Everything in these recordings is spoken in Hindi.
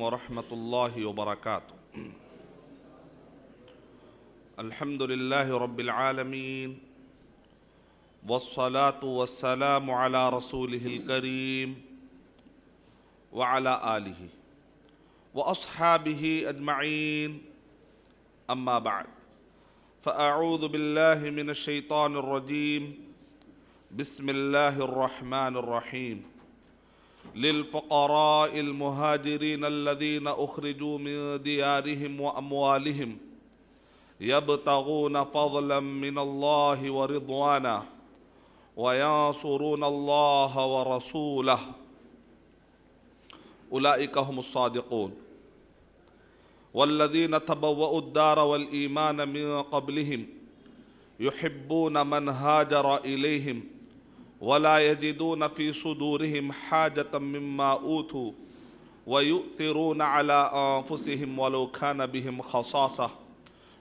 ورحمة الله وبركاته الحمد لله رب العالمين والصلاة والسلام على رسوله الكريم وعلى آله وأصحابه أجمعين أما بعد فأعوذ بالله من الشيطان الرجيم بسم الله الرحمن الرحيم للفقراء المهاجرين الذين أخرجوا من ديارهم وأموالهم يبتغون فضلا من الله ورضوانا وينصرون الله ورسوله أولئك هم الصادقون والذين تبوأوا الدار والإيمان من قبلهم يحبون من هاجر إليهم ولا يجدون في صدورهم حاجة مما أوتوا ويؤثرون على أنفسهم ولو كان بهم خصاصة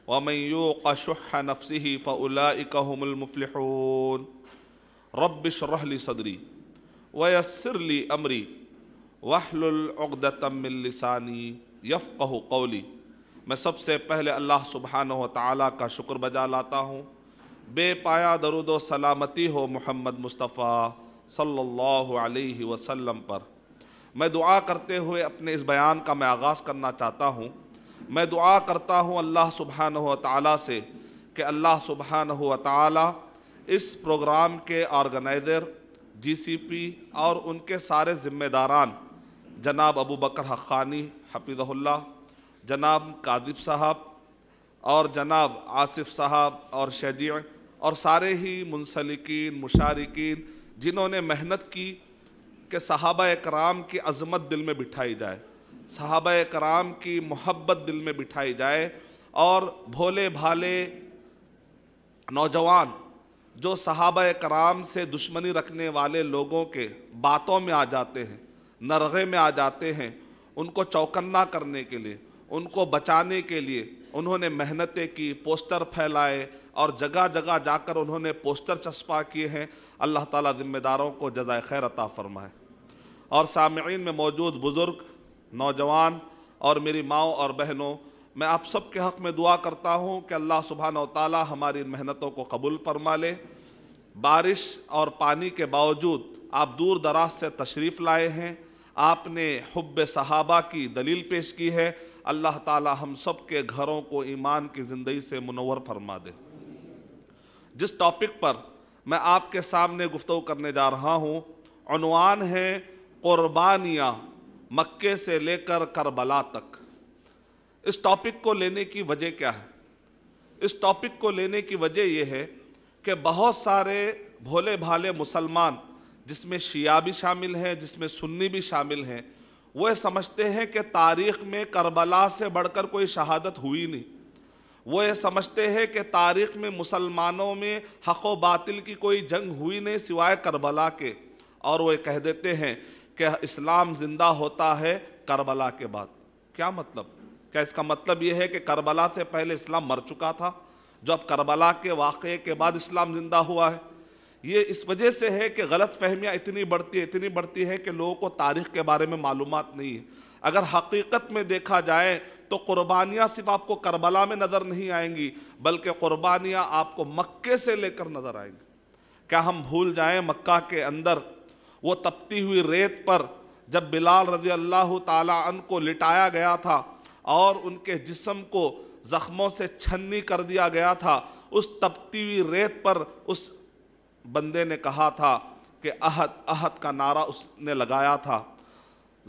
ومن يوق شح نفسه فأولئك هم المفلحون رب اشرح لي صدري ويسر لي أمري واحلل عقدة من لساني يفقه قولي میں سب سے پہلے اللہ سبحانہ و تعالیٰ کا شکر بجا لاتا ہوں बेपाया दरुद सलामती हो मोहम्मद मुस्तफ़ा सल्लल्लाहु अलैहि वसल्लम पर मैं दुआ करते हुए अपने इस बयान का मैं आगाज़ करना चाहता हूँ मैं दुआ करता हूँ अल्लाह सुबहान ताली से कि अल्लाह सुबहान ताली इस प्रोग्राम के ऑर्गेनाइज़र जीसीपी और उनके सारे ज़िम्मेदारान जनाब अबू बकर हक़ानी हफिज़ल्ला जनाब कादिब साहब और जनाब आसिफ साहब और शजी और सारे ही मुनसलिकीन मुशारकिन जिन्होंने मेहनत की कि सहाबा कराम की अजमत दिल में बिठाई जाए सहाबा कराम की मोहब्बत दिल में बिठाई जाए और भोले भाले नौजवान जो सहाबा कराम से दुश्मनी रखने वाले लोगों के बातों में आ जाते हैं नरगे में आ जाते हैं उनको चौकन्ना करने के लिए उनको बचाने के लिए उन्होंने मेहनतें की पोस्टर फैलाए और जगह जगह जाकर उन्होंने पोस्टर चस्पा किए हैं अल्लाह ताला ज़िम्मेदारों को जजाय खैर अता फ़रमाए और सामीन में मौजूद बुज़ुर्ग नौजवान और मेरी माओ और बहनों मैं आप सब के हक़ में दुआ करता हूँ कि अल्लाह सुबहान ताली हमारी इन मेहनतों को कबूल फरमा ले बारिश और पानी के बावजूद आप दूर दराज से तशरीफ़ लाए हैं आपने हब सहाबा की दलील पेश की है अल्लाह ताला हम सब के घरों को ईमान की ज़िंदगी से मुनवर फरमा दे जिस टॉपिक पर मैं आपके सामने गुफ्तु करने जा रहा हूँ अनवान है क़ुरबानियाँ मक्के से लेकर करबला तक इस टॉपिक को लेने की वजह क्या है इस टॉपिक को लेने की वजह यह है कि बहुत सारे भोले भाले मुसलमान जिसमें शिया भी शामिल हैं जिसमें सुन्नी भी शामिल हैं वह समझते हैं कि तारीख़ में करबला से बढ़कर कोई शहादत हुई नहीं वो ये समझते हैं कि तारीख़ में मुसलमानों में हक व बातिल की कोई जंग हुई नहीं सिवाय करबला के और वो कह देते हैं कि इस्लाम ज़िंदा होता है करबला के बाद क्या मतलब क्या इसका मतलब ये है कि करबला से पहले इस्लाम मर चुका था जब करबला के वाक़े के बाद इस्लाम ज़िंदा हुआ है ये इस वजह से है कि गलत फहमियाँ इतनी बढ़ती है इतनी बढ़ती है कि लोगों को तारीख़ के बारे में मालूम नहीं है अगर हकीकत में देखा जाए तो क़ुरबानियाँ सिर्फ आपको करबला में नज़र नहीं आएंगी बल्कि क़ुरबानियाँ आपको मक्के से लेकर नज़र आएंगी क्या हम भूल जाएँ मक्का के अंदर वो तपती हुई रेत पर जब बिलाल रजी अल्लाह तन को लिटाया गया था और उनके जिसम को ज़ख्मों से छन्नी कर दिया गया था उस तपती हुई रेत पर उस बंदे ने कहा था कि अहद अहद का नारा उसने लगाया था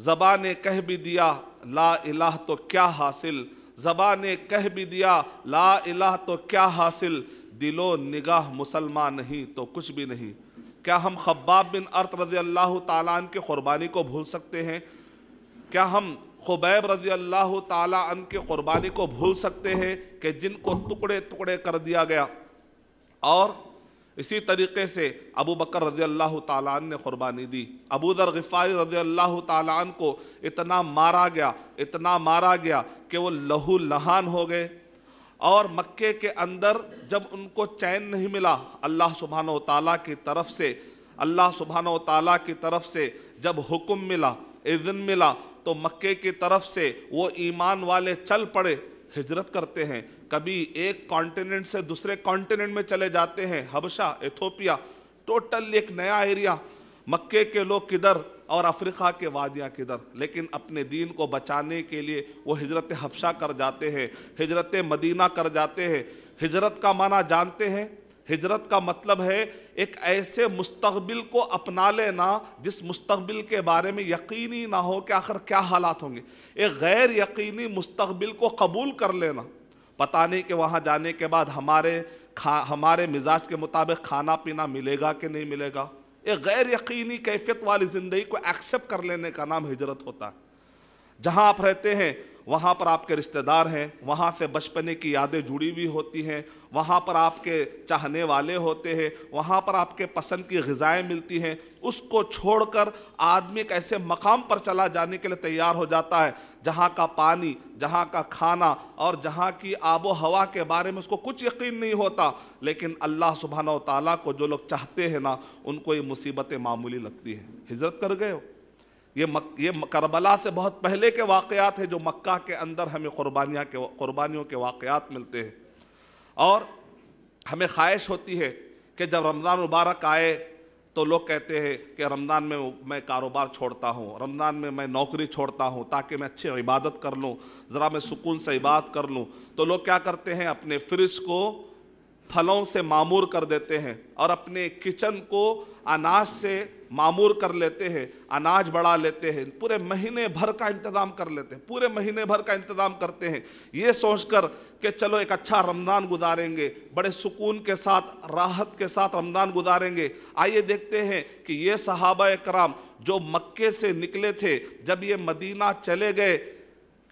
ज़बा ने कह भी दिया ला इलाह तो क्या हासिल ज़बा ने कह भी दिया ला इलाह तो क्या हासिल दिलो निगाह मुसलमान नहीं तो कुछ भी नहीं क्या हम खब्बाब बिन अर्त रज़ी अल्लाह तन की क़ुरबानी को भूल सकते हैं क्या हम खुबैब रज़ी अल्लाह तन की क़ुरबानी को भूल सकते हैं कि जिनको टुकड़े टुकड़े कर दिया गया और इसी तरीके से अबू बकर रज़ी अल्लाह तन ने क़ुरबानी दी अबू दर गफ़ारी रज़ी अल्लाह तन को इतना मारा गया इतना मारा गया कि वो लहू लहान हो गए और मक्के के अंदर जब उनको चैन नहीं मिला अल्लाह सुबहान तला की तरफ से अल्लाह सुबहान तला की तरफ से जब हुक्म मिला इज़न मिला तो मक्के की तरफ से वो ईमान वाले चल पड़े हिजरत करते हैं कभी एक कॉन्टिनेंट से दूसरे कॉन्टिनेंट में चले जाते हैं हबशा एथोपिया टोटल एक नया एरिया मक्के के लोग किधर और अफ्रीका के वादियाँ किधर लेकिन अपने दीन को बचाने के लिए वो हजरत हबशा कर जाते हैं हजरत मदीना कर जाते हैं हजरत का माना जानते हैं हजरत का मतलब है एक ऐसे मुस्तबिल को अपना लेना जिस मुस्तबिल के बारे में यकीनी ना हो कि आखिर क्या हालात होंगे एक गैर यकीनी मुस्तबिल को कबूल कर लेना पता नहीं कि वहाँ जाने के बाद हमारे खा हमारे मिजाज के मुताबिक खाना पीना मिलेगा कि नहीं मिलेगा एक गैर यकीनी कैफियत वाली ज़िंदगी को एक्सेप्ट कर लेने का नाम हिजरत होता है जहाँ आप रहते हैं वहाँ पर आपके रिश्तेदार हैं वहाँ से बचपने की यादें जुड़ी हुई होती हैं वहाँ पर आपके चाहने वाले होते हैं वहाँ पर आपके पसंद की गज़ाएँ मिलती हैं उसको छोड़कर आदमी एक ऐसे मकाम पर चला जाने के लिए तैयार हो जाता है जहाँ का पानी जहाँ का खाना और जहाँ की आबो हवा के बारे में उसको कुछ यकीन नहीं होता लेकिन अल्लाह सुबहान तला को जो लोग चाहते हैं ना उनको ये मुसीबतें मामूली लगती हैं हिजरत कर गए हो ये मक ये करबला से बहुत पहले के वाक़ात है जो मक्का के अंदर हमें क़ुरबानियाँ के क़ुरबानियों के वाक़ात मिलते हैं और हमें ख्वाहिश होती है कि जब रमज़ान मुबारक आए तो लोग कहते हैं कि रमज़ान में मैं कारोबार छोड़ता हूँ रमज़ान में मैं नौकरी छोड़ता हूँ ताकि मैं अच्छी इबादत कर लूँ ज़रा मैं सुकून से इबादत कर लूँ तो लोग क्या करते हैं अपने फ्रिज को फलों से मामूर कर देते हैं और अपने किचन को अनाज से मामूर कर लेते हैं अनाज बढ़ा लेते हैं पूरे महीने भर का इंतज़ाम कर लेते हैं पूरे महीने भर का इंतज़ाम करते हैं ये सोचकर कि चलो एक अच्छा रमज़ान गुजारेंगे बड़े सुकून के साथ राहत के साथ रमज़ान गुजारेंगे आइए देखते हैं कि ये सहाबा कराम जो मक्के से निकले थे जब ये मदीना चले गए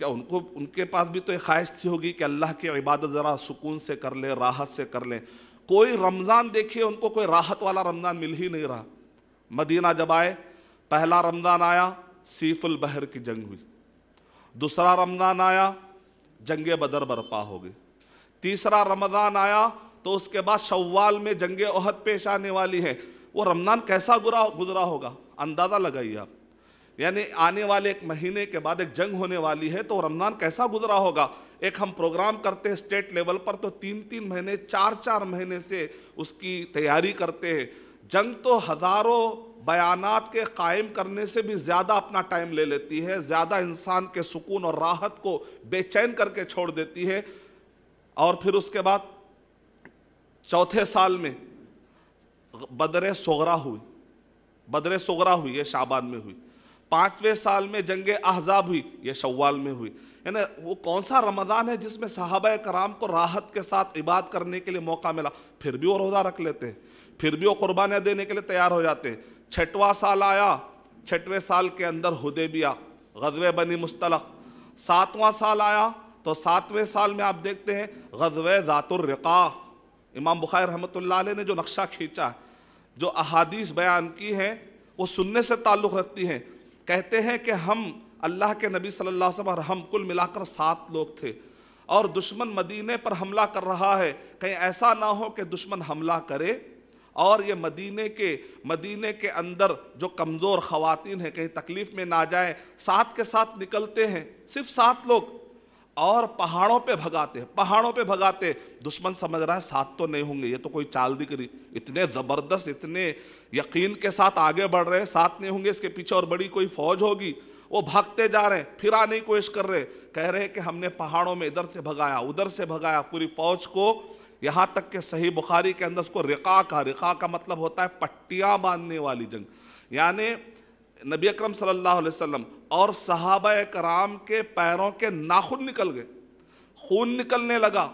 क्या उनको उनके पास भी तो एक ख्वाहिश थी होगी कि अल्लाह की इबादत ज़रा सुकून से कर लें राहत से कर लें कोई रमज़ान देखिए उनको कोई राहत वाला रमज़ान मिल ही नहीं रहा मदीना जब आए पहला रमज़ान आया सीफुल बहर की जंग हुई दूसरा रमज़ान आया जंग बदर बरपा हो गई तीसरा रमज़ान आया तो उसके बाद शव्वाल में जंग अहद पेश आने वाली है वो रमज़ान कैसा गुरा गुजरा होगा अंदाज़ा लगाइए आप यानी आने वाले एक महीने के बाद एक जंग होने वाली है तो रमज़ान कैसा गुजरा होगा एक हम प्रोग्राम करते हैं स्टेट लेवल पर तो तीन तीन महीने चार चार महीने से उसकी तैयारी करते हैं जंग तो हज़ारों बयानात के कायम करने से भी ज़्यादा अपना टाइम ले लेती है ज़्यादा इंसान के सुकून और राहत को बेचैन करके छोड़ देती है और फिर उसके बाद चौथे साल में बदर सगरा हुई बदर सगरा हुई है शाबान में हुई पाँचवें साल में जंग अहजाब हुई ये शव्वाल में हुई यानी वो कौन सा रमदान है जिसमें साहब कराम को राहत के साथ इबाद करने के लिए मौका मिला फिर भी वो रोज़ा रख लेते हैं फिर भी वो कुर्बानियाँ देने के लिए तैयार हो जाते हैं छठवा साल आया छठवें साल के अंदर हदेबिया गजवे बनी मुस्तलक सातवां साल आया तो सातवें साल में आप देखते हैं गजवे ज़ातुर्रका इमाम बुखार रहमत ने जो नक्शा खींचा है जो अहादीस बयान की हैं वो सुनने से ताल्लुक़ रखती हैं कहते हैं कि हम अल्लाह के नबी सल्लल्लाहु अलैहि वसल्लम हम कुल मिलाकर सात लोग थे और दुश्मन मदीने पर हमला कर रहा है कहीं ऐसा ना हो कि दुश्मन हमला करे और ये मदीने के मदीने के अंदर जो कमज़ोर ख़वातीन हैं कहीं तकलीफ़ में ना जाए साथ के साथ निकलते हैं सिर्फ सात लोग और पहाड़ों पे भगाते पहाड़ों पे भगाते दुश्मन समझ रहा है साथ तो नहीं होंगे ये तो कोई चाल दिख रही इतने ज़बरदस्त इतने यकीन के साथ आगे बढ़ रहे हैं साथ नहीं होंगे इसके पीछे और बड़ी कोई फौज होगी वो भागते जा रहे हैं फिर आने की कोशिश कर रहे कह रहे हैं कि हमने पहाड़ों में इधर से भगाया उधर से भगाया पूरी फौज को यहाँ तक के सही बुखारी के अंदर उसको रिका का रिका का मतलब होता है पट्टियाँ बांधने वाली जंग यानी नबी अकरम सल्लल्लाहु अलैहि वसल्लम और सहाब कराम के पैरों के नाखून निकल गए खून निकलने लगा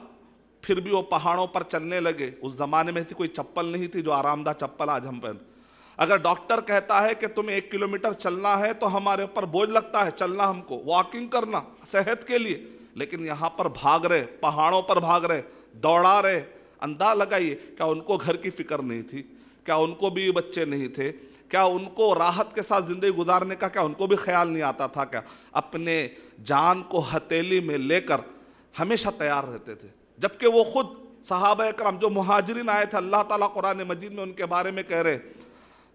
फिर भी वो पहाड़ों पर चलने लगे उस ज़माने में ऐसी कोई चप्पल नहीं थी जो आरामदा चप्पल आज हम पहन अगर डॉक्टर कहता है कि तुम एक किलोमीटर चलना है तो हमारे ऊपर बोझ लगता है चलना हमको वॉकिंग करना सेहत के लिए लेकिन यहाँ पर भाग रहे पहाड़ों पर भाग रहे दौड़ा रहे अंदाज लगाइए क्या उनको घर की फिक्र नहीं थी क्या उनको भी बच्चे नहीं थे क्या उनको राहत के साथ ज़िंदगी गुजारने का क्या उनको भी ख्याल नहीं आता था क्या अपने जान को हथेली में लेकर हमेशा तैयार रहते थे जबकि वो खुद साहब करम जो महाजरीन आए थे अल्लाह ताला कुरान मजीद में उनके बारे में कह रहे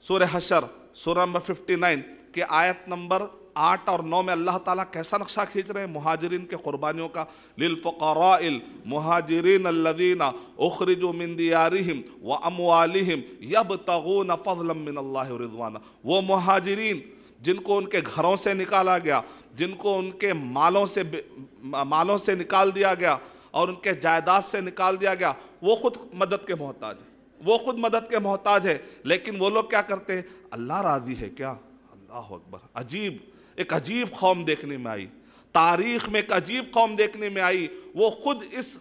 सूर हशर सूर नंबर फिफ्टी नाइन की आयत नंबर आठ और नौ में अल्लाह ताला कैसा नक्शा खींच रहे हैं महाजरीन के क़ुरबानियों का लिलफ़राइल महाजरीन अल्लदीना उखरजो मिंदियारिम व अमवालिम यब तगोन नफ़लमिन रिजवाना वो महाजरीन जिनको उनके घरों से निकाला गया जिनको उनके मालों से मालों से निकाल दिया गया और उनके जायदाद से निकाल दिया गया वो खुद मदद के मोहताज है वो खुद मदद के मोहताज है लेकिन वो लोग क्या करते हैं अल्लाह राज़ी है क्या अल्लाह अकबर अजीब एक अजीब कौम देखने में आई तारीख में एक अजीब कौम देखने में आई वो खुद इस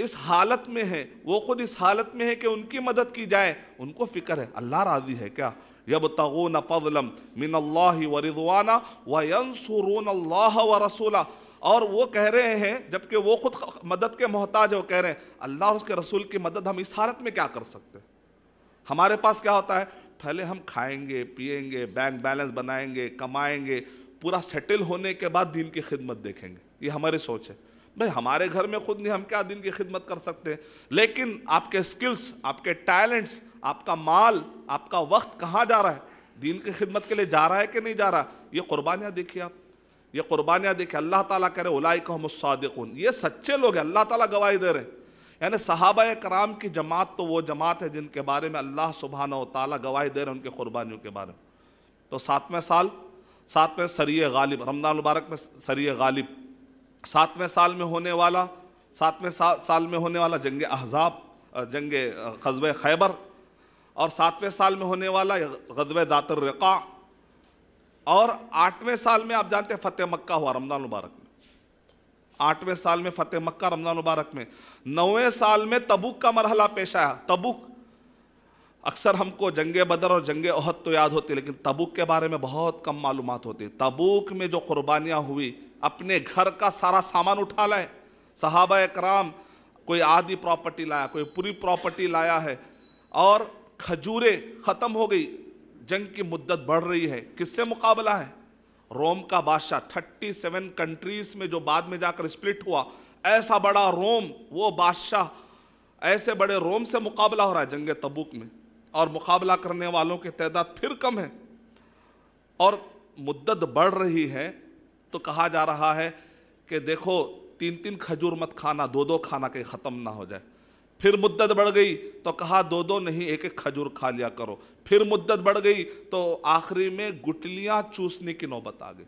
इस हालत में है वो खुद इस हालत में है कि उनकी मदद की जाए उनको फ़िक्र है अल्लाह राजी है क्या यब न फजलम मिन अल्लाह व रिजवाना व अल्लाह व रसूला और वो कह रहे हैं जबकि वो खुद मदद के मोहताज है वो कह रहे हैं अल्लाह और उसके रसूल की मदद हम इस हालत में क्या कर सकते हैं हमारे पास क्या होता है पहले हम खाएंगे पिएंगे बैंक बैलेंस बनाएंगे कमाएंगे पूरा सेटल होने के बाद दिन की खिदमत देखेंगे ये हमारी सोच है भाई हमारे घर में खुद नहीं हम क्या दिन की खिदमत कर सकते हैं लेकिन आपके स्किल्स आपके टैलेंट्स आपका माल आपका वक्त कहाँ जा रहा है दीन की खिदमत के लिए जा रहा है कि नहीं जा रहा ये कुर्बानियाँ देखिए आप ये कुर्बानियाँ देखिए अल्लाह ताला रहे उलाई कहमसादिकन ये सच्चे लोग हैं अल्लाह ताला गवाही दे रहे हैं यानी सहाब कराम की जमात तो वो जमात है जिनके बारे में अल्लाह सुबहान तला गवाही दे रहे हैं उनके क़ुरबानियों के बारे में तो सातवें साल सातवें सरय गालिब रमदान मुबारक में सरय गालिब सातवें साल में होने वाला सातवें सा, साल में होने वाला जंग अहजाब जंग गजब खैबर और सातवें साल में होने वाला गजब दातर रक़ा और आठवें साल में आप जानते हैं फ़तेह मक्का हुआ रमदान मुबारक में आठवें साल में फ़तेह मक्का रमज़ान मुबारक में नौवें साल में तबुक का मरहला पेश आया तबुक अक्सर हमको जंग बदर और जंग अहद तो याद होती लेकिन तबुक के बारे में बहुत कम मालूम होती तबुक में जो कुर्बानियाँ हुई अपने घर का सारा सामान उठा लाए सहाबा कराम कोई आधी प्रॉपर्टी लाया कोई पूरी प्रॉपर्टी लाया है और खजूरें ख़त्म हो गई जंग की मुद्दत बढ़ रही है किससे मुकाबला है रोम का बादशाह 37 कंट्रीज में जो बाद में जाकर स्प्लिट हुआ ऐसा बड़ा रोम वो बादशाह ऐसे बड़े रोम से मुकाबला हो रहा है जंग तबुक में और मुकाबला करने वालों की तादाद फिर कम है और मुद्दत बढ़ रही है तो कहा जा रहा है कि देखो तीन तीन खजूर मत खाना दो दो खाना कहीं ख़त्म ना हो जाए फिर मुद्दत बढ़ गई तो कहा दो दो नहीं एक एक खजूर खा लिया करो फिर मुद्दत बढ़ गई तो आखिरी में गुटलियाँ चूसने की नौबत आ गई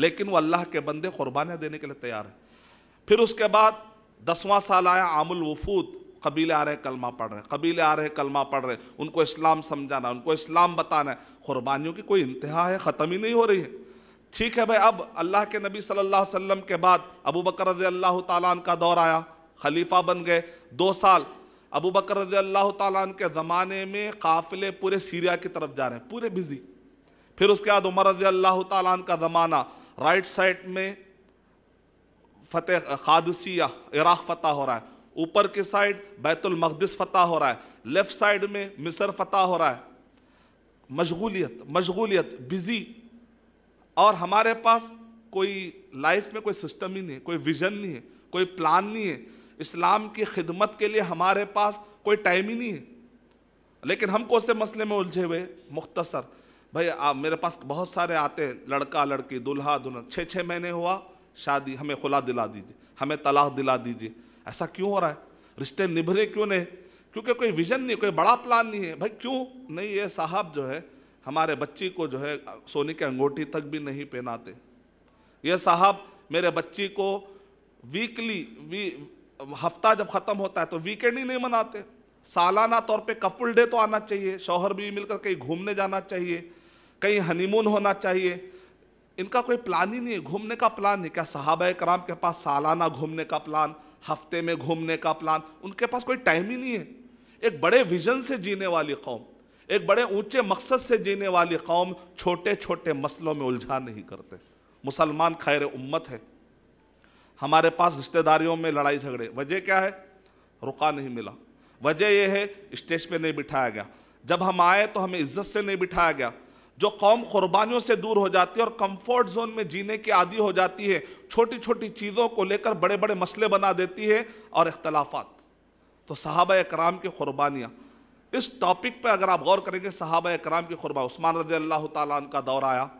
लेकिन वो अल्लाह के बंदे कुर्बानियाँ देने के लिए तैयार है फिर उसके बाद दसवां साल आया आमुल वफूद कबीले आ रहे कलमा पढ़ रहे कबीले आ रहे कलमा पढ़ रहे उनको इस्लाम समझाना उनको इस्लाम बताना है क़ुरबानियों की कोई इंतहा है ख़त्म ही नहीं हो रही है ठीक है भाई अब अल्लाह के नबी सल्लल्लाहु अलैहि वसल्लम के बाद अबू बकर रजी अल्लाह तन का दौर आया खलीफा बन गए दो साल अबू बकर रजी अल्लाह तन के ज़माने में काफ़िले पूरे सीरिया की तरफ जा रहे हैं पूरे बिज़ी फिर उसके बाद उमर रजी अल्लाह तन का ज़माना राइट साइड में फतेह खादसिया इराक़ फतह हो रहा है ऊपर की साइड बैतुल मकदस फतह हो रहा है लेफ़्ट साइड में मिसर फतह हो रहा है मशगूलियत मशगूलियत बिज़ी और हमारे पास कोई लाइफ में कोई सिस्टम ही नहीं है कोई विज़न नहीं है कोई प्लान नहीं है इस्लाम की खिदमत के लिए हमारे पास कोई टाइम ही नहीं है लेकिन हम कौन से मसले में उलझे हुए मुख्तसर भाई आप मेरे पास बहुत सारे आते हैं लड़का लड़की दुल्हा दुल्हन छः छः महीने हुआ शादी हमें खुला दिला दीजिए हमें तलाक दिला दीजिए ऐसा क्यों हो रहा है रिश्ते निभरे क्यों नहीं क्योंकि कोई विजन नहीं कोई बड़ा प्लान नहीं है भाई क्यों नहीं ये साहब जो है हमारे बच्ची को जो है सोने की अंगूठी तक भी नहीं पहनाते ये साहब मेरे बच्ची को वीकली वी हफ्ता जब ख़त्म होता है तो वीकेंड ही नहीं मनाते सालाना तौर पे कपल डे तो आना चाहिए शौहर भी मिलकर कहीं घूमने जाना चाहिए कहीं हनीमून होना चाहिए इनका कोई प्लान ही नहीं है घूमने का प्लान नहीं क्या साहब कराम के पास सालाना घूमने का प्लान हफ्ते में घूमने का प्लान उनके पास कोई टाइम ही नहीं है एक बड़े विजन से जीने वाली कौम एक बड़े ऊंचे मकसद से जीने वाली कौम छोटे छोटे मसलों में उलझा नहीं करते मुसलमान खैर उम्मत है हमारे पास रिश्तेदारियों में लड़ाई झगड़े वजह क्या है रुका नहीं मिला वजह यह है स्टेज पे नहीं बिठाया गया जब हम आए तो हमें इज्जत से नहीं बिठाया गया जो कौम कुर्बानियों से दूर हो जाती है और कंफर्ट जोन में जीने की आदि हो जाती है छोटी छोटी चीज़ों को लेकर बड़े बड़े मसले बना देती है और इख्तलाफात तो साहब कराम की कुर्बानियाँ इस टॉपिक पर अगर आप गौर करेंगे साहब कराम की कुर्बा उस्मान रजी अल्लाह तन दौर आया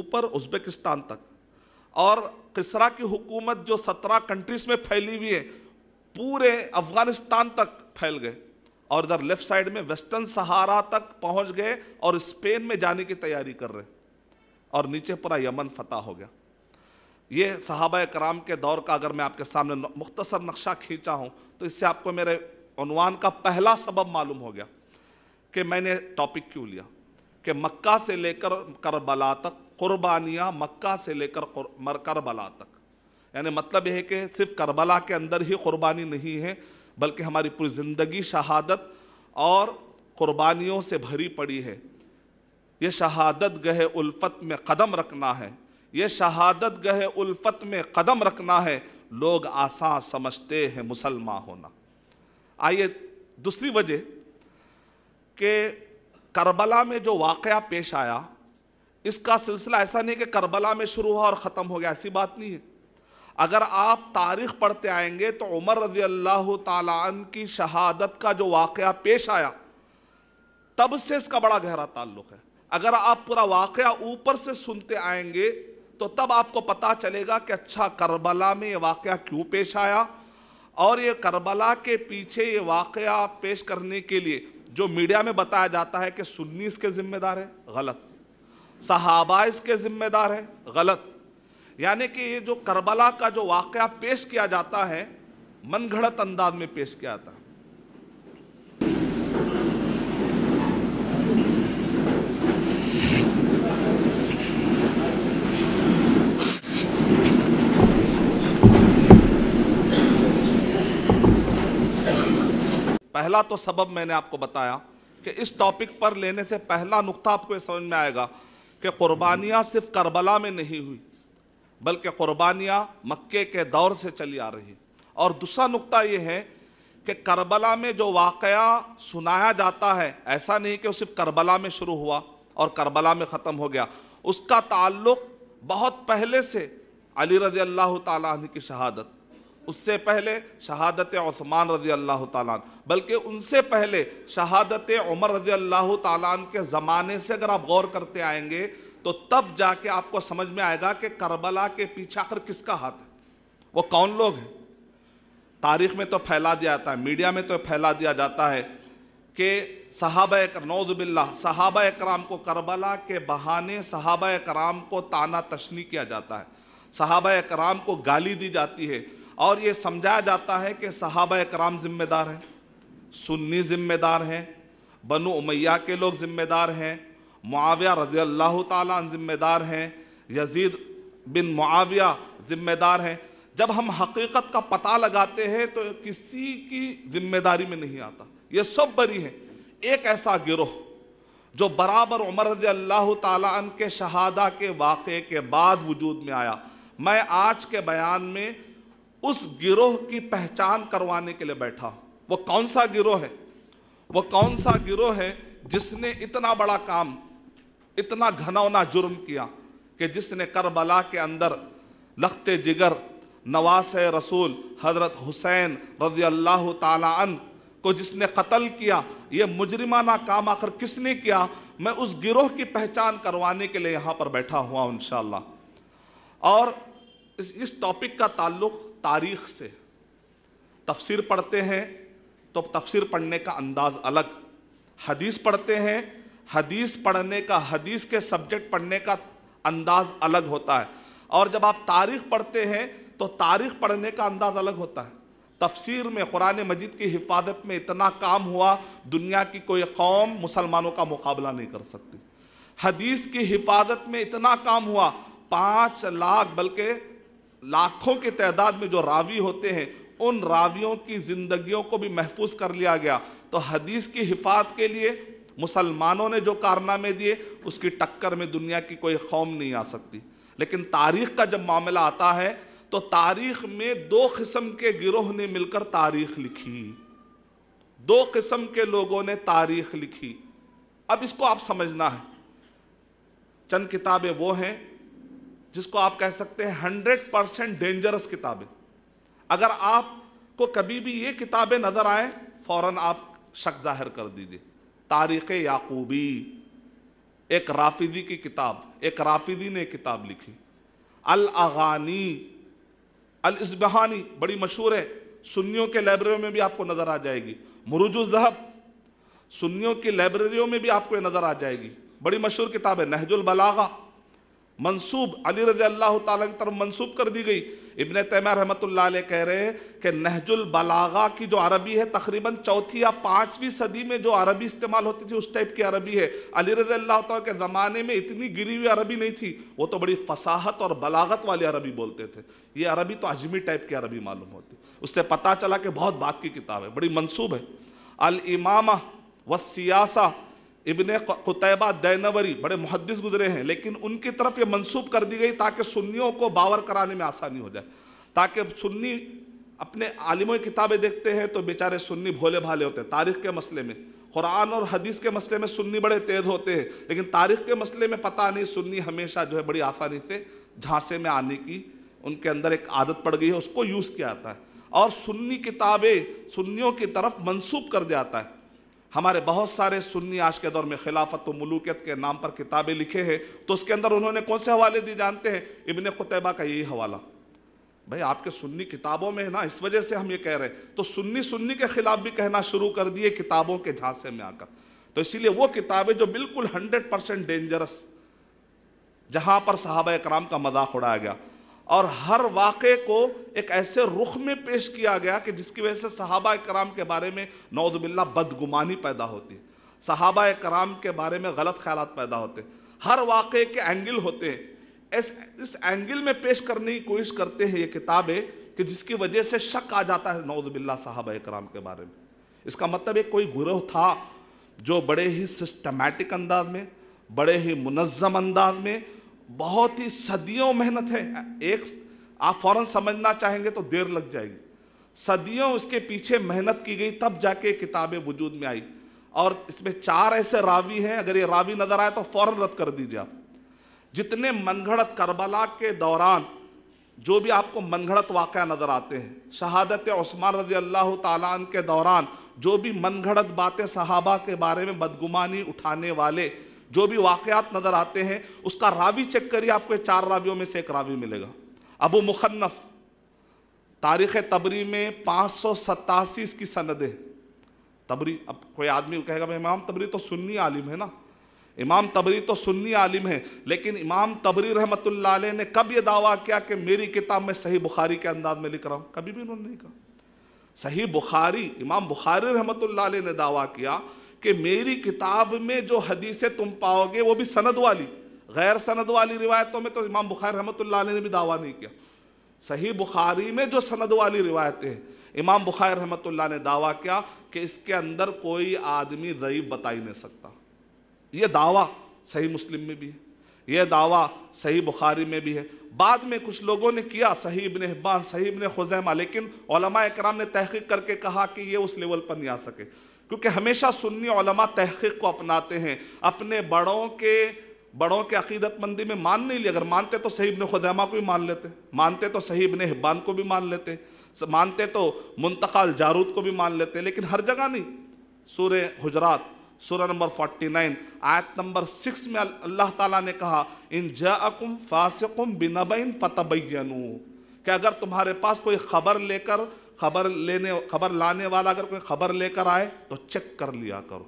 ऊपर उज़्बेकिस्तान तक और किसरा की हुकूमत जो सत्रह कंट्रीज़ में फैली हुई है पूरे अफ़गानिस्तान तक फैल गए और इधर लेफ्ट साइड में वेस्टर्न सहारा तक पहुंच गए और स्पेन में जाने की तैयारी कर रहे और नीचे पूरा यमन फतेह हो गया ये सहाबा कराम के दौर का अगर मैं आपके सामने मुख्तसर नक्शा खींचा हूँ तो इससे आपको मेरे उनवान का पहला सबब मालूम हो गया कि मैंने टॉपिक क्यों लिया कि मक्का से लेकर करबला तक कुर्बानियाँ मक्का से लेकर मर करबला तक यानी मतलब यह है कि सिर्फ करबला के अंदर ही कुर्बानी नहीं है बल्कि हमारी पूरी ज़िंदगी शहादत और क़ुरबानियों से भरी पड़ी है ये शहादत गह उल्फत में कदम रखना है ये शहादत गह उल्फत में कदम रखना है लोग आसान समझते हैं मुसलमान होना आइए दूसरी वजह कि करबला में जो वाक़ पेश आया इसका सिलसिला ऐसा नहीं कि करबला में शुरू हुआ और ख़त्म हो गया ऐसी बात नहीं है अगर आप तारीख पढ़ते आएंगे तो उमर रजी अल्लाह तन की शहादत का जो वाक़ पेश आया तब से इसका बड़ा गहरा ताल्लुक है अगर आप पूरा वाक़ ऊपर से सुनते आएंगे तो तब आपको पता चलेगा कि अच्छा करबला में ये वाक़ क्यों पेश आया और ये करबला के पीछे ये वाक़ पेश करने के लिए जो मीडिया में बताया जाता है कि सुन्नी इसके ज़िम्मेदार है गलत सहाबा इसके ज़िम्मेदार है गलत यानी कि ये जो करबला का जो वाक़ पेश किया जाता है मन घड़त अंदाज में पेश किया जाता पहला तो सबब मैंने आपको बताया कि इस टॉपिक पर लेने से पहला नुक्ता आपको समझ में आएगा कि कुर्बानियां सिर्फ करबला में नहीं हुई बल्कि क़ुरबानियाँ मक्के के दौर से चली आ रही और दूसरा नुकता ये है कि करबला में जो वाक़ सुनाया जाता है ऐसा नहीं कि वो सिर्फ करबला में शुरू हुआ और करबला में ख़त्म हो गया उसका ताल्लुक़ बहुत पहले से अली रज़ी अल्लाह तह की शहादत उससे पहले शहादत ओस्मान रज़ी अल्लाह तल्कि बल्कि उनसे पहले शहादत उमर रज़ी अल्लाह ताला के ज़माने से अगर आप गौर करते आएंगे तो तब जाके आपको समझ में आएगा कि करबला के पीछे आखिर किसका हाथ है वो कौन लोग हैं तारीख में तो फैला दिया जाता है मीडिया में तो फैला दिया जाता है कि साहब नौजबिल्ला साहब कराम को करबला के बहाने साहब कराम को ताना तशनी किया जाता है सहाबा कराम को गाली दी जाती है और ये समझाया जाता है कि साहब कराम ज़िम्मेदार हैं सुन्नी ज़िम्मेदार हैं बनु उमैया के लोग ज़िम्मेदार हैं मुआविया रजी अल्लाह तिम्मेदार हैं यजीद बिन मुआविया ज़िम्मेदार हैं जब हम हकीकत का पता लगाते हैं तो किसी की जिम्मेदारी में नहीं आता ये सब बरी हैं एक ऐसा गिरोह जो बराबर उमर रजी अल्लाह तन के शहादा के वाक़े के बाद वजूद में आया मैं आज के बयान में उस गिरोह की पहचान करवाने के लिए बैठा वो कौन सा गिरोह है वो कौन सा गिरोह है जिसने इतना बड़ा काम इतना घनौना जुर्म किया कि जिसने करबला के अंदर लखते जिगर नवास रसूल हज़रत हुसैन रजी अल्लाह तन को जिसने कत्ल किया ये मुजरिमाना काम आखिर किसने किया मैं उस गिरोह की पहचान करवाने के लिए यहाँ पर बैठा हुआ हूँ और इस, इस टॉपिक का ताल्लुक तारीख से तफसीर पढ़ते हैं तो तफसीर पढ़ने का अंदाज़ अलग हदीस पढ़ते हैं हदीस पढ़ने का हदीस के सब्जेक्ट पढ़ने का अंदाज अलग होता है और जब आप तारीख पढ़ते हैं तो तारीख पढ़ने का अंदाज अलग होता है तफसीर में कुरान मजीद की हिफाजत में इतना काम हुआ दुनिया की कोई कौम मुसलमानों का मुकाबला नहीं कर सकती हदीस की हिफाजत में इतना काम हुआ पाँच लाख बल्कि लाखों की तादाद में जो रावी होते हैं उन रावियों की ज़िंदगियों को भी महफूज कर लिया गया तो हदीस की हिफाजत के लिए मुसलमानों ने जो कारनामे दिए उसकी टक्कर में दुनिया की कोई कौम नहीं आ सकती लेकिन तारीख का जब मामला आता है तो तारीख में दो किस्म के गिरोह ने मिलकर तारीख लिखी दो किस्म के लोगों ने तारीख लिखी अब इसको आप समझना है चंद किताबें वो हैं जिसको आप कह सकते हैं हंड्रेड परसेंट डेंजरस किताबें अगर आपको कभी भी ये किताबें नज़र आए फौरन आप शक जाहिर कर दीजिए तारीख़ याकूबी एक राफिदी की किताब एक राफिदी ने किताब लिखी अल अगानी अल इसबहानी बड़ी मशहूर है सुन्नियों के लाइब्रेरियों में भी आपको नज़र आ जाएगी जहब सुन्नियों की लाइब्रेरियों में भी आपको नज़र आ जाएगी बड़ी मशहूर किताब है नहजुल बलागा मंसूब अली रज़ी अल्लाह की तरफ मंसूब कर दी गई इबन तैमा रहमत कह रहे हैं कि नहजुल बलागा की जो अरबी है तकरीबन चौथी या पाँचवीं सदी में जो अरबी इस्तेमाल होती थी उस टाइप की अरबी है अली रज़ल्ला के ज़माने में इतनी गिरी हुई अरबी नहीं थी वो तो बड़ी फसाहत और बलागत वाली अरबी बोलते थे ये अरबी तो अजमी टाइप की अरबी मालूम होती उससे पता चला कि बहुत बात की किताब है बड़ी मनसूब है अलमामा व सियासा इबन कुतैबा दैनवरी बड़े मुहदस गुजरे हैं लेकिन उनकी तरफ ये मंसूब कर दी गई ताकि सुन्नियों को बावर कराने में आसानी हो जाए ताकि सुन्नी अपने आलिमों किताबें देखते हैं तो बेचारे सुन्नी भोले भाले होते हैं तारीख के मसले में कुरान और हदीस के मसले में सुन्नी बड़े तेज होते हैं लेकिन तारीख के मसले में पता नहीं सुन्नी हमेशा जो है बड़ी आसानी से झांसे में आने की उनके अंदर एक आदत पड़ गई है उसको यूज़ किया जाता है और सुन्नी किताबें सुन्नियों की तरफ मंसूब कर दिया जाता है हमारे बहुत सारे सुन्नी आज के दौर में खिलाफत तो मलूकियत के नाम पर किताबें लिखे हैं तो उसके अंदर उन्होंने कौन से हवाले दिए जानते हैं इबन कुतैबा का यही हवाला भाई आपके सुन्नी किताबों में है ना इस वजह से हम ये कह रहे हैं तो सुन्नी सुन्नी के खिलाफ भी कहना शुरू कर दिए किताबों के झांसे में आकर तो इसीलिए वो किताबें जो बिल्कुल हंड्रेड परसेंट डेंजरस जहाँ पर साहब कराम का मजाक उड़ाया गया और हर वाक़े को एक ऐसे रुख में पेश किया गया कि जिसकी वजह से सहाबा कराम के बारे में नौदबिल्ला बदगुमानी पैदा होती सहाबा कराम के बारे में गलत ख्याल पैदा होते हर वाक़े के एंगल होते हैं इस इस एंगल में पेश करने की कोशिश करते हैं ये किताबें कि जिसकी वजह से शक आ जाता है नौदबिल्ला साहब कराम के बारे में इसका मतलब एक कोई गुरोह था जो बड़े ही सिस्टमेटिक अंदाज में बड़े ही मुनज़म अंदाज में बहुत ही सदियों मेहनत है एक आप फौरन समझना चाहेंगे तो देर लग जाएगी सदियों उसके पीछे मेहनत की गई तब जाके किताबें वजूद में आई और इसमें चार ऐसे रावी हैं अगर ये रावी नज़र आए तो फ़ौरन रद्द कर दीजिए आप जितने घड़त करबला के दौरान जो भी आपको घड़त वाक़ नज़र आते हैं शहादत ओस्मान रजी अल्लाह तालान के दौरान जो भी घड़त बातें सहाबा के बारे में बदगुमानी उठाने वाले जो भी वाकयात नज़र आते हैं उसका रावी चेक करिए आपको चार रावियों में से एक रावी मिलेगा अबू मुखन्नफ तारीख़ तबरी में पाँच सौ सतासी इसकी सनद है तबरी अब कोई आदमी कहेगा भाई इमाम तबरी तो सुन्नी आलिम है ना इमाम तबरी तो सुन्नी आलिम है लेकिन इमाम तबरी रहमत ने कब ये दावा किया कि मेरी किताब में सही बुखारी के अंदाज में लिख रहा हूँ कभी भी उन्होंने नहीं कहा सही बुखारी इमाम बुखारी रहमत ने दावा किया कि मेरी किताब में जो हदीसें तुम पाओगे वो भी सनद वाली गैर सनद वाली रिवायतों में तो इमाम बुखारी रहमत ने भी दावा नहीं किया सही बुखारी में जो सनद वाली रिवायतें हैं इमाम बुखारी रहमत ने दावा किया कि इसके अंदर कोई आदमी ज़यीब बता ही नहीं सकता ये दावा सही मुस्लिम में भी है यह दावा सही बुखारी में भी है बाद में कुछ लोगों ने किया सही इबन हिब्बान सही इबन खुजैमा लेकिन इक्राम ने तहकीक करके कहा कि ये उस लेवल पर नहीं आ सके क्योंकि हमेशा सुन्नी तहक़ीक को अपनाते हैं अपने बड़ों के बड़ों के अकीदतमंदी में मान नहीं लिया अगर मानते तो सही इबन खुदैमा को भी मान लेते मानते तो सही इबन हिब्बान को भी मान लेते मानते तो मुंतकाल जारूद को भी मान लेते लेकिन हर जगह नहीं सूर्य हजरात सूर्य नंबर 49 आयत नंबर 6 में अल्लाह ताला ने कहा इन जाकुम फासकुम बिनबिन फ़तबैन कि अगर तुम्हारे पास कोई ख़बर लेकर खबर लेने खबर लाने वाला अगर कोई खबर लेकर आए तो चेक कर लिया करो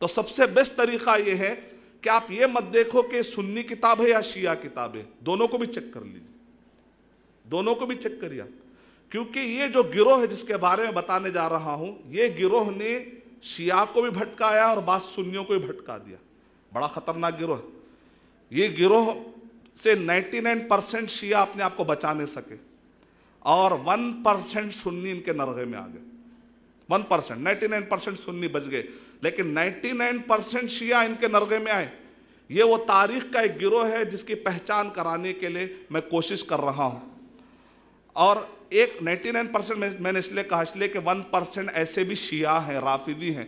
तो सबसे बेस्ट तरीका यह है कि आप ये मत देखो कि सुन्नी किताब है या शिया किताब है दोनों को भी चेक कर लीजिए दोनों को भी चेक करिए क्योंकि ये जो गिरोह है जिसके बारे में बताने जा रहा हूं ये गिरोह ने शिया को भी भटकाया और बाद सुन्नियों को भी भटका दिया बड़ा खतरनाक गिरोह ये गिरोह से 99 परसेंट शिया अपने आप को बचा नहीं सके और वन परसेंट सुन्नी इनके नरगे में आ गए one percent ninety nine percent सुन्नी बच गए लेकिन नाइन्टी नाइन परसेंट शिया इनके नरगे में आए ये वो तारीख का एक गिरोह है जिसकी पहचान कराने के लिए मैं कोशिश कर रहा हूँ और एक नाइन्टी नाइन परसेंट मैंने इसलिए कहा इसलिए कि वन परसेंट ऐसे भी शिया हैं राफिदी हैं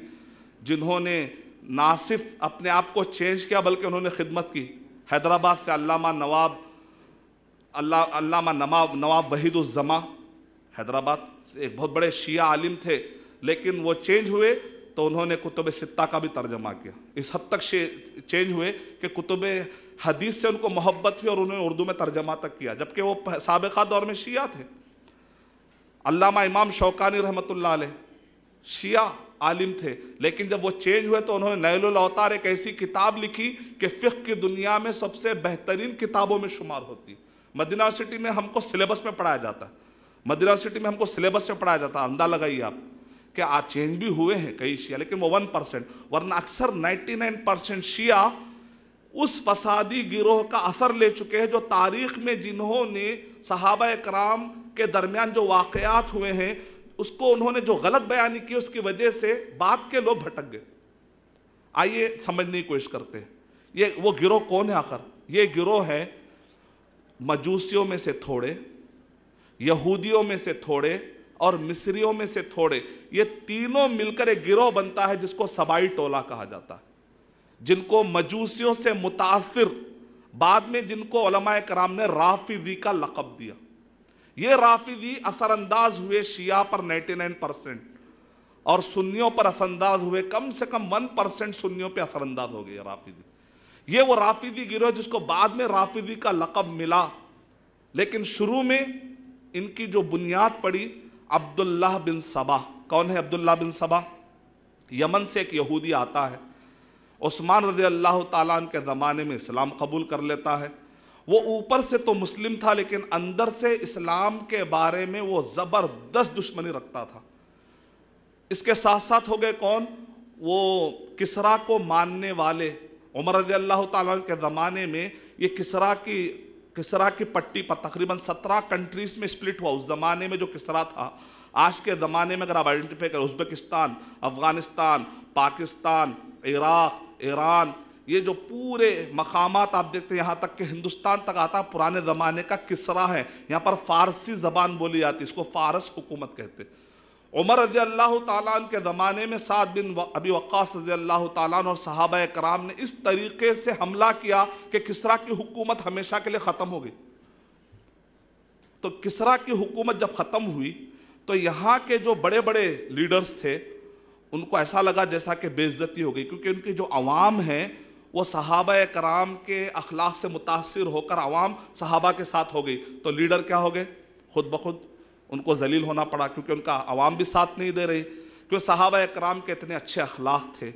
जिन्होंने ना सिर्फ अपने आप को चेंज किया बल्कि उन्होंने खिदमत की हैदराबाद से अल्लामा नवाब अल्लाह नवाब नवाब वहीदुलजमा हैदराबाद एक बहुत बड़े शिया आलिम थे लेकिन वो चेंज हुए तो उन्होंने कुतुब सित्ता का भी तर्जमा किया इस हद तक चेंज हुए कि कुतुब हदीस से उनको मोहब्बत हुई और उन्होंने उर्दू में तर्जमा तक किया जबकि वो सबका दौर में शिया थे अल्लामा इमाम शौकानी रहमत शिया आलिम थे लेकिन जब वो चेंज हुए तो उन्होंने नैल अवतार एक ऐसी किताब लिखी कि फ़िक की दुनिया में सबसे बेहतरीन किताबों में शुमार होती मदीना यूनिवर्सिटी में हमको सिलेबस में पढ़ाया जाता मदीना यूनिवर्सिटी में हमको सिलेबस में पढ़ाया जाता अंदाजा लगाइए आप कि आज चेंज भी हुए हैं कई शिया लेकिन वो वन परसेंट वरना अक्सर नाइन्टी नाइन परसेंट शिया उस फसादी गिरोह का असर ले चुके हैं जो तारीख में जिन्होंने सहाबा कराम के दरमियान जो वाकयात हुए हैं उसको उन्होंने जो गलत बयानी की उसकी वजह से बात के लोग भटक गए आइए समझने की कोशिश करते हैं ये वो गिरोह कौन है आकर ये गिरोह है मजूसियों में से थोड़े यहूदियों में से थोड़े और मिस्रियों में से थोड़े ये तीनों मिलकर एक गिरोह बनता है जिसको सबाई टोला कहा जाता है जिनको मजूसियों से मुतासिर बाद में जिनको कराम ने राफिदी का लकब दिया ये राफिदी असरअंदाज हुए शिया पर 99 परसेंट और सुन्नियों पर असरअंदाज हुए कम से कम 1 परसेंट सुन्नियों पर असरअंदाज हो गए राफिदी ये वो राफिदी गिरोह जिसको बाद में राफिदी का लकब मिला लेकिन शुरू में इनकी जो बुनियाद पड़ी अब्दुल्लाह बिन सबा कौन है अब्दुल्लाह बिन सबा यमन से एक यहूदी आता है उस्मान रजी अल्लाह ताला के ज़माने में इस्लाम कबूल कर लेता है वो ऊपर से तो मुस्लिम था लेकिन अंदर से इस्लाम के बारे में वो ज़बरदस्त दुश्मनी रखता था इसके साथ साथ हो गए कौन वो किसरा को मानने वाले उमर रजी अल्लाह तन के ज़माने में ये किसरा की किसरा की पट्टी पर तकरीबन सत्रह कंट्रीज़ में स्प्लिट हुआ उस ज़माने में जो किसरा था आज के ज़माने में अगर आप आइडेंटिफाई करें Uzbekistan Afghanistan Pakistan Iraq Iran ये जो पूरे मकाम आप देखते हैं यहाँ तक कि हिंदुस्तान तक आता पुराने ज़माने का किसरा है यहाँ पर फ़ारसी ज़बान बोली जाती है इसको फ़ारस हुकूमत कहते हैं उमर रजी अल्लाह तालन के ज़माने में साद बिन अबी वक्स रजी अल्लाह तालन और साहब कराम ने इस तरीके से हमला किया कि किसरा की हुकूमत हमेशा के लिए ख़त्म हो गई तो किसरा की हुकूमत जब ख़त्म हुई तो यहाँ के जो बड़े बड़े लीडर्स थे उनको ऐसा लगा जैसा कि बेइज्जती हो गई क्योंकि उनकी जो आवाम है वो सहाबा कराम के अखलाक से मुतासर होकर आवाम सहाबा के साथ हो गई तो लीडर क्या हो गए खुद ब खुद उनको जलील होना पड़ा क्योंकि उनका आवाम भी साथ नहीं दे रही क्योंकि सहाबा कराम के इतने अच्छे अखलाक थे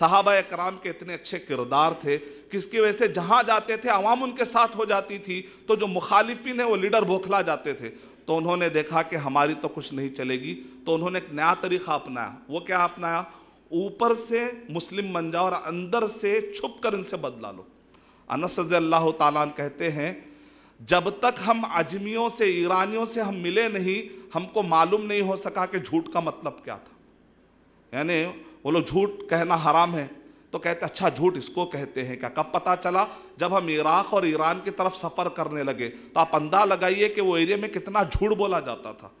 सहाबा कराम के इतने अच्छे किरदार थे किसकी वजह से जहाँ जाते थे आवाम उनके साथ हो जाती थी तो जो मुखालिफिन है वो लीडर बौखला जाते थे तो उन्होंने देखा कि हमारी तो कुछ नहीं चलेगी तो उन्होंने एक नया तरीका अपनाया वो क्या अपनाया ऊपर से मुस्लिम बन जाओ और अंदर से छुप कर इनसे बदला लो अनस अल्लाह ताला कहते हैं जब तक हम अजमियों से ईरानियों से हम मिले नहीं हमको मालूम नहीं हो सका कि झूठ का मतलब क्या था यानी वो लोग झूठ कहना हराम है तो कहते अच्छा झूठ इसको कहते हैं क्या कब पता चला जब हम इराक और ईरान की तरफ सफ़र करने लगे तो आप अंदा लगाइए कि वो एरिया में कितना झूठ बोला जाता था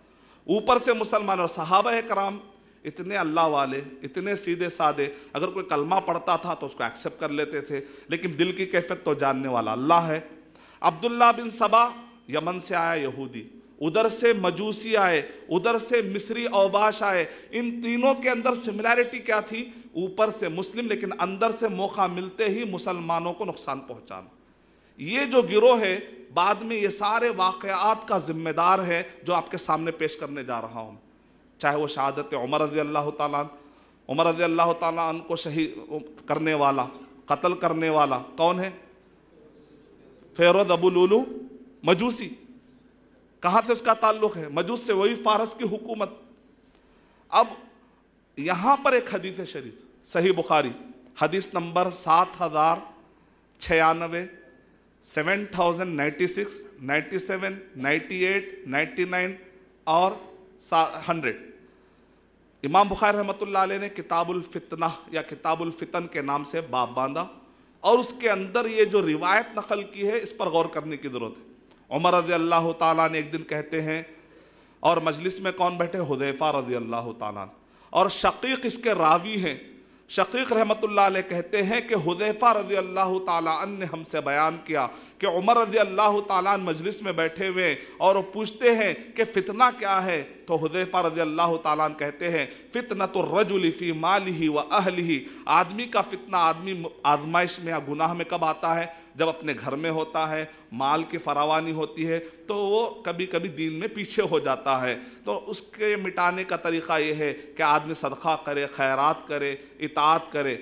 ऊपर से मुसलमान और साहब कराम इतने अल्लाह वाले इतने सीधे साधे अगर कोई कलमा पढ़ता था तो उसको एक्सेप्ट कर लेते थे लेकिन दिल की कैफियत तो जानने वाला अल्लाह है अब्दुल्ला बिन सबा यमन से आया यहूदी उधर से मजूसी आए उधर से मिस्री अवबाश आए इन तीनों के अंदर सिमिलैरिटी क्या थी ऊपर से मुस्लिम लेकिन अंदर से मौका मिलते ही मुसलमानों को नुकसान पहुंचाना ये जो गिरोह है बाद में ये सारे वाक़ात का जिम्मेदार है जो आपके सामने पेश करने जा रहा हूँ चाहे वो शहादत उमर रजी अल्लाह तमर रजी अल्लाह तन को शहीद करने वाला कत्ल करने वाला कौन है फेरोद अबू लूलू मजूसी कहाँ से उसका ताल्लुक है मजूस से वही फारस की हुकूमत अब यहाँ पर एक हदीस शरीफ सही बुखारी हदीस नंबर सात हज़ार छियानवे seven thousand ninety six ninety seven ninety eight ninety nine और हंड्रेड इमाम बुखार रहमत ने किताबुल फितना या किताबुल फितन के नाम से बाप बांधा और उसके अंदर ये जो रिवायत नकल की है इस पर गौर करने की ज़रूरत है उमर रज़ी अल्लाह ताला ने एक दिन कहते हैं और मजलिस में कौन बैठे हुदैफ़ा रज़ी अल्लाह ताला और शकीक इसके रावी हैं शकीक रहमत कहते हैं कि हुदैफ़ा रज़ी अल्लाह ताला ने हमसे बयान किया कि उमर रजी अल्लाह तालान मजलिस में बैठे हुए और वो पूछते हैं कि फ़ितना क्या है तो हदैफ़ा रजी अल्लाह तालान कहते हैं फ़ितना तो रजुलफ़ी माल ही व अहल ही आदमी का फितना आदमी आजमाइश में या गुनाह में कब आता है जब अपने घर में होता है माल की फरावानी होती है तो वो कभी कभी दीन में पीछे हो जाता है तो उसके मिटाने का तरीक़ा ये है कि आदमी सदका करे खैरात करे इतात करे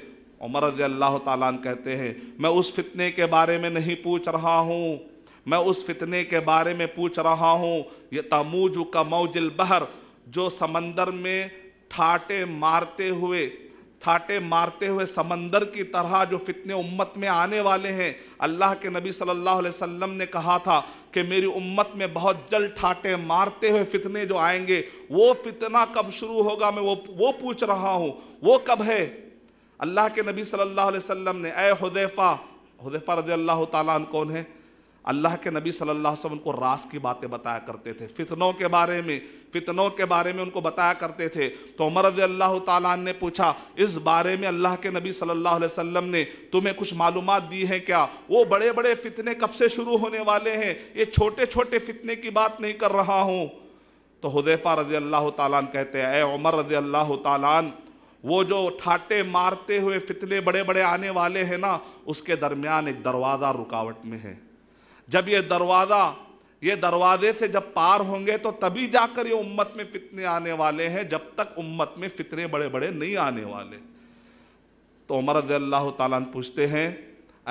उमर रजी अल्लाह तालान कहते हैं मैं उस फितने के बारे में नहीं पूछ रहा हूँ मैं उस फितने के बारे में पूछ रहा हूँ ये तमूज का मौजिल बहर जो समंदर में ठाटे मारते हुए ठाटे मारते हुए समंदर की तरह जो फितने उम्मत में आने वाले हैं अल्लाह के नबी सल्लल्लाहु अलैहि वसल्लम ने कहा था कि मेरी उम्मत में बहुत जल्द ठाटे मारते हुए फितने जो आएंगे वो फितना कब शुरू होगा मैं वो वो पूछ रहा हूँ वो कब है अल्लाह के नबी सल्लल्लाहु अलैहि वसल्लम ने ए हुदैफा हुदैफा रजी अल्लाह ताला कौन है अल्लाह के नबी सल्लल्लाहु अलैहि वसल्लम को रास की बातें बताया करते थे फितनों के बारे में फितनों के बारे में उनको बताया करते थे तो उमर रजी अल्लाह ताला ने पूछा इस बारे में अल्लाह के नबी सल्लल्लाहु अलैहि वसल्लम ने तुम्हें कुछ मालूम दी है क्या वो बड़े बड़े फितने कब से शुरू होने वाले हैं ये छोटे छोटे फितने की बात नहीं कर रहा हूँ तो हुदैफा रजी अल्लाह कहते हैं ए उमर रजी अल्लाह ताला वो जो ठाटे मारते हुए फितने बड़े बड़े आने वाले हैं ना उसके दरमियान एक दरवाज़ा रुकावट में है जब ये दरवाज़ा ये दरवाजे से जब पार होंगे तो तभी जाकर ये उम्मत में फितने आने वाले हैं जब तक उम्मत में फितने बड़े बड़े नहीं आने वाले तो उमर रजी अल्लाह ताला पूछते हैं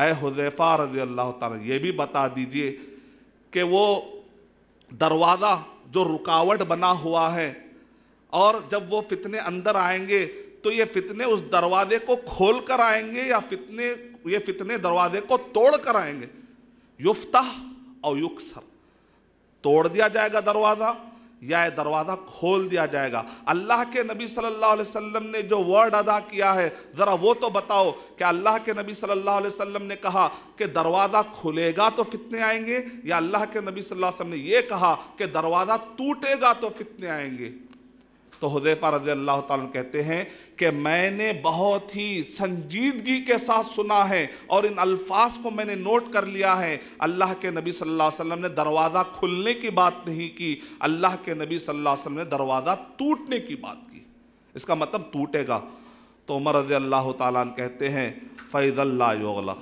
अय हुजैफा रजी अल्लाह ते ये भी बता दीजिए कि वो दरवाज़ा जो रुकावट बना हुआ है और जब वो फितने अंदर आएंगे तो ये फितने उस दरवाजे को खोल कर आएंगे या फितने ये फितने दरवाजे को तोड़ कर आएंगे युफ्ता और युक्सर तोड़ दिया जाएगा दरवाज़ा या ये दरवाज़ा खोल दिया जाएगा अल्लाह के नबी सल्लल्लाहु अलैहि वसल्लम ने जो वर्ड अदा किया है ज़रा वो तो बताओ कि अल्लाह के नबी सल्लल्लाहु अलैहि वसल्लम ने कहा कि दरवाज़ा खुलेगा तो फितने आएंगे या अल्लाह के नबी सल्लल्लाहु अलैहि वसल्लम ने ये कहा कि दरवाज़ा टूटेगा तो फितने आएंगे तो हजैफा रज अल्लाह कहते हैं कि मैंने बहुत ही संजीदगी के साथ सुना है और इन अल्फाज को मैंने नोट कर लिया है अल्लाह के नबी सल्लल्लाहु अलैहि वसल्लम ने दरवाज़ा खुलने की बात नहीं की अल्लाह के नबी सल्लल्लाहु अलैहि वसल्लम ने दरवाज़ा टूटने की बात की इसका मतलब टूटेगा तो उमर रजी अल्लाह तहते कहते हैं फ़ैज़ल्ला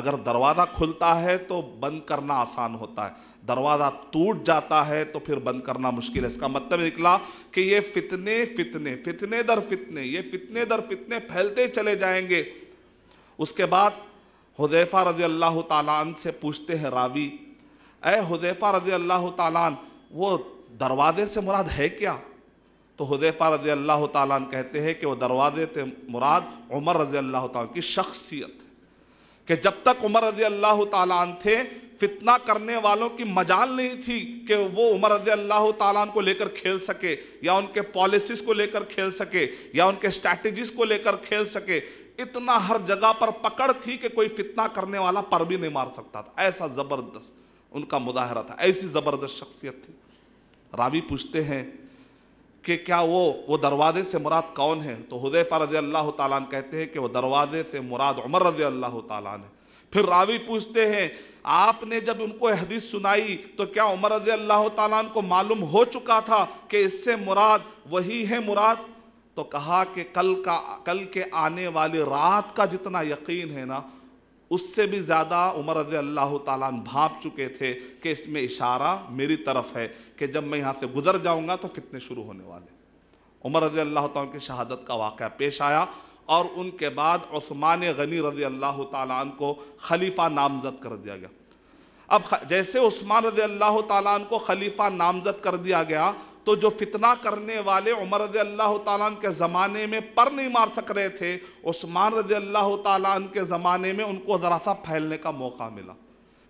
अगर दरवाज़ा खुलता है तो बंद करना आसान होता है दरवाज़ा टूट जाता है तो फिर बंद करना मुश्किल है इसका मतलब निकला कि ये फितने फितने फितने दर फितने ये फितने दर फितने फैलते चले जाएंगे उसके बाद हुदैफ़ा रजी अल्लाह तालान से पूछते हैं रावी ए हुदैफ़ा रजी अल्लाह तन वो दरवाजे से मुराद है क्या तो हुदैफ़ा रजी अल्लाह तालान कहते हैं कि वह दरवाजे से मुराद उमर रजी अल्लाह की शख्सियत कि जब तक उमर रजी अल्लाह तालान थे फितना करने वालों की मजाल नहीं थी कि वो उमर रज अल्लाह ताला को लेकर खेल सके या उनके पॉलिसीज़ को लेकर खेल सके या उनके स्ट्रैटेजीज को लेकर खेल सके इतना हर जगह पर पकड़ थी कि कोई फितना करने वाला पर भी नहीं मार सकता था ऐसा ज़बरदस्त उनका मुजाहरा था ऐसी ज़बरदस्त शख्सियत थी रावी पूछते हैं कि क्या वो वो दरवाजे से मुराद कौन है तो हदैफ़ा रज अल्लाह तहते हैं कि वह दरवाजे से मुराद उमर रज अल्लाह ताला फिर रावी पूछते हैं आपने जब उनको हदीस सुनाई तो क्या उमर रजी अल्लाह ताला को मालूम हो चुका था कि इससे मुराद वही है मुराद तो कहा कि कल का कल के आने वाली रात का जितना यकीन है ना उससे भी ज़्यादा उमर रजी अल्लाह ताला भाप चुके थे कि इसमें इशारा मेरी तरफ है कि जब मैं यहाँ से गुजर जाऊँगा तो फितने शुरू होने वाले उमर रजी अल्लाह की शहादत का वाक़ पेश आया और उनके बाद उस्मान गनी रजी अल्लाह तन को खलीफा नामज़द कर दिया गया अब जैसे उस्मान रजी अल्लाह तन को खलीफा नामज़द कर दिया गया तो जो फितना करने वाले उमर रजी अल्लाह तन के ज़माने में पर नहीं मार सक रहे थे उस्मान रजी अल्लाह तन के ज़माने में उनको ज़रा सा फैलने का मौका मिला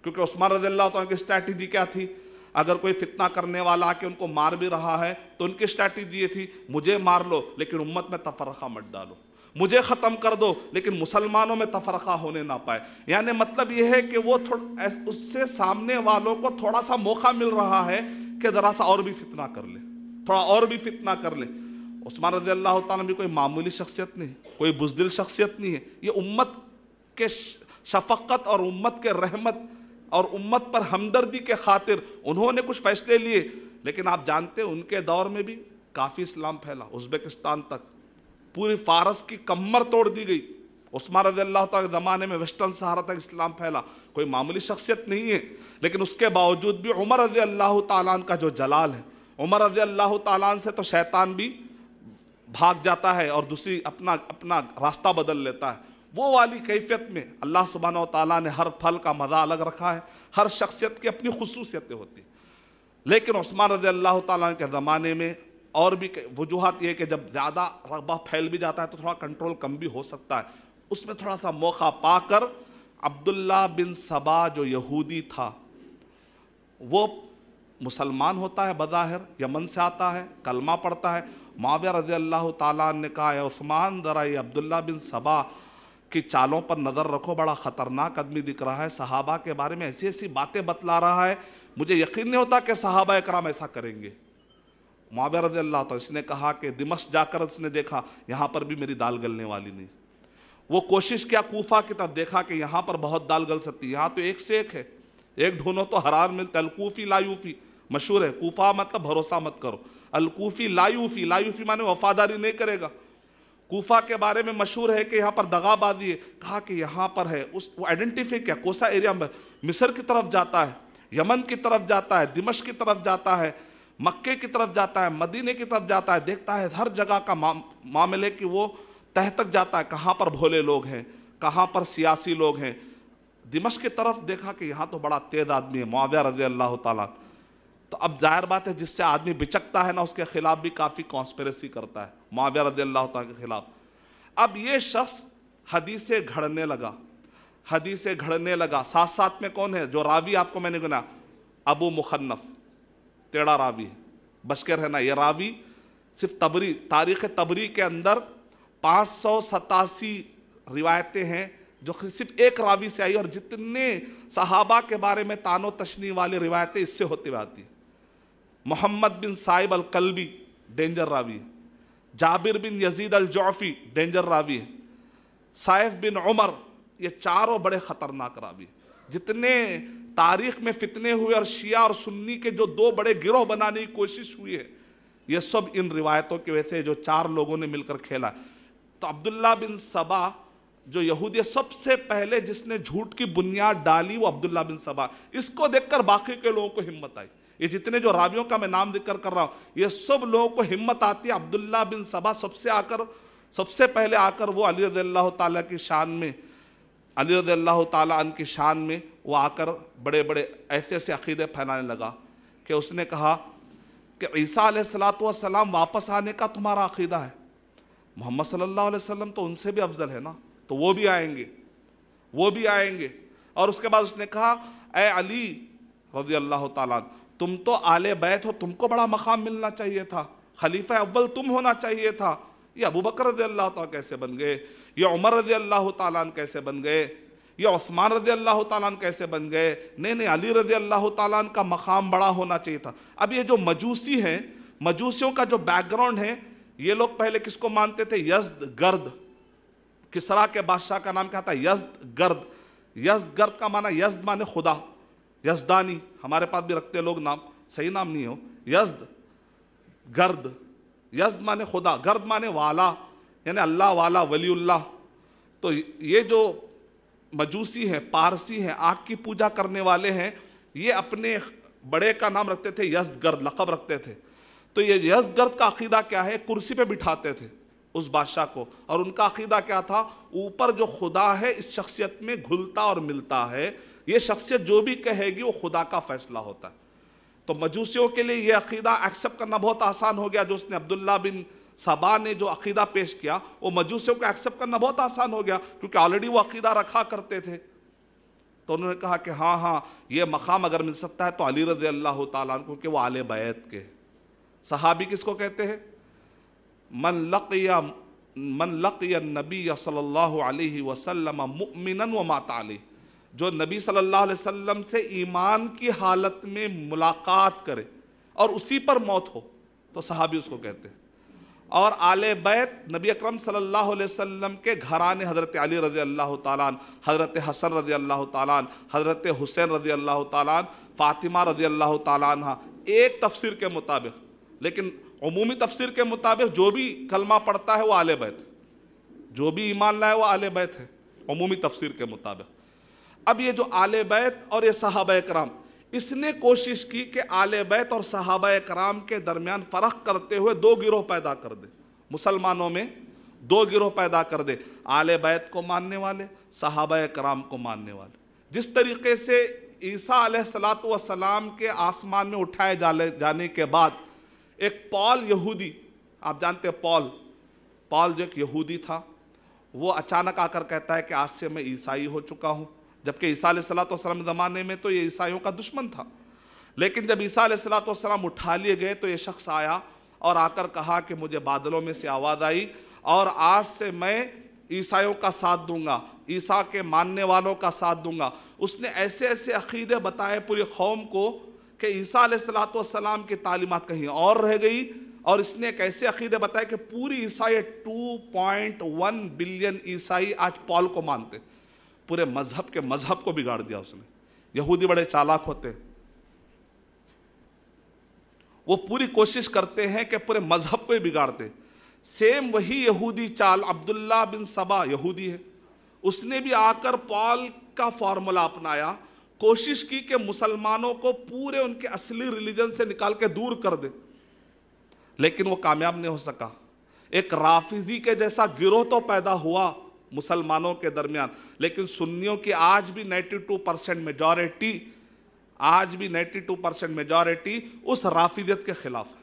क्योंकि उस्मान रजी अल्लाह तन की स्ट्रैटेजी क्या थी अगर कोई फितना करने वाला आके उनको मार भी रहा है तो उनकी स्ट्रैटेजी ये थी मुझे मार लो लेकिन उम्मत में तफरखा मत डालो मुझे ख़त्म कर दो लेकिन मुसलमानों में तफरका होने ना पाए यानी मतलब यह है कि वो थोड़ा उससे सामने वालों को थोड़ा सा मौका मिल रहा है कि ज़रा सा और भी फितना कर ले थोड़ा और भी फितना कर ले उस्मान रजी अल्लाह तभी भी कोई मामूली शख्सियत नहीं है कोई बुजदिल शख्सियत नहीं है ये उम्मत के शफक़त और उम्मत के रहमत और उम्मत पर हमदर्दी के खातिर उन्होंने कुछ फैसले लिए लेकिन आप जानते हैं उनके दौर में भी काफ़ी इस्लाम फैला उज्बेकिस्तान तक पूरी फारस की कमर तोड़ दी गई उस्मान रजी अल्लाह के ज़माने में वेस्टर्न सहारा तक इस्लाम फैला कोई मामूली शख्सियत नहीं है लेकिन उसके बावजूद भी उमर रजी अल्लाह तालान का जो जलाल है उमर रजी अल्लाह तालान से तो शैतान भी भाग जाता है और दूसरी अपना अपना रास्ता बदल लेता है वो वाली कैफियत में अल्लाह सुबहान ताली ने हर फल का मज़ा अलग रखा है हर शख्सियत की अपनी खसूसियतें होती लेकिन उस्मान रजी अल्लाह ताली के ज़माने में और भी वजूहत यह कि जब ज़्यादा रगबा फैल भी जाता है तो थोड़ा कंट्रोल कम भी हो सकता है उसमें थोड़ा सा मौका पाकर अब्दुल्ला बिन सबा जो यहूदी था वो मुसलमान होता है बज़ाहिर यमन से आता है कलमा पढ़ता है माविया रजी अल्लाह ताला ने कहा है उस्मान ज़रा ये अब्दुल्ला बिन सबा की चालों पर नज़र रखो बड़ा ख़तरनाक आदमी दिख रहा है सहाबा के बारे में ऐसी ऐसी बातें बतला रहा है मुझे यकीन नहीं होता कि सहाबा कराम ऐसा करेंगे मुआविया रजी अल्लाह इसने कहा कि दिमश जाकर उसने देखा यहाँ पर भी मेरी दाल गलने वाली नहीं वो कोशिश किया कोफा की तरफ देखा कि यहाँ पर बहुत दाल गल सकती है यहाँ तो एक से एक है एक ढूंढो तो हरार मिलते अलकूफ़ी लायूफ़ी मशहूर है कोफा मतलब भरोसा मत करो अलकूफ़ी लायूफ़ी लायूफ़ी माने वफादारी नहीं करेगा कोफा के बारे में मशहूर है कि यहाँ पर दगाबाजी है कहा कि यहाँ पर है उस वो आइडेंटिफाई किया कोसा एरिया में मिसर की तरफ जाता है यमन की तरफ जाता है दिमश की तरफ जाता है मक्के की तरफ जाता है मदीने की तरफ जाता है देखता है हर जगह का मामले कि वो तह तक जाता है कहाँ पर भोले लोग हैं कहाँ पर सियासी लोग हैं दिमश की तरफ देखा कि यहाँ तो बड़ा तेज आदमी है मुआव्या रजी अल्लाह तला तो अब जाहिर बात है जिससे आदमी बिचकता है ना उसके खिलाफ भी काफ़ी कॉन्स्परेसी करता है मुआव्या रजी अल्लाह त के खिलाफ अब ये शख्स हदीसे घड़ने लगा हदीसें घड़ने लगा साथ साथ में कौन है जो रावी आपको मैंने गुना अबू मुखन्नफ टेढ़ा रावी है बच के रहना यह रावी सिर्फ तबरी तारीख तबरी के अंदर पाँच सौ सतासी रिवायतें हैं जो सिर्फ एक रावी से आई और जितने सहाबा के बारे में तानो तशनी वाली रिवायतें इससे होती आती मोहम्मद बिन साहिब अल कलबी डेंजर रावी है जाबिर बिन यजीद अल जौफ़ी डेंजर रावी है साइफ बिन उमर ये चारों बड़े ख़तरनाक रावी जितने तारीख में फितने हुए और शिया और सुन्नी के जो दो बड़े गिरोह बनाने की कोशिश हुई है ये सब इन रिवायतों की वजह से जो चार लोगों ने मिलकर खेला तो अब्दुल्ला बिन सबा जो यहूदी सबसे पहले जिसने झूठ की बुनियाद डाली वो अब्दुल्ला बिन सबा इसको देखकर बाकी के लोगों को हिम्मत आई ये जितने जो रावियों का मैं नाम जिक्र कर रहा हूँ ये सब लोगों को हिम्मत आती है अब्दुल्ला बिन सबा सबसे आकर सबसे पहले आकर वो अली रद्ल्ला तान की शान में अली रद्ल्ला तन की शान में वो आकर बड़े बड़े ऐसे ऐसे अकीदे फैलाने लगा कि उसने कहा कि ईसा सलाम वापस आने का तुम्हारा अकीदा है मोहम्मद सल्ला वसम तो उनसे भी अफजल है ना तो वो भी आएंगे वो भी आएंगे और उसके बाद उसने कहा ए अली रजी अल्लाह तुम तो आले बैत हो तुमको बड़ा मकाम मिलना चाहिए था खलीफा अव्वल तुम होना चाहिए था ये अबू बकर रजी अल्लाह कैसे बन गए ये उमर रजी अल्लाह तैसे बन गए ये उस्मान रजी अल्लाह तन कैसे बन गए नहीं नहीं अली रजी अल्लाह तन का मकाम बड़ा होना चाहिए था अब ये जो मजूसी हैं मजूसियों का जो बैकग्राउंड है ये लोग पहले किसको मानते थे यजद गर्द किसरा के बादशाह का नाम क्या था यजद गर्द यज गर्द का माना यजद माने खुदा यजदानी हमारे पास भी रखते लोग नाम सही नाम नहीं हो यजद गर्द यजद माने खुदा गर्द माने वाला यानी अल्लाह वाला वली तो ये जो मजूसी हैं पारसी हैं आग की पूजा करने वाले हैं ये अपने बड़े का नाम रखते थे यजगर्द लकब रखते थे तो ये यजगर्द का अकीदा क्या है कुर्सी पे बिठाते थे उस बादशाह को और उनका अकीदा क्या था ऊपर जो खुदा है इस शख्सियत में घुलता और मिलता है ये शख्सियत जो भी कहेगी वो खुदा का फैसला होता है तो मजूसियों के लिए ये अकीदा एक्सेप्ट करना बहुत आसान हो गया जो उसने अब्दुल्ला बिन सबा ने जो अकीदा पेश किया वो मजूसियों को एक्सेप्ट करना बहुत आसान हो गया क्योंकि ऑलरेडी वो अकीदा रखा करते थे तो उन्होंने कहा कि हाँ हाँ ये मकाम अगर मिल सकता है तो अली रज अल्लाह तु क्योंकि वो आल बैत के सहाबी किसको कहते हैं मन लक या मन लक या नबी सल्ला वसलमिन व माताली जो नबी सल्लल्लाहु अलैहि वसल्लम से ईमान की हालत में मुलाकात करे और उसी पर मौत हो तो सहाबी उसको कहते हैं और आले बैत नबी अकरम सल्लल्लाहु अलैहि वसल्लम के घराने हज़रत अली रज़ी अल्लाह तालान हज़रत हसन रज़ी अल्लाह तन हज़रत हुसैन रज़ी अल्लाह तालान फ़ातिमा रज़ी अल्लाह तालान एक तफसीर के मुताबिक लेकिन अमूमी तफसीर के मुताबिक जो भी कलमा पढ़ता है वो आले बैत जो भी ईमान लाए वो आले बैत है अमूमी तफसीर के मुताबिक अब ये जो आले बैत और ये साहब कराम इसने कोशिश की कि आले बैत और सहाब कराम के दरमियान फ़र्क करते हुए दो गिरोह पैदा कर दे मुसलमानों में दो गिरोह पैदा कर दे आले बैत को मानने वाले सहाबा कराम को मानने वाले जिस तरीके से ईसा सलाम के आसमान में उठाए जाने के बाद एक पॉल यहूदी आप जानते हैं पॉल पॉल जो एक यहूदी था वो अचानक आकर कहता है कि आज से मैं ईसाई हो चुका हूँ जबकि ईसा सलाम ज़माने में तो ये ईसाइयों का दुश्मन था लेकिन जब ईसा सलाम उठा लिए गए तो ये शख्स आया और आकर कहा कि मुझे बादलों में से आवाज़ आई और आज से मैं ईसाइयों का साथ दूंगा ईसा के मानने वालों का साथ दूंगा उसने ऐसे ऐसे अकीदे बताए पूरी कौम को कि ईसा सलाम की तालीमत कहीं और रह गई और इसने एक ऐसे अकीदे बताए कि पूरी ईसाई 2.1 बिलियन ईसाई आज पॉल को मानते हैं पूरे मजहब के मजहब को बिगाड़ दिया उसने यहूदी बड़े चालाक होते वो पूरी कोशिश करते हैं कि पूरे मजहब को ही बिगाड़ते सेम वही यहूदी चाल अब्दुल्ला बिन सबा यहूदी है उसने भी आकर पॉल का फॉर्मूला अपनाया कोशिश की कि मुसलमानों को पूरे उनके असली रिलीजन से निकाल के दूर कर दे लेकिन वो कामयाब नहीं हो सका एक राफिजी के जैसा गिरोह तो पैदा हुआ मुसलमानों के दरमियान लेकिन सुन्नियों की आज भी 92 परसेंट मेजॉरिटी आज भी 92 परसेंट मेजॉरिटी उस राफिदियत के खिलाफ है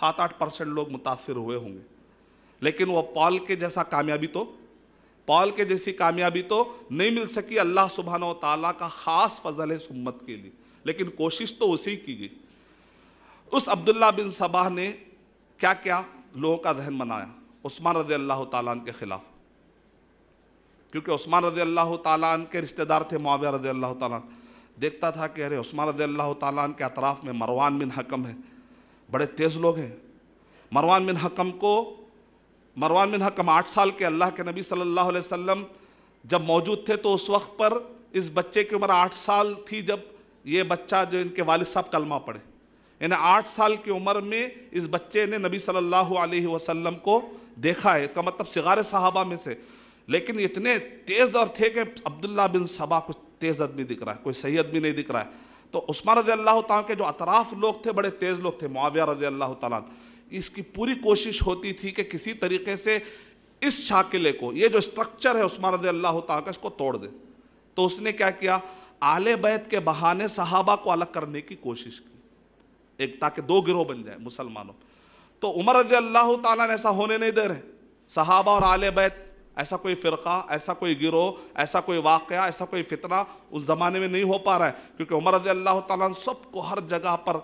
सात आठ परसेंट लोग मुतासर हुए होंगे लेकिन वह पॉल के जैसा कामयाबी तो पॉल के जैसी कामयाबी तो नहीं मिल सकी अल्लाह सुबहान तला का ख़ास फजल है सुम्मत के लिए लेकिन कोशिश तो उसी की गई उस अब्दुल्ला बिन सबाह ने क्या क्या लोगों का जहन मनाया उस्मान रजी अल्लाह तला के ख़िलाफ़ क्योंकि उस्मान रज़ी अल्लाह तालान के रिश्तेदार थे मुआविया रज़ी अल्लाह ताला देखता था कि अरे उस्मान रज़ी अल्लाह तालान के अतराफ़ में मरवान बिन हकम है बड़े तेज़ लोग हैं मरवान बिन हकम को मरवान बिन हकम आठ साल के अल्लाह के नबी सल्लल्लाहु अलैहि वसल्लम जब मौजूद थे तो उस वक्त पर इस बच्चे की उम्र आठ साल थी जब ये बच्चा जो इनके वालिद साहब कलमा पढ़े यानी आठ साल की उम्र में इस बच्चे ने नबी सल्लल्लाहु अलैहि वसल्लम को देखा है इसका मतलब सिगार साहबा में से लेकिन इतने तेज़ और थे कि अब्दुल्ला बिन सबा कुछ तेज़ आदमी दिख रहा है कोई सही आदमी नहीं दिख रहा है तो उस्मान रजी अल्लाह तह के जो अतराफ लोग थे बड़े तेज़ लोग थे मुआविया रजी अल्लाह तला इसकी पूरी कोशिश होती थी कि किसी तरीके से इस शाकिले को ये जो स्ट्रक्चर है उस्मान रजी अल्लाह तह का इसको तोड़ दे तो उसने क्या किया आले बैत के बहाने सहाबा को अलग करने की कोशिश की एक ताकि दो गिरोह बन जाए मुसलमानों तो उमर रजी अल्लाह ने ऐसा होने नहीं दे रहे सहाबा और आले बैत ऐसा कोई फ़िरका ऐसा कोई गिरोह ऐसा कोई वाक़ ऐसा कोई फितना उस ज़माने में नहीं हो पा रहा है क्योंकि उमर रजी अल्लाह तब को हर जगह पर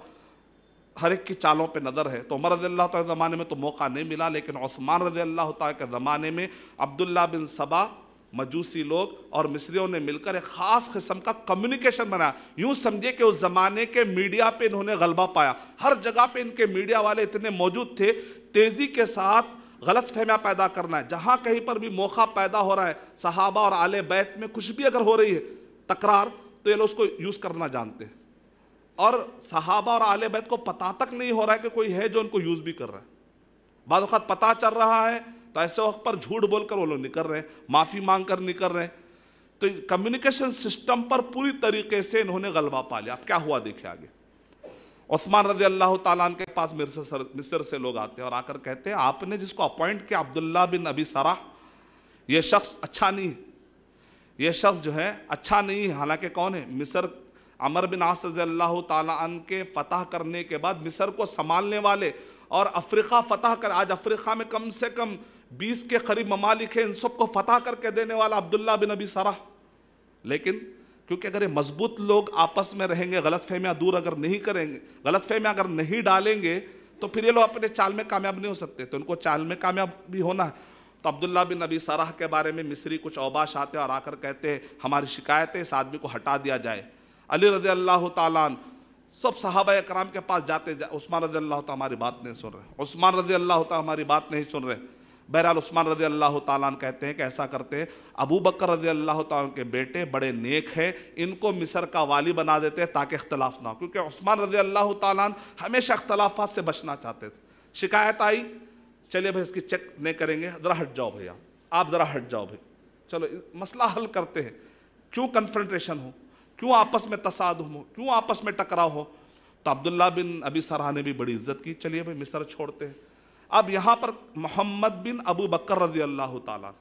हर एक की चालों पे नज़र है तो उमर रजी अल्लाह के ज़माने में तो मौका नहीं मिला लेकिन ओस्मान रजी अल्लाह के ज़माने में अब्दुल्ला बिन सबा मजूसी लोग और मिस्रियों ने मिलकर एक ख़ास किस्म का कम्युनिकेशन बनाया यूँ समझे कि उस ज़माने के मीडिया पर इन्होंने गलबा पाया हर जगह पर इनके मीडिया वाले इतने मौजूद थे तेज़ी के साथ गलत फहमियाँ पैदा करना है जहाँ कहीं पर भी मौका पैदा हो रहा है सहाबा और आले बैत में कुछ भी अगर हो रही है तकरार तो ये लोग उसको यूज़ करना जानते हैं और सहाबा और आले बैत को पता तक नहीं हो रहा है कि कोई है जो उनको यूज़ भी कर रहा है बाद पता चल रहा है तो ऐसे वक्त पर झूठ बोलकर वो लोग निकल रहे हैं माफ़ी मांग कर निकल रहे हैं तो कम्युनिकेशन सिस्टम पर पूरी तरीके से इन्होंने गलबा पा लिया अब क्या हुआ देखिए आगे उस्मान रजी अल्लाह तन के पास मिस्र मिस्र से लोग आते हैं और आकर कहते हैं आपने जिसको अपॉइंट किया अब्दुल्ला बिन अबी सराह यह शख्स अच्छा नहीं है यह शख्स जो है अच्छा नहीं है हालांकि कौन है मिस्र अमर बिन आस रजी अल्लाह तन के फतह करने के बाद मिस्र को संभालने वाले और अफ्रीका फतह कर आज अफ्रीका में कम से कम बीस के करीब ममालिक हैं इन सबको फतह करके देने वाला अब्दुल्ला बिन अबी सरा लेकिन क्योंकि अगर ये मजबूत लोग आपस में रहेंगे गलत फहमियाँ दूर अगर नहीं करेंगे गलत फहमियाँ अगर नहीं डालेंगे तो फिर ये लोग अपने चाल में कामयाब नहीं हो सकते तो उनको चाल में कामयाब भी होना है तो अब्दुल्ला बिन नबी सराह के बारे में मिस्री कुछ अवबाश आते और आकर कहते हैं हमारी शिकायतें इस आदमी को हटा दिया जाए अली रज़ी अल्लाह तालान सब सहाबा कराम के पास जाते जा उस्मान रज़ी अल्लाह हमारी बात नहीं सुन रहे उस्मान रज़ी अल्लाह हमारी बात नहीं सुन रहे बहरहाल उस्मान रजी अल्लाह तालन कहते हैं कि ऐसा करते हैं अबू बकर रजी अल्लाह तालन के बेटे बड़े नेक हैं इनको मिसर का वाली बना देते हैं ताकि अख्तलाफ ना हो क्योंकि उस्मान रजी अल्लाह तालन हमेशा अख्तलाफा से बचना चाहते थे शिकायत आई चलिए भाई इसकी चेक नहीं करेंगे ज़रा हट जाओ भैया आप ज़रा हट जाओ भाई चलो मसला हल करते हैं क्यों कन्फ्रंट्रेशन हो क्यों आपस में तसाद हो क्यों आपस में टकराव हो तो अब्दुल्ला बिन अबी सरहा ने भी बड़ी इज्जत की चलिए भाई मिसर छोड़ते हैं अब यहाँ पर मोहम्मद बिन अबू बकर रजी अल्लाह तहम्मद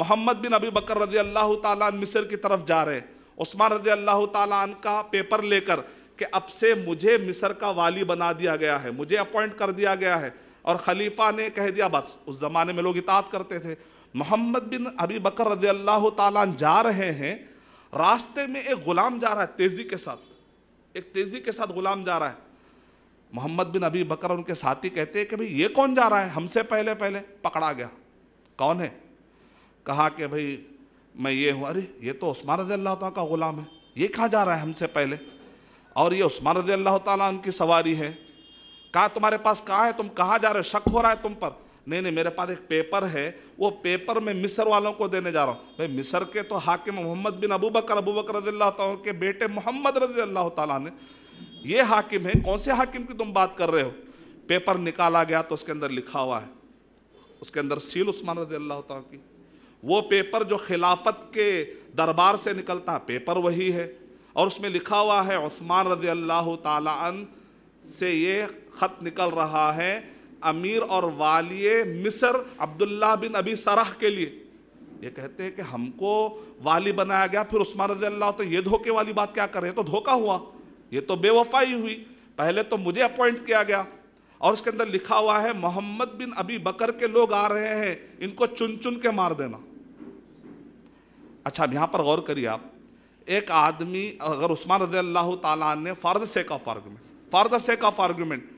मोहम्मद बिन अबू बकर रजी अल्लाह ताला मिस्र की तरफ जा रहे उस्मान रजी अल्लाह तन का पेपर लेकर कि अब से मुझे मिस्र का वाली बना दिया गया है मुझे अपॉइंट कर दिया गया है और खलीफा ने कह दिया बस उस ज़माने में लोग इतात करते थे मोहम्मद बिन अबी बकर रजी अल्लाह तालान जा रहे हैं रास्ते में एक ग़ुलाम जा रहा है तेज़ी के साथ एक तेज़ी के साथ ग़ुलाम जा रहा है मोहम्मद बिन अबी बकर उनके साथी कहते हैं कि भाई ये कौन जा रहा है हमसे पहले पहले पकड़ा गया कौन है कहा कि भाई मैं ये हूँ अरे ये तो उस्मान रजी अल्लाह तला का ग़ुलाम है ये कहाँ जा रहा है हमसे पहले और ये उस्मान रजी अल्लाह ताली उनकी सवारी है कहा तुम्हारे पास कहाँ है तुम कहाँ जा रहे हो शक हो रहा है तुम पर नहीं नहीं मेरे पास एक पेपर है वो पेपर मैं मिस्र वालों को देने जा रहा हूँ भाई मिस्र के तो हाकिम मोहम्मद बिन अबू बकर अबू बकर रजी अल्लाह के बेटे मोहम्मद रजी अल्लाह ताली ने ये हाकिम है कौन से हाकिम की तुम बात कर रहे हो पेपर निकाला गया तो उसके अंदर लिखा हुआ है उसके अंदर सील उस्मान रजी अल्लाह की वो पेपर जो खिलाफत के दरबार से निकलता पेपर वही है और उसमें लिखा हुआ है उस्मान रजी अल्लाह तन से ये ख़त निकल रहा है अमीर और वाली मिसर अब्दुल्ला बिन अबी सराह के लिए ये कहते हैं कि हमको वाली बनाया गया फिर उस्मान रजी अल्लाह तो ये धोखे वाली बात क्या कर रहे हैं तो धोखा हुआ ये तो बेवफाई हुई पहले तो मुझे अपॉइंट किया गया और उसके अंदर लिखा हुआ है मोहम्मद बिन अभी बकर के लोग आ रहे हैं इनको चुन चुन के मार देना अच्छा अब यहां पर गौर करिए आप एक आदमी अगर उस्मान रजी अल्लाह तला ने for the sake of argument for the sake of argument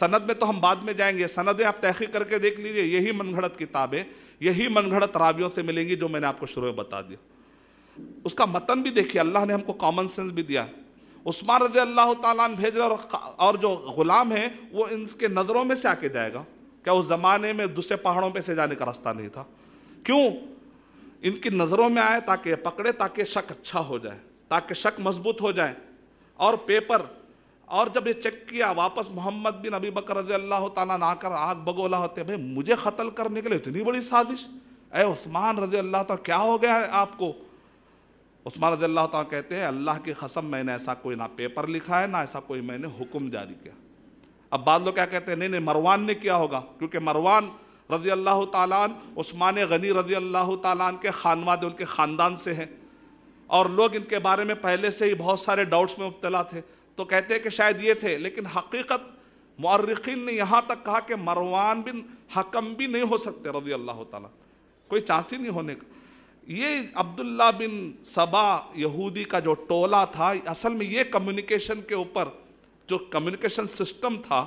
सनद में तो हम बाद में जाएंगे सनदें आप तहकी करके देख लीजिए यही घड़त किताबें यही घड़त रावियों से मिलेंगी जो मैंने आपको शुरू में बता दिया उसका मतन भी देखिए अल्लाह ने हमको कॉमन सेंस भी दिया है उस्मान रजी अल्लाह तालान भेज रहे और, और जो ग़ुलाम है वो इनके नज़रों में से आके जाएगा क्या उस ज़माने में दूसरे पहाड़ों पे से जाने का रास्ता नहीं था क्यों इनकी नज़रों में आए ताकि पकड़े ताकि शक अच्छा हो जाए ताकि शक मजबूत हो जाए और पेपर और जब ये चेक किया वापस मोहम्मद बिन अबी बकर रजी अल्लाह तला आकर आग बगोला होते भाई मुझे कत्ल करने के लिए इतनी बड़ी साजिश अरे उस्मान रजी अल्लाह तो क्या हो गया है आपको उस्मान रजी अल्लाह कहते हैं अल्लाह की कसम मैंने ऐसा कोई ना पेपर लिखा है ना ऐसा कोई मैंने हुक्म जारी किया अब बाद लोग क्या कहते हैं नहीं नहीं मरवान ने किया होगा क्योंकि मरवान रजी अल्लाह तालान उस्मान गनी रजी अल्लाह तालान के खानवादे उनके ख़ानदान से हैं और लोग इनके बारे में पहले से ही बहुत सारे डाउट्स में मुबतला थे तो कहते हैं कि शायद ये थे लेकिन हकीकत मर्रखीन ने यहाँ तक कहा कि मरवान बिन हकम भी नहीं हो सकते रजी अल्लाह ताला कोई चांस ही नहीं होने का ये अब्दुल्ला बिन सबा यहूदी का जो टोला था असल में ये कम्युनिकेशन के ऊपर जो कम्युनिकेशन सिस्टम था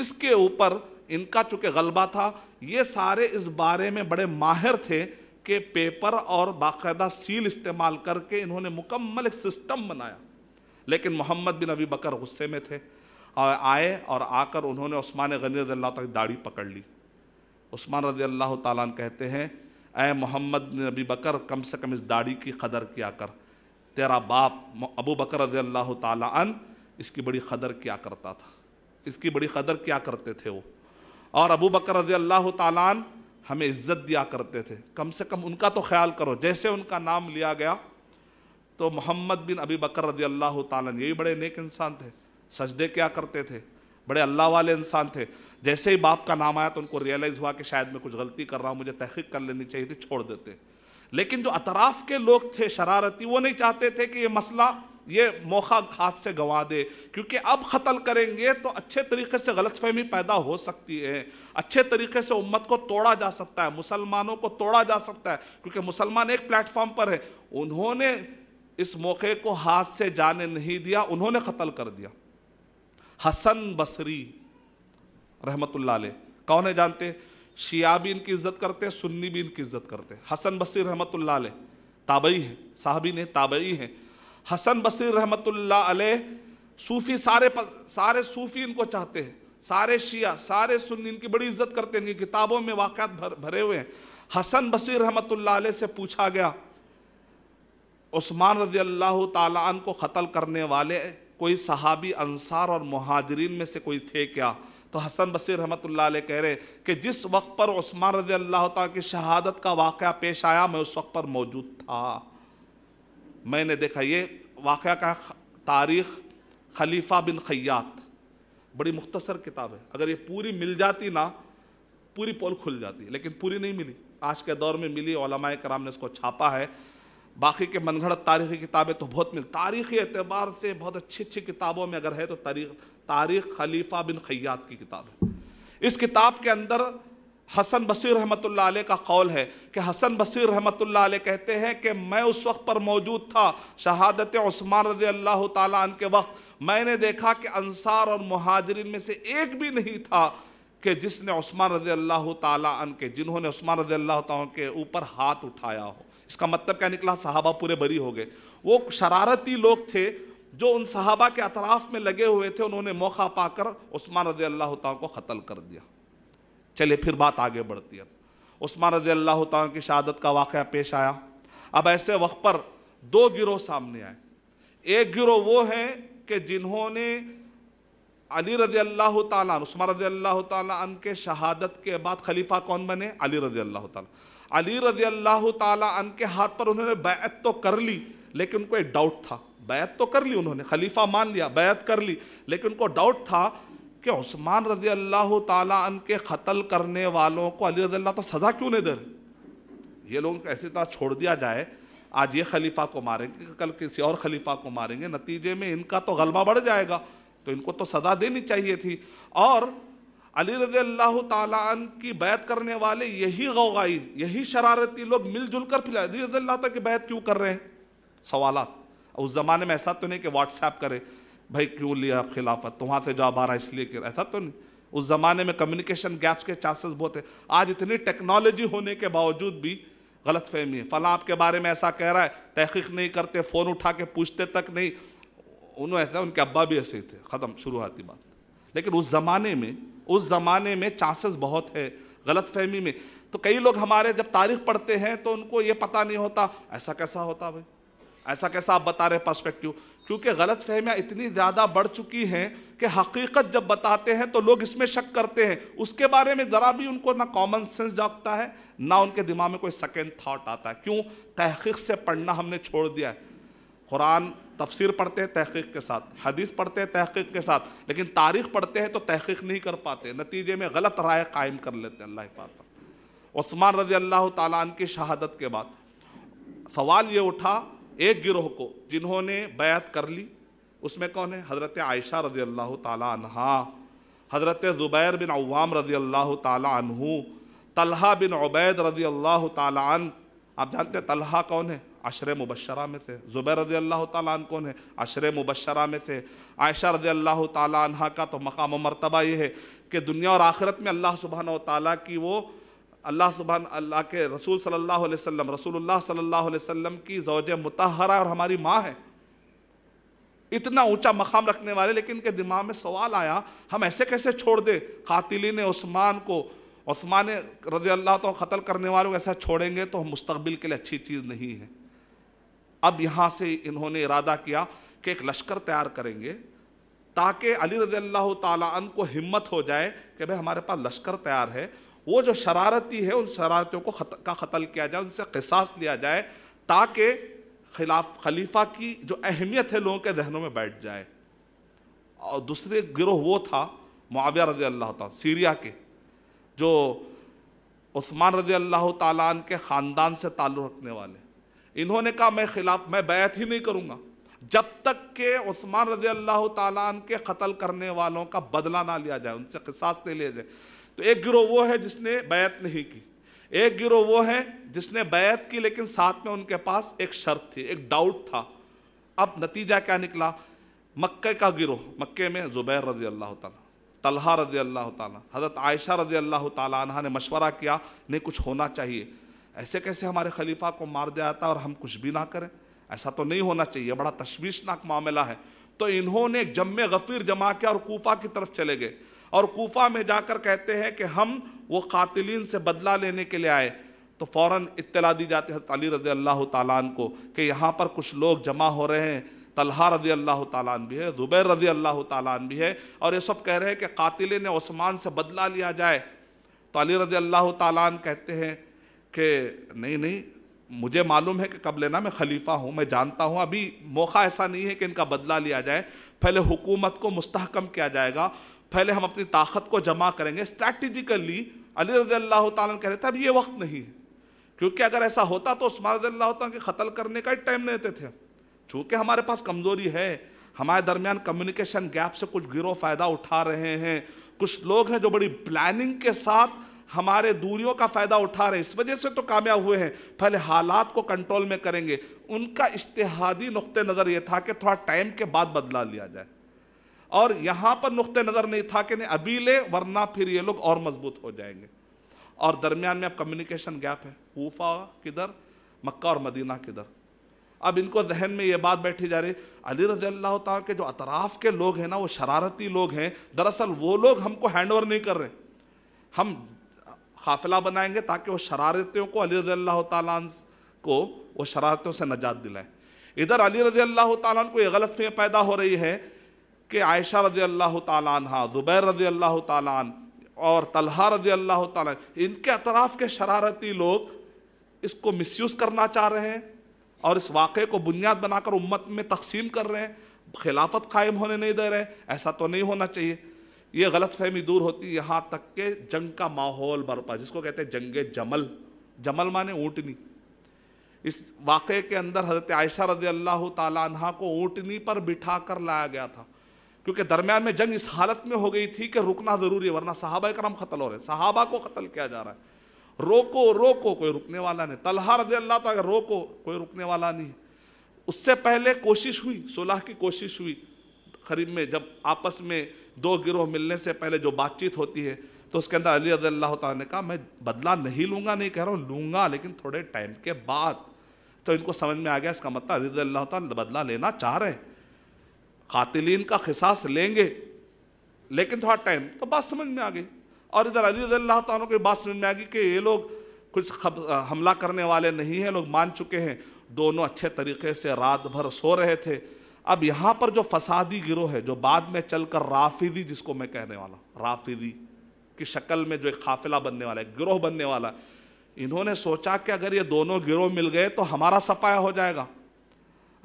इसके ऊपर इनका चूँकि गलबा था ये सारे इस बारे में बड़े माहिर थे कि पेपर और बाकायदा सील इस्तेमाल करके इन्होंने मुकम्मल एक सिस्टम बनाया लेकिन मोहम्मद बिन अबी बकर गुस्से में थे और आए और आकर उन्होंने उस्मान गनी रज़ील्ला अल्लाह तक दाढ़ी पकड़ ली उस्मान रजी अल्लाह तहते कहते हैं ए मोहम्मद नबी बकर कम से कम इस दाढ़ी की कदर किया कर तेरा बाप अबू बकर रजी अल्लाह तन इसकी बड़ी कदर किया करता था इसकी बड़ी कदर किया करते थे वो और अबू बकर रजी अल्लाह तन हमें इज्जत दिया करते थे कम से कम उनका तो ख्याल करो जैसे उनका नाम लिया गया तो मोहम्मद बिन अबी बकर रजी अल्लाह तन यही बड़े नेक इंसान थे सजदे क्या करते थे बड़े अल्लाह वाले इंसान थे जैसे ही बाप का नाम आया तो उनको रियलाइज़ हुआ कि शायद मैं कुछ गलती कर रहा हूँ मुझे तहकीक कर लेनी चाहिए थी छोड़ देते लेकिन जो अतराफ के लोग थे शरारती वो नहीं चाहते थे कि ये मसला ये मौका हाथ से गंवा दे क्योंकि अब ख़त्ल करेंगे तो अच्छे तरीके से गलतफहमी पैदा हो सकती है अच्छे तरीके से उम्मत को तोड़ा जा सकता है मुसलमानों को तोड़ा जा सकता है क्योंकि मुसलमान एक प्लेटफॉर्म पर है उन्होंने इस मौके को हाथ से जाने नहीं दिया उन्होंने कत्ल कर दिया हसन बसरी रहमतुल्ला कौन है जानते शिया भी इनकी इज्जत करते हैं सुन्नी भी इनकी इज्जत करते हैं हसन बसीर रहमतुल्ला ताबई है साहबी ने ताबई हैं हसन बसी रहमतुल्ला सूफ़ी सारे सारे सूफ़ी इनको चाहते हैं सारे शिया सारे सुन्नी इनकी बड़ी इज्जत करते हैं इनकी किताबों में वाकत भर, भरे हुए हैं हसन बसी रहमतुल्ला से पूछा गया उस्मान रजी अल्लाह तन को ख़त्ल करने वाले कोई सहाबी अंसार और महाजरीन में से कोई थे क्या तो हसन बसी रहमत कह रहे कि जिस वक्त पर उस्मान रजी अल्लाह की शहादत का वाक़ पेश आया मैं उस वक्त पर मौजूद था मैंने देखा ये वाक़ का तारीख़ खलीफा बिन खयात बड़ी मुख्तसर किताब है अगर ये पूरी मिल जाती ना पूरी पोल खुल जाती लेकिन पूरी नहीं मिली आज के दौर में मिली ओलमाए कराम ने इसको छापा है बाकी के मनगढ़ तारीखी किताबें तो बहुत मिल तारीखी एतबार से बहुत अच्छी अच्छी किताबों में अगर है तो तारीख तारीख खलीफा बिन खयात की किताब है इस किताब के अंदर हसन बसीर रहमत का कौल है कि हसन बसीर रहमत कहते हैं कि मैं उस वक्त पर मौजूद था शहादत ओस्मान रजी अल्लाह तन के वक्त मैंने देखा कि अनसार और महाजरीन में से एक भी नहीं था कि जिसने ओस्मान रजी अल्लाह तन के जिन्होंने ओस्मान रजी अल्लाह के ऊपर हाथ उठाया हो इसका मतलब क्या निकला साहबा पूरे बरी हो गए वो शरारती लोग थे जो उन सहाबा के अतराफ़ में लगे हुए थे उन्होंने मौका पाकर उस्मान रजी अल्लाह को कत्ल कर दिया चले फिर बात आगे बढ़ती है उस्मान रजी अल्लाह की शहादत का वाक़ पेश आया अब ऐसे वक्त पर दो गिरोह सामने आए एक गिरोह वो है कि जिन्होंने अली रजी अल्लाह तस्मान रजी अल्लाह तन के शहादत के बाद खलीफा कौन बने अली रजी अल्लाह तली रजी अल्लाह तन के हाथ पर उन्होंने बैत तो कर ली लेकिन उनको एक डाउट था बैत तो कर ली उन्होंने खलीफा मान लिया बैत कर ली लेकिन उनको डाउट था कि उस्मान रजी अल्लाह तन के कत्ल करने वालों को अली रजी तो सज़ा क्यों नहीं दे रहे ये लोग ऐसे तरह छोड़ दिया जाए आज ये खलीफा को मारेंगे कल किसी और खलीफा को मारेंगे नतीजे में इनका तो गलबा बढ़ जाएगा तो इनको तो सज़ा देनी चाहिए थी और अली रजी अल्लाह तन की बैत करने वाले यही गवाइन यही शरारती लोग मिलजुल कर फिर अली रजी अल्लाह की बैत क्यों कर रहे हैं सवालत उस ज़माने में ऐसा तो नहीं कि व्हाट्सएप करे भाई क्यों लिया आप खिलाफत तो वहाँ से जवाब आ रहा इसलिए कि ऐसा तो नहीं उस ज़माने में कम्युनिकेशन गैप्स के चांसेस बहुत है आज इतनी टेक्नोलॉजी होने के बावजूद भी गलत फहमी है फला आपके बारे में ऐसा कह रहा है तहकीक नहीं करते फ़ोन उठा के पूछते तक नहीं उन्हों ऐसा उनके अब्बा भी ऐसे ही थे ख़त्म शुरुआती बात लेकिन उस ज़माने में उस ज़माने में चांसेस बहुत है गलत फहमी में तो कई लोग हमारे जब तारीख पढ़ते हैं तो उनको ये पता नहीं होता ऐसा कैसा होता भाई ऐसा कैसा आप बता रहे हैं पर्सपेक्टिव क्योंकि गलत फहमियाँ इतनी ज़्यादा बढ़ चुकी हैं कि हकीकत जब बताते हैं तो लोग इसमें शक करते हैं उसके बारे में ज़रा भी उनको ना कॉमन सेंस जागता है ना उनके दिमाग में कोई सेकेंड थाट आता है क्यों तहकीक से पढ़ना हमने छोड़ दिया है कुरान तफसीर पढ़ते हैं तहकीक के साथ हदीस पढ़ते हैं तहकीक के साथ लेकिन तारीख पढ़ते हैं तो तहकीक नहीं कर पाते नतीजे में गलत राय कायम कर लेते हैं अल्लाह पाक उस्मान रजी अल्लाह ताला की शहादत के बाद सवाल ये उठा एक गिरोह को जिन्होंने बैत कर ली उसमें कौन है हज़रत आयशा रज़ी अल्लाह तहा हज़रत ज़ुबैर बिन अवाम रज़ी अल्लाह तहु तलहा बिन उबैद रज़ी अल्लाह तन आप जानते हैं तलहा कौन है अशर मुबशरा में थे ज़ुबैर रज़ी अल्लाह तन कौन है अशर मुबशरा में थे आयशा रज़ी अल्लाह तहा का तो मकाम मरतबा ये है कि दुनिया और आखिरत में अल्लाह सुबहान तला की वो अल्लाह सुबहान अल्लाह के रसूल सल्लल्लाहु अलैहि वसल्लम रसूलुल्लाह सल्लल्लाहु अलैहि वसल्लम की ज़ौज मुतहरा और हमारी माँ है इतना ऊंचा मकाम रखने वाले लेकिन इनके दिमाग में सवाल आया हम ऐसे कैसे छोड़ दें ने उस्मान को उस्मान रजी अल्लाह तो कतल करने वालों को ऐसा छोड़ेंगे तो हम मुस्तबिल के लिए अच्छी चीज़ नहीं है अब यहाँ से इन्होंने इरादा किया कि एक लश्कर तैयार करेंगे ताकि अली रजी अल्लाह तन को हिम्मत हो जाए कि भाई हमारे पास लश्कर तैयार है वो जो शरारती है उन शरारतों को खत, का कत्ल किया जाए उनसे किसास लिया जाए ताकि खिलाफ खलीफा की जो अहमियत है लोगों के जहनों में बैठ जाए और दूसरे गिरोह वो था मुआविया रजी अल्लाह तीरिया के जो उस्मान रजी अल्लाह तालान के ख़ानदान से ताल्लुक़ रखने वाले इन्होंने कहा मैं खिलाफ मैं बैत ही नहीं करूँगा जब तक के उस्मान रजी अल्लाह तालान के कत्ल करने वालों का बदला ना लिया जाए उनसे किसास नहीं लिया जाए तो एक गिरोह वो है जिसने बैत नहीं की एक गिरोह वो है जिसने बैत की लेकिन साथ में उनके पास एक शर्त थी एक डाउट था अब नतीजा क्या निकला मक्के का गिरोह मक्के में ज़ुबैर रजी अल्लाह तला तलहा रजी अल्लाह तला हज़रत आयशा रजी अल्लाह तह ने मशवरा किया नहीं कुछ होना चाहिए ऐसे कैसे हमारे खलीफा को मार दिया जाता और हम कुछ भी ना करें ऐसा तो नहीं होना चाहिए बड़ा तशवीशनाक मामला है तो इन्होंने एक गफ़ीर जमा किया और कोफा की तरफ चले गए और कोफा में जाकर कहते हैं कि हम वो कातिलीन से बदला लेने के लिए आए तो फ़ौर इतला दी जाती है अली रज़ी अल्लाह तालान को कि यहाँ पर कुछ लोग जमा हो रहे हैं तलहा रज़ी अल्लाह तालान भी है ज़ुबैर रज़ी अल्लाह तालान भी है और ये सब कह रहे हैं कि कातिल ने ओस्मान से बदला लिया जाए तो अली रज़ी अल्लाह तालान कहते हैं कि नहीं नहीं मुझे मालूम है कि कब लेना मैं खलीफा हूँ मैं जानता हूँ अभी मौका ऐसा नहीं है कि इनका बदला लिया जाए पहले हुकूमत को मुस्तकम किया जाएगा पहले हम अपनी ताकत को जमा करेंगे स्ट्रैटेजिकली अली रजी अल्लाह कह रहे थे अब ये वक्त नहीं है क्योंकि अगर ऐसा होता तो उस्मान रजी अल्लाह के कत्ल करने का ही टाइम लेते थे चूँकि हमारे पास कमज़ोरी है हमारे दरमियान कम्युनिकेशन गैप से कुछ गिरोह फ़ायदा उठा रहे हैं कुछ लोग हैं जो बड़ी प्लानिंग के साथ हमारे दूरियों का फ़ायदा उठा रहे हैं इस वजह से तो कामयाब हुए हैं पहले हालात को कंट्रोल में करेंगे उनका इश्तहादी नुक़ नज़र ये था कि थोड़ा टाइम के बाद बदला लिया जाए और यहाँ पर नुक़ नज़र नहीं था कि नहीं अभी ले वरना फिर ये लोग और मजबूत हो जाएंगे और दरमियान में अब कम्युनिकेशन गैप है ऊफा किधर मक्का और मदीना किधर अब इनको जहन में ये बात बैठी जा रही अली रजी अल्लाह के जो अतराफ़ के लोग हैं ना वो शरारती लोग हैं दरअसल वो लोग हमको हैंड ओवर नहीं कर रहे हम काफिला बनाएंगे ताकि वो शरारतियों को अली रजी अल्लाह को वो शरारतों से नजात दिलाए इधर अली रजी अल्लाह को ये गलत पैदा हो रही है कि आयशा रजी अल्लाह तहा ज़ुबैर रजी अल्लाह तला और तलहा रजी अल्लाह तला इनके अतराफ़ के शरारती लोग इसको मिसयूज़ करना चाह रहे हैं और इस वाक़े को बुनियाद बनाकर उम्मत में तकसीम कर रहे हैं खिलाफत कायम होने नहीं दे रहे हैं ऐसा तो नहीं होना चाहिए ये गलत फहमी दूर होती यहाँ तक के जंग का माहौल बर्पा जिसको कहते हैं जंग जमल जमल माने ऊँटनी इस वाक़े के अंदर हज़रत आयशा रज़ी अल्लाह तहा को ऊँटनी पर बिठा कर लाया गया था क्योंकि दरमियान में जंग इस हालत में हो गई थी कि रुकना ज़रूरी है वरना सहाबा करम कतल हो रहे हैं साहबा को कतल किया जा रहा है रोको रोको कोई रुकने वाला नहीं तलहा रजी अल्लाह तो अगर रोको कोई रुकने वाला नहीं उससे पहले कोशिश हुई सुलह की कोशिश हुई खरीब में जब आपस में दो गिरोह मिलने से पहले जो बातचीत होती है तो उसके अंदर अली रजी अल्लाह ने कहा मैं बदला नहीं लूँगा नहीं कह रहा हूँ लूँगा लेकिन थोड़े टाइम के बाद तो इनको समझ में आ गया इसका मतलब रजी अल्लाह तह बदला लेना चाह रहे हैं कातिलीन का खिसास लेंगे लेकिन थोड़ा टाइम तो बात समझ में आ गई और इधर अली रज़ल्ला की बात समझ में आ गई कि ये लोग कुछ हमला करने वाले नहीं हैं लोग मान चुके हैं दोनों अच्छे तरीके से रात भर सो रहे थे अब यहाँ पर जो फसादी गिरोह है जो बाद में चलकर राफिदी जिसको मैं कहने वाला राफिदी की शक्ल में जो एक काफिला बनने वाला है गिरोह बनने वाला इन्होंने सोचा कि अगर ये दोनों गिरोह मिल गए तो हमारा सफाया हो जाएगा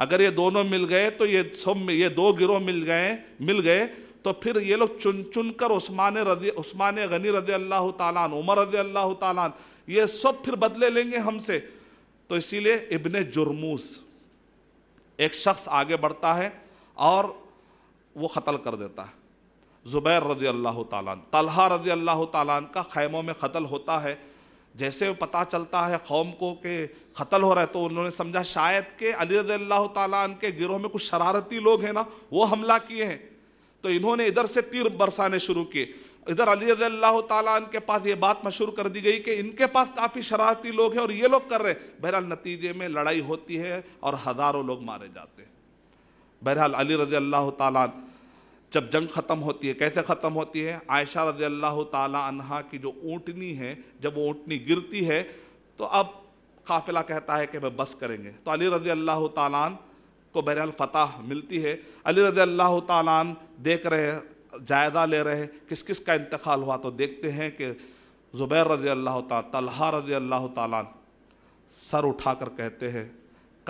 अगर ये दोनों मिल गए तो ये सब ये दो गिरोह मिल गए मिल गए तो फिर ये लोग चुन चुन कर उस्मान रजी उस्मान गनी रज़ी अल्लाह तालान उमर रदी अल्लाह तालान ये सब फिर बदले लेंगे हमसे तो इसीलिए इबन जुर्मूस एक शख्स आगे बढ़ता है और वो कत्ल कर देता है ज़ुबैर रजी अल्लाह तालान तलहा रजी अल्लाह तालान का खैमों में कत्ल होता है जैसे पता चलता है कौम को कि कत्ल हो रहा है तो उन्होंने समझा शायद के अली रज़ल्ला तन के गिरोह में कुछ शरारती लोग हैं ना वो हमला किए हैं तो इन्होंने इधर से तीर बरसाने शुरू किए इधर अली रज़ल्ला तन के पास ये बात मशहूर कर दी गई कि इनके पास काफ़ी शरारती लोग हैं और ये लोग कर रहे हैं बहरहाल नतीजे में लड़ाई होती है और हज़ारों लोग मारे जाते हैं बहरहाल अली अल्लाह तन जब जंग ख़त्म होती है कैसे ख़त्म होती है आयशा रजी अल्लाह तहा की जो ऊँटनी है जब वो ऊँटनी गिरती है तो अब काफिला कहता है कि भाई बस करेंगे तो अली रजी अल्लाह तालान को बहरहाल फ़तह मिलती है अली रजी अल्लाह तालान देख रहे जायदा ले रहे किस किस का इंतकाल हुआ तो देखते हैं कि ज़ुबैर रजी अल्लाह तलहा रजी अल्लाह तालान सर उठा कर कहते हैं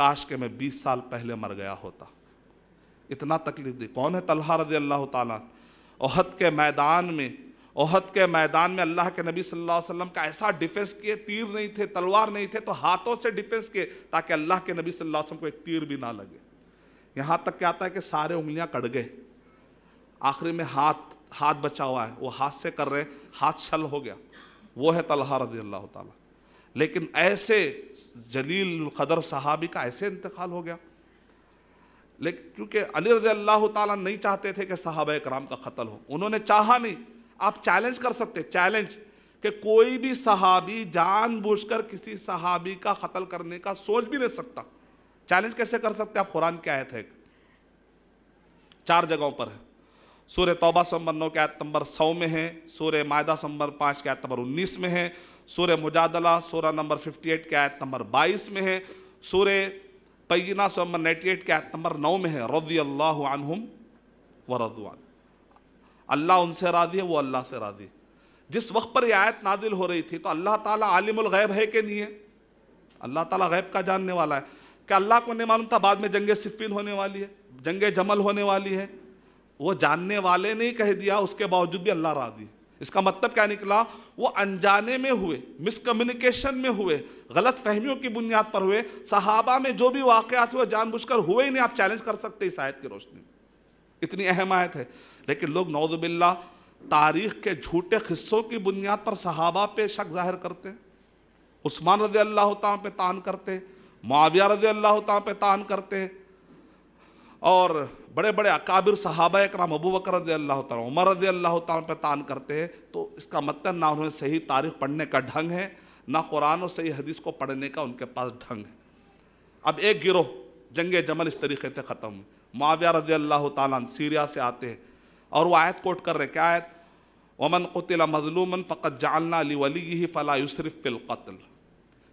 काश के मैं बीस साल पहले मर गया होता इतना तकलीफ दी कौन है तलहा रजी अल्लाह तहद के मैदान में ओहद के मैदान में अल्लाह के नबी सल्लल्लाहु अलैहि वसल्लम का ऐसा डिफेंस किए तीर नहीं थे तलवार नहीं थे तो हाथों से डिफेंस किए ताकि अल्लाह के नबी सल्लल्लाहु अलैहि वसल्लम को एक तीर भी ना लगे यहाँ तक क्या आता है कि सारे उंगलियाँ कट गए आखिरी में हाथ हाथ बचा हुआ है वो हाथ से कर रहे हाथ छल हो गया वो है तलहा रजी अल्लाह तेकिन ऐसे जलील कदर साहबी का ऐसे इंतकाल हो गया लेकिन क्योंकि अली रज अल्लाह ताला नहीं चाहते थे कि साहब कराम का कत्ल हो उन्होंने चाहा नहीं आप चैलेंज कर सकते चैलेंज कि कोई भी सहाबी जानबूझकर किसी सहाबी का कत्ल करने का सोच भी नहीं सकता चैलेंज कैसे कर सकते आप कुरान की आयत है चार जगहों पर है सूर्य तोबा संबर नौ के आयत नंबर सौ में है सूर्य मायदा संबर पाँच के आयत नंबर उन्नीस में है सूर्य मुजादला सोलह नंबर फिफ्टी एट के आयत नंबर बाईस में है सूर्य पैना सौ नंबर नाइन्टी एट के नंबर नौ में है रौदी अल्लाह व अल्लाह उनसे राजी है वो अल्लाह से राजी जिस वक्त पर यह आयत नादिल हो रही थी तो अल्लाह ताला आलिमुल गैब है कि नहीं है अल्लाह ताला गैब का जानने वाला है क्या अल्लाह को नहीं मालूम था बाद में जंग सिफिन होने वाली है जंग जमल होने वाली है वो जानने वाले ने कह दिया उसके बावजूद भी अल्लाह राजी इसका मतलब क्या निकला वो अनजाने में हुए मिसकम्युनिकेशन में हुए गलत फहमियों की बुनियाद पर हुए सहाबा में जो भी वाक़ात हुए जानबूझकर हुए ही नहीं आप चैलेंज कर सकते इस आयत की रोशनी में इतनी अहम आयत है लेकिन लोग नौजबिल्ला तारीख के झूठे हिस्सों की बुनियाद पर सहाबा पे शक जाहिर करते हैं उस्मान रजी अल्लाह तन पे तान करते हैं मुआविया रजी अल्लाह तन पे तान करते हैं और बड़े बड़े अकाबिर साहबा कराम अबू बकर रदी अल्लाह उमर रजी अल्लाह तला पर तान करते हैं तो इसका मतलब ना उन्हें सही तारीख पढ़ने का ढंग है ना कुरान और सही हदीस को पढ़ने का उनके पास ढंग है अब एक गिरोह जंग जमल इस तरीके से ख़त्म हुई माविया रजी अल्लाह तीरिया सीरिया से आते हैं और वह आयत कोट कर रहे क्या आयत वमन कतिल मजलूमन फ़कत जालना अली वली ही फ़ला युसरफ़ फ़िलकत्ल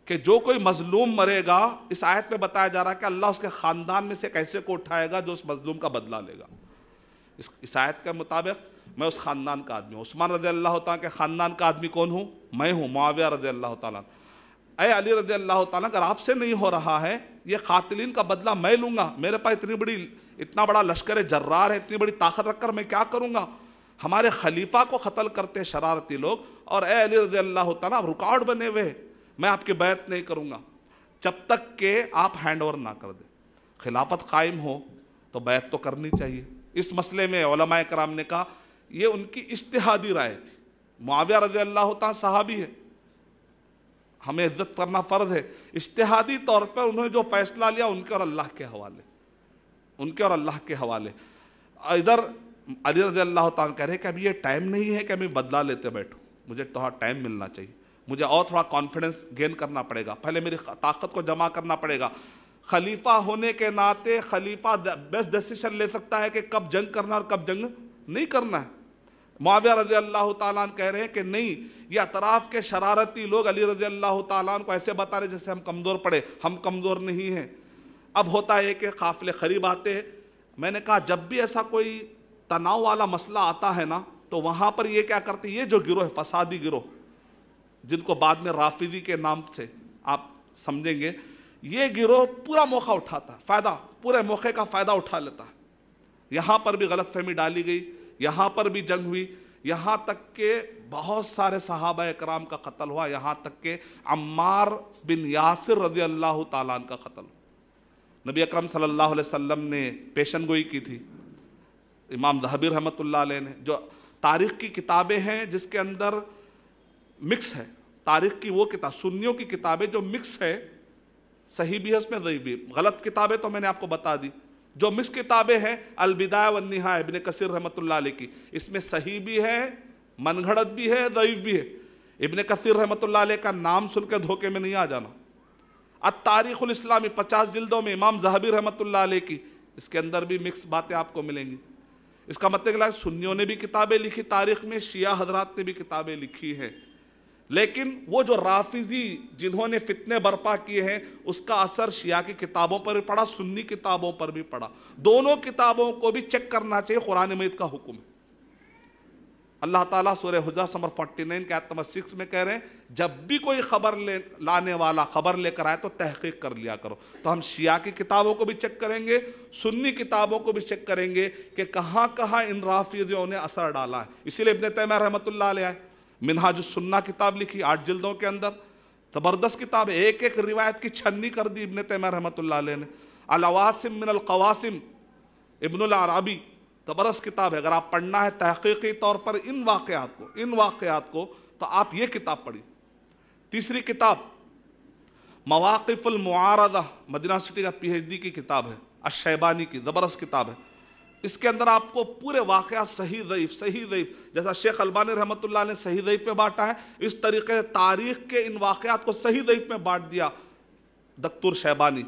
कि जो कोई मजलूम मरेगा इस आयत में बताया जा रहा है कि अल्लाह उसके ख़ानदान में से कैसे को उठाएगा जो उस मजलूम का बदला लेगा इस, इस आयत के मुताबिक मैं उस ख़ानदान का आदमी हूँ उस्मान रजी अल्लाह के ख़ानदान का आदमी कौन हूँ मैं हूँ मुआविया रजी अल्लाह ताली अली रजी अल्लाह तर अगर आपसे नहीं हो रहा है ये क़ातिलीन का बदला मैं लूँगा मेरे पास इतनी बड़ी इतना बड़ा लश्कर जर्रार है इतनी बड़ी ताकत रख कर मैं क्या करूँगा हमारे खलीफा को कत्ल करते शरारती लोग और ए अली रजी अल्लाह तला रुकावट बने हुए मैं आपकी बैत नहीं करूँगा जब तक के आप हैंड ओवर ना कर दें खिलाफत कायम हो तो बैत तो करनी चाहिए इस मसले में ओलमा कराम ने कहा यह उनकी इश्तहादी राय थी मुआविया रजी अल्लाह साहबी है हमें इज्जत करना फ़र्ज है इश्तहादी तौर पर उन्होंने जो फ़ैसला लिया उनके और अल्लाह के हवाले उनके और अल्लाह के हवाले इधर अली रजी अल्लाह तह कह रहे कि अभी ये टाइम नहीं है कि अभी बदला लेते बैठो मुझे तो टाइम हाँ मिलना चाहिए मुझे और थोड़ा कॉन्फिडेंस गेन करना पड़ेगा पहले मेरी ताकत को जमा करना पड़ेगा खलीफा होने के नाते खलीफा बेस्ट डिसीजन ले सकता है कि कब जंग करना और कब जंग नहीं करना है माविया रजी अल्लाह तन कह रहे हैं कि नहीं ये अतराफ़ के शरारती लोग अली रजी अल्लाह तन को ऐसे बता रहे जैसे हम कमज़ोर पड़े हम कमज़ोर नहीं हैं अब होता है कि काफ़िले करीब आते हैं मैंने कहा जब भी ऐसा कोई तनाव वाला मसला आता है ना तो वहाँ पर ये क्या करते ये जो गिरोह है फसादी गिरोह जिनको बाद में राफिदी के नाम से आप समझेंगे ये गिरोह पूरा मौका उठाता है फ़ायदा पूरे मौके का फ़ायदा उठा लेता है यहाँ पर भी गलत फहमी डाली गई यहाँ पर भी जंग हुई यहाँ तक के बहुत सारे सहाब कराम का कत्ल हुआ यहाँ तक के अम्मार बिन यासिर रजी अल्लाह ताला का कत्ल नबी अकरम सल्लल्लाहु अलैहि वसल्लम ने पेशन गोई की थी इमाम जहबी रहमत ने जो तारीख़ की किताबें हैं जिसके अंदर मिक्स है तारीख की वो किताब सुन्नियों की किताबें जो मिक्स है सही भी है उसमें रही भी गलत किताबें तो मैंने आपको बता दी जो मिक्स किताबें हैं अलबिदा व नहा इबन कसर रहमतुल्लाह की इसमें सही भी है मनगढ़त भी है ज़यीफ़ भी है इबन कसर रहमतुल्लाह का नाम सुन के धोखे में नहीं आ जाना अब तारीख़ुलस्लामी पचास जिल्दों में इमाम जहबी रहमतुल्लाह की इसके अंदर भी मिक्स बातें आपको मिलेंगी इसका मतलब सुन्नियों ने भी किताबें लिखी तारीख़ में शिया हजरात ने भी किताबें लिखी हैं लेकिन वो जो राफिजी जिन्होंने फितने बर्पा किए हैं उसका असर शिया की किताबों पर भी पड़ा सुन्नी किताबों पर भी पड़ा दोनों किताबों को भी चेक करना चाहिए कुरान मैद का हुक्म है अल्लाह ताला सूर्य हजा समर फोर्टी नाइन के आत्मा सिक्स में कह रहे हैं जब भी कोई खबर ले लाने वाला खबर लेकर आए तो तहकीक कर लिया करो तो हम शिया की किताबों को भी चेक करेंगे सुन्नी किताबों को भी चेक करेंगे कि कहाँ कहाँ इन राफिजियों ने असर डाला है इसीलिए इबन तैम रहमत आए मिनहाज सुन्ना किताब लिखी आठ जिल्दों के अंदर ज़बरदस्त किताब एक एक रिवायत की छन्नी कर दी इबन तैम रहमत ने अलवासिम मिन अलवासिम अरबी ज़बरदस्त किताब है अगर आप पढ़ना है तहकीकी तौर पर इन वाक़ात को इन वाक़ात को तो आप ये किताब पढ़ी तीसरी किताब मवाक़फ़ुलमारदा मदीना सिटी का डी की किताब है अशैबानी की ज़बरदस्त किताब है इसके अंदर आपको पूरे वाकया सही दईफ सही दईफ जैसा शेख अलबानी रहमत ने सही दईफ पे बांटा है इस तरीके से तारीख़ के इन वाक़ात को सही दईफ में बांट दिया दत्तुर शैबानी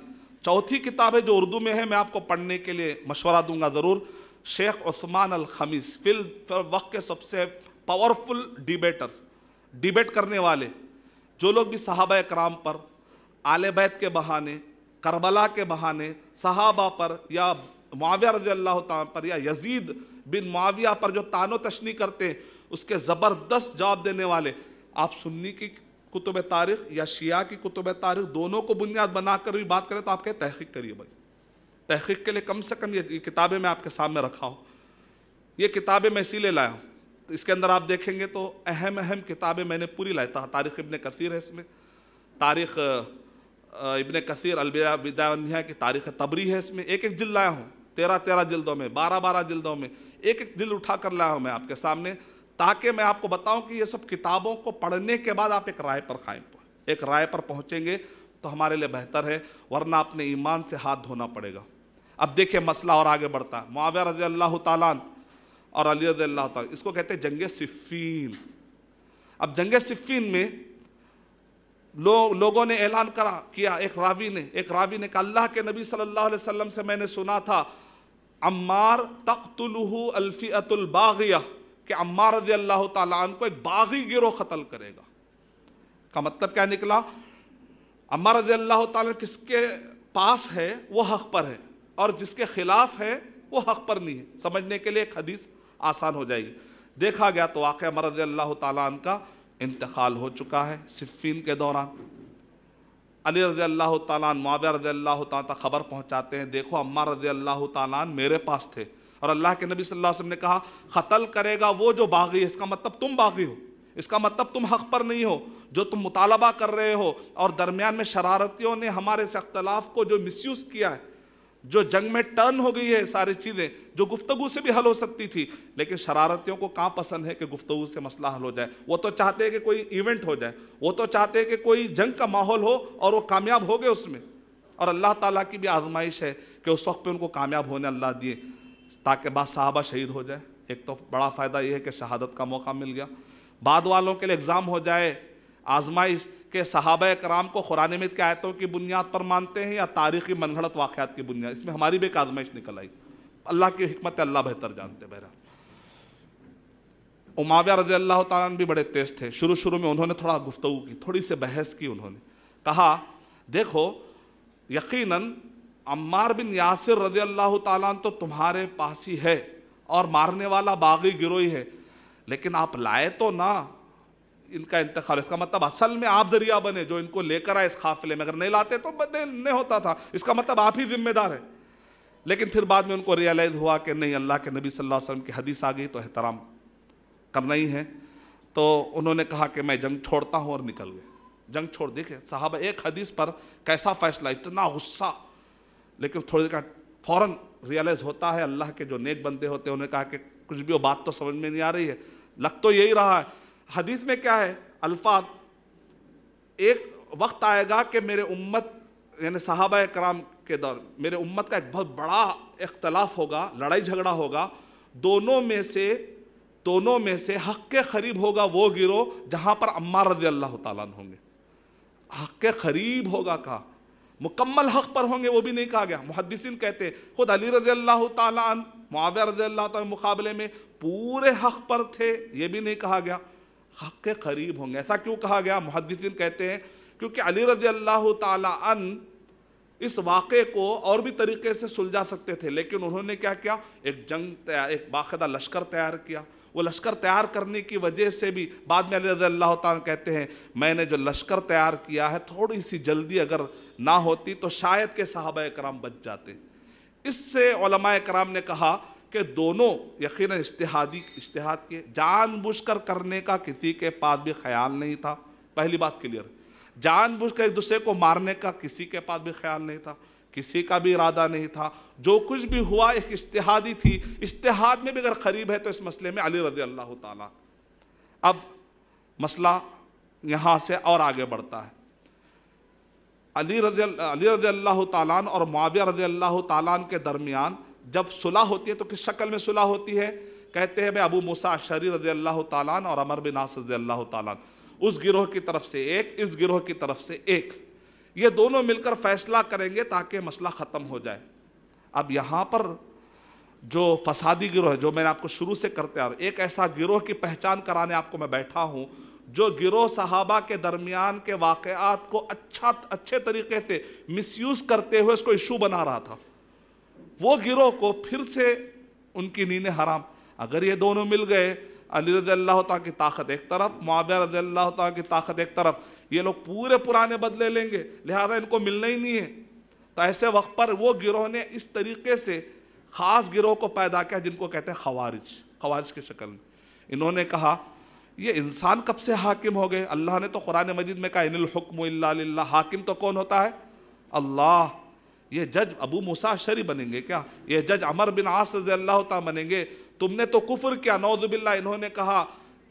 चौथी किताब है जो उर्दू में है मैं आपको पढ़ने के लिए मशवरा दूंगा ज़रूर शेख उस्मान अल खमीस फिल वक्त के सबसे पावरफुल डिबेटर डिबेट करने वाले जो लोग भी साहब कराम पर आल बैत के बहाने करबला के बहाने सहाबा पर या माविया रजी अल्लाह पर या यजीद बिन माविया पर जो तानो तशनी करते हैं उसके ज़बरदस्त जवाब देने वाले आप सुन्नी की कुतुब तारीख या शिया की कुतुब तारीख दोनों को बुनियाद बनाकर भी बात करें तो आप कहें तहकीक करिए भाई तहकीक के लिए कम से कम ये किताबें मैं आपके सामने रखा हूँ ये किताबें मैं इसीलिए लाया हूँ तो इसके अंदर आप देखेंगे तो अहम अहम किताबें मैंने पूरी लाई था तारीख इबन कसीर है इसमें तारीख इबन कसीर अलबिया की तारीख तबरी है इसमें एक एक जिल लाया हूँ तेरह तेरह जिल्दों में बारह बारह जिल्दों में एक एक दिल उठा कर लाया हूँ मैं आपके सामने ताकि मैं आपको बताऊं कि ये सब किताबों को पढ़ने के बाद आप एक राय पर खाएं एक राय पर पहुंचेंगे तो हमारे लिए बेहतर है वरना अपने ईमान से हाथ धोना पड़ेगा अब देखिए मसला और आगे बढ़ता है मुआविया रजी अल्लाह और अली इसको कहते हैं जंग सिफ़ीन अब जंग सिफ़ीन में लो, लोगों ने ऐलान करा किया एक रावी ने एक रावी ने कहा अल्लाह के नबी सल्लल्लाहु अलैहि वसल्लम से मैंने सुना था अम्मार तख्तलहू अल्फ़ियतुलबागिया कि अम्मार रजी अल्लाह तन को एक बागी गिरोह कत्ल करेगा का मतलब क्या निकला अम्मार रजी अल्लाह तन किसके पास है वह हक पर है और जिसके खिलाफ है वह हक पर नहीं है समझने के लिए एक हदीस आसान हो जाएगी देखा गया तो वाक़ अमर रजी अल्लाह तन का इंतकाल हो चुका है सिफ़ीन के दौरान अली रज़ी अल्लाह तालान मुआविया रज़ी अल्लाह तक ख़बर पहुँचाते हैं देखो अम्मा रज़ी अल्लाह तन मेरे पास थे और अल्लाह के नबी सल्लल्लाहु अलैहि वसल्लम ने कहा कतल करेगा वो जो बागी है इसका मतलब तुम बागी हो इसका मतलब तुम हक़ पर नहीं हो जो तुम मुतालबा कर रहे हो और दरमियान में शरारतियों ने हमारे इस अख्तलाफ को जो यूज़ किया है जो जंग में टर्न हो गई है सारी चीज़ें जो गुफ्तगु से भी हल हो सकती थी लेकिन शरारतियों को कहाँ पसंद है कि गुफ्तगु से मसला हल हो जाए वो तो चाहते हैं कि कोई इवेंट हो जाए वो तो चाहते हैं कि कोई जंग का माहौल हो और वो कामयाब हो गए उसमें और अल्लाह ताला की भी आजमाइश है कि उस वक्त पे उनको कामयाब होने अल्लाह दिए ताकि बाद साहबा शहीद हो जाए एक तो बड़ा फ़ायदा ये है कि शहादत का मौका मिल गया बाद वालों के लिए एग्ज़ाम हो जाए आजमाइश कि सहाब कराम को कुरान मित के आयतों की बुनियाद पर मानते हैं या तारीखी मनगढ़त वाक़ात की बुनियाद इसमें हमारी भी एक आजमाइश निकल आई अल्लाह की हमत अल्लाह बेहतर जानते बहरा उमाव्या रजी अल्लाह तन भी बड़े तेज थे शुरू शुरू में उन्होंने थोड़ा गुफ्तु की थोड़ी सी बहस की उन्होंने कहा देखो यकीन अम्मार बिन यासिर रजी अल्लाह तालान तो तुम्हारे पास ही है और मारने वाला बागी गिरोही है लेकिन आप लाए तो ना इनका इंतकाल इसका मतलब असल में आप जरिया बने जो इनको लेकर आए इस काफिले में अगर नहीं लाते तो नहीं होता था इसका मतलब आप ही जिम्मेदार हैं लेकिन फिर बाद में उनको रियलाइज हुआ कि नहीं अल्लाह के नबी सल्लल्लाहु अलैहि वसल्लम की हदीस आ गई तो एहतराम करना ही है तो उन्होंने कहा कि मैं जंग छोड़ता हूँ और निकल गए जंग छोड़ देखे साहब एक हदीस पर कैसा फैसला इतना गुस्सा लेकिन थोड़ी देर फ़ौर रियलाइज़ होता है अल्लाह के जो नेक बंदे होते हैं उन्होंने कहा कि कुछ भी वो बात तो समझ में नहीं आ रही है लग तो यही रहा है हदीस में क्या है अल्फाज एक वक्त आएगा कि मेरे उम्मत यानी साहब कराम के दौर मेरे उम्मत का एक बहुत बड़ा इख्तलाफ होगा लड़ाई झगड़ा होगा दोनों में से दोनों में से हक के करीब होगा वो गिरो जहाँ पर अम्मा रजी अल्लाह तन होंगे हक के करीब होगा कहा मुकम्मल हक पर होंगे वो भी नहीं कहा गया मुहदसिन कहते हैं खुद अली रजी अल्लाह तालन मुआविया रजी अल्लाह मुकाबले में पूरे हक पर थे ये भी नहीं कहा गया हक के करीब होंगे ऐसा क्यों कहा गया मुहदसिन कहते हैं क्योंकि अली रजी अल्लाह तन इस वाक़े को और भी तरीके से सुलझा सकते थे लेकिन उन्होंने क्या किया एक जंग एक बाकायदा लश्कर तैयार किया वो लश्कर तैयार करने की वजह से भी बाद में अली रजी अल्लाह कहते हैं मैंने जो लश्कर तैयार किया है थोड़ी सी जल्दी अगर ना होती तो शायद के साहब कराम बच जाते इससे कराम ने कहा कि दोनों यकीन इश्तहादी इश्तहाद के जानबूझकर करने का किसी के पास भी ख्याल नहीं था पहली बात क्लियर जानबूझकर एक दूसरे को मारने का किसी के पास भी ख्याल नहीं था किसी का भी इरादा नहीं था जो कुछ भी हुआ एक इश्तहादी थी इश्तहाद में भी अगर खरीब है तो इस मसले में अली रजी अल्लाह ताला अब मसला यहाँ से और आगे बढ़ता है अली रजी अली रजी अल्लाह ताला और मुआविया रजी अल्लाह ताला के दरमियान जब सुलह होती है तो किस शक्ल में सुलह होती है कहते हैं मैं अबू मूसा शरीर रजी अल्लाह ताला और अमर बिन आस रजी अल्लाह ताला उस गिरोह की तरफ से एक इस गिरोह की तरफ से एक ये दोनों मिलकर फैसला करेंगे ताकि मसला ख़त्म हो जाए अब यहाँ पर जो फसादी गिरोह है जो मैंने आपको शुरू से करते आ एक ऐसा गिरोह की पहचान कराने आपको मैं बैठा हूँ जो गिरोह सहाबा के दरमियान के वाक़ात को अच्छा अच्छे तरीके से मिसयूज़ करते हुए उसको इशू बना रहा था वो गिरोह को फिर से उनकी नींद हराम अगर ये दोनों मिल गए अली रज की ताकत एक तरफ मुआविया रज की ताकत एक तरफ ये लोग पूरे पुराने बदले लेंगे लिहाजा इनको मिलना ही नहीं है तो ऐसे वक्त पर वो गिरोह ने इस तरीके से ख़ास गिरोह को पैदा किया जिनको कहते हैं खवारिज खवारिज की शक्ल में इन्होंने कहा ये इंसान कब से हाकिम हो गए अल्लाह ने तो कुरान मजिद में कहा इनकम हाकिम तो कौन होता है अल्लाह ये जज अबू मूसा शरी बनेंगे क्या ये जज अमर बिन आस रज बनेंगे तुमने तो कुफर किया नौजबिल्ला इन्होंने कहा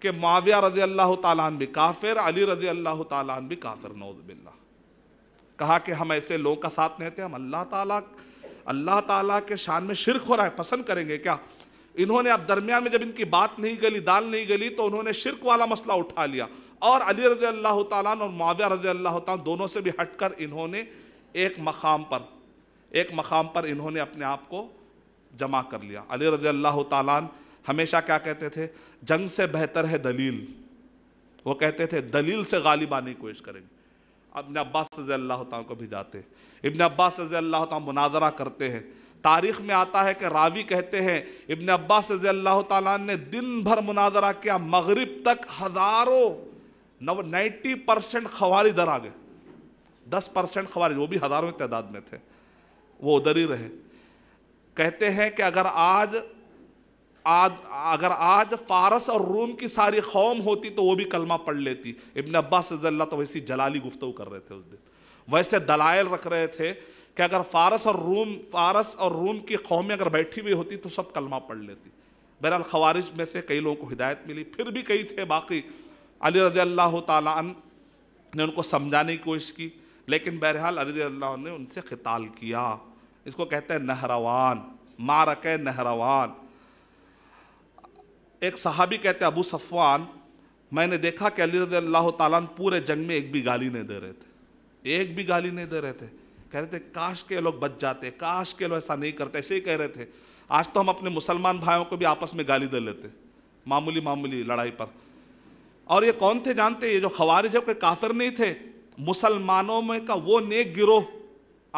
कि माविया रजी अल्लाह तन भी काफिर अली रजी अल्लाह तन भी काफिर नौजबिल्ला कहा कि हम ऐसे लोगों का साथ नहीं थे हम अल्लाह ताला अल्लाह ताला के शान में शिरक हो रहा है पसंद करेंगे क्या इन्होंने अब दरमियान में जब इनकी बात नहीं गली दाल नहीं गली तो उन्होंने शिरक वाला मसला उठा लिया और अली रजी अल्लाह तला और माविया रजी अल्लाह दोनों से भी हटकर इन्होंने एक मकाम पर एक मकाम पर इन्होंने अपने आप को जमा कर लिया अली रजी अल्लाह तालान हमेशा क्या कहते थे जंग से बेहतर है दलील वो कहते थे दलील से गालिब आने की कोशिश करेंगे अपने अब्बास रजी अल्लाह को भिजाते इबन अब्बास रजी अल्लाह मुनाजरा करते हैं तारीख में आता है कि रावी कहते हैं इबन अब्बास रजी अल्लाह ने दिन भर मुनाजरा किया मगरब तक हज़ारों नव नाइन्टी परसेंट खवारी दर आ गए दस परसेंट खवारी वो भी हज़ारों की तादाद में थे वो उधर ही रहे कहते हैं कि अगर आज आज अगर आज फारस और रूम की सारी कौम होती तो वो भी कलमा पढ़ लेती इबन अब्बास रजल्ला तो वैसी जलाली गुफ्तु कर रहे थे उस दिन वैसे दलायल रख रहे थे कि अगर फारस और रूम फारस और रूम की कौमें अगर बैठी हुई होती तो सब कलमा पढ़ लेती बहरहाल खवारिज में से कई लोगों को हिदायत मिली फिर भी कई थे बाकी अली रज़ी अल्लाह तन ने उनको समझाने की कोशिश की लेकिन बहरहाल अली ने उनसे खिताल किया इसको कहते हैं नहरवान मारक नहरवान एक सहाबी कहते अबू सफ़वान मैंने देखा कि अली रज़ी ताला पूरे जंग में एक भी गाली नहीं दे रहे थे एक भी गाली नहीं दे रहे थे कह रहे थे काश के लोग बच जाते काश के लोग ऐसा नहीं करते ऐसे ही कह रहे थे आज तो हम अपने मुसलमान भाइयों को भी आपस में गाली दे लेते मामूली मामूली लड़ाई पर और ये कौन थे जानते ये जो खवारिज है कोई काफिर नहीं थे मुसलमानों में का वो नेक गिरोह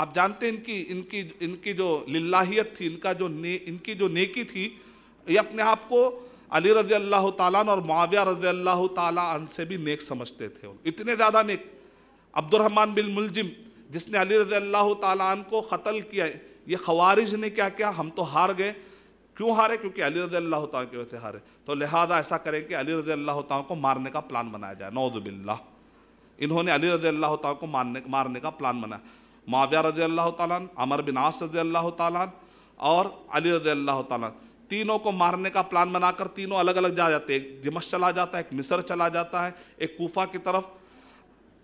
आप जानते हैं इनकी इनकी इनकी जो लिल्लाहियत थी इनका जो ने इनकी जो नेकी थी ये अपने आप को अली रज़ी अल्लाह तन और माविया रज़ी अल्लाह तन से भी नेक समझते थे इतने ज़्यादा नेक अब्दुलरहमान बिन मुलजिम जिसने अली रज़ी अल्लाह तन को क़त्ल किया ये खवारिज ने क्या किया हम तो हार गए क्यों हारे क्योंकि अली रज़ी अल्लाह की वजह से हारे तो लिहाजा ऐसा करें कि अली रज़ी अल्लाह को मारने का प्लान बनाया जाए नौदबिल्ला इन्होंने अली रजी अल्लाह तला को मारने मारने का प्लान बनाया माविया रजी अल्लाह तला अमर बिन आस रजी अल्लाह तन और अली रजी अल्लाह तला तीनों को मारने का प्लान बनाकर तीनों अलग अलग जा जाते हैं एक जिमस चला जाता है एक मिसर चला जाता है एक कोफा की तरफ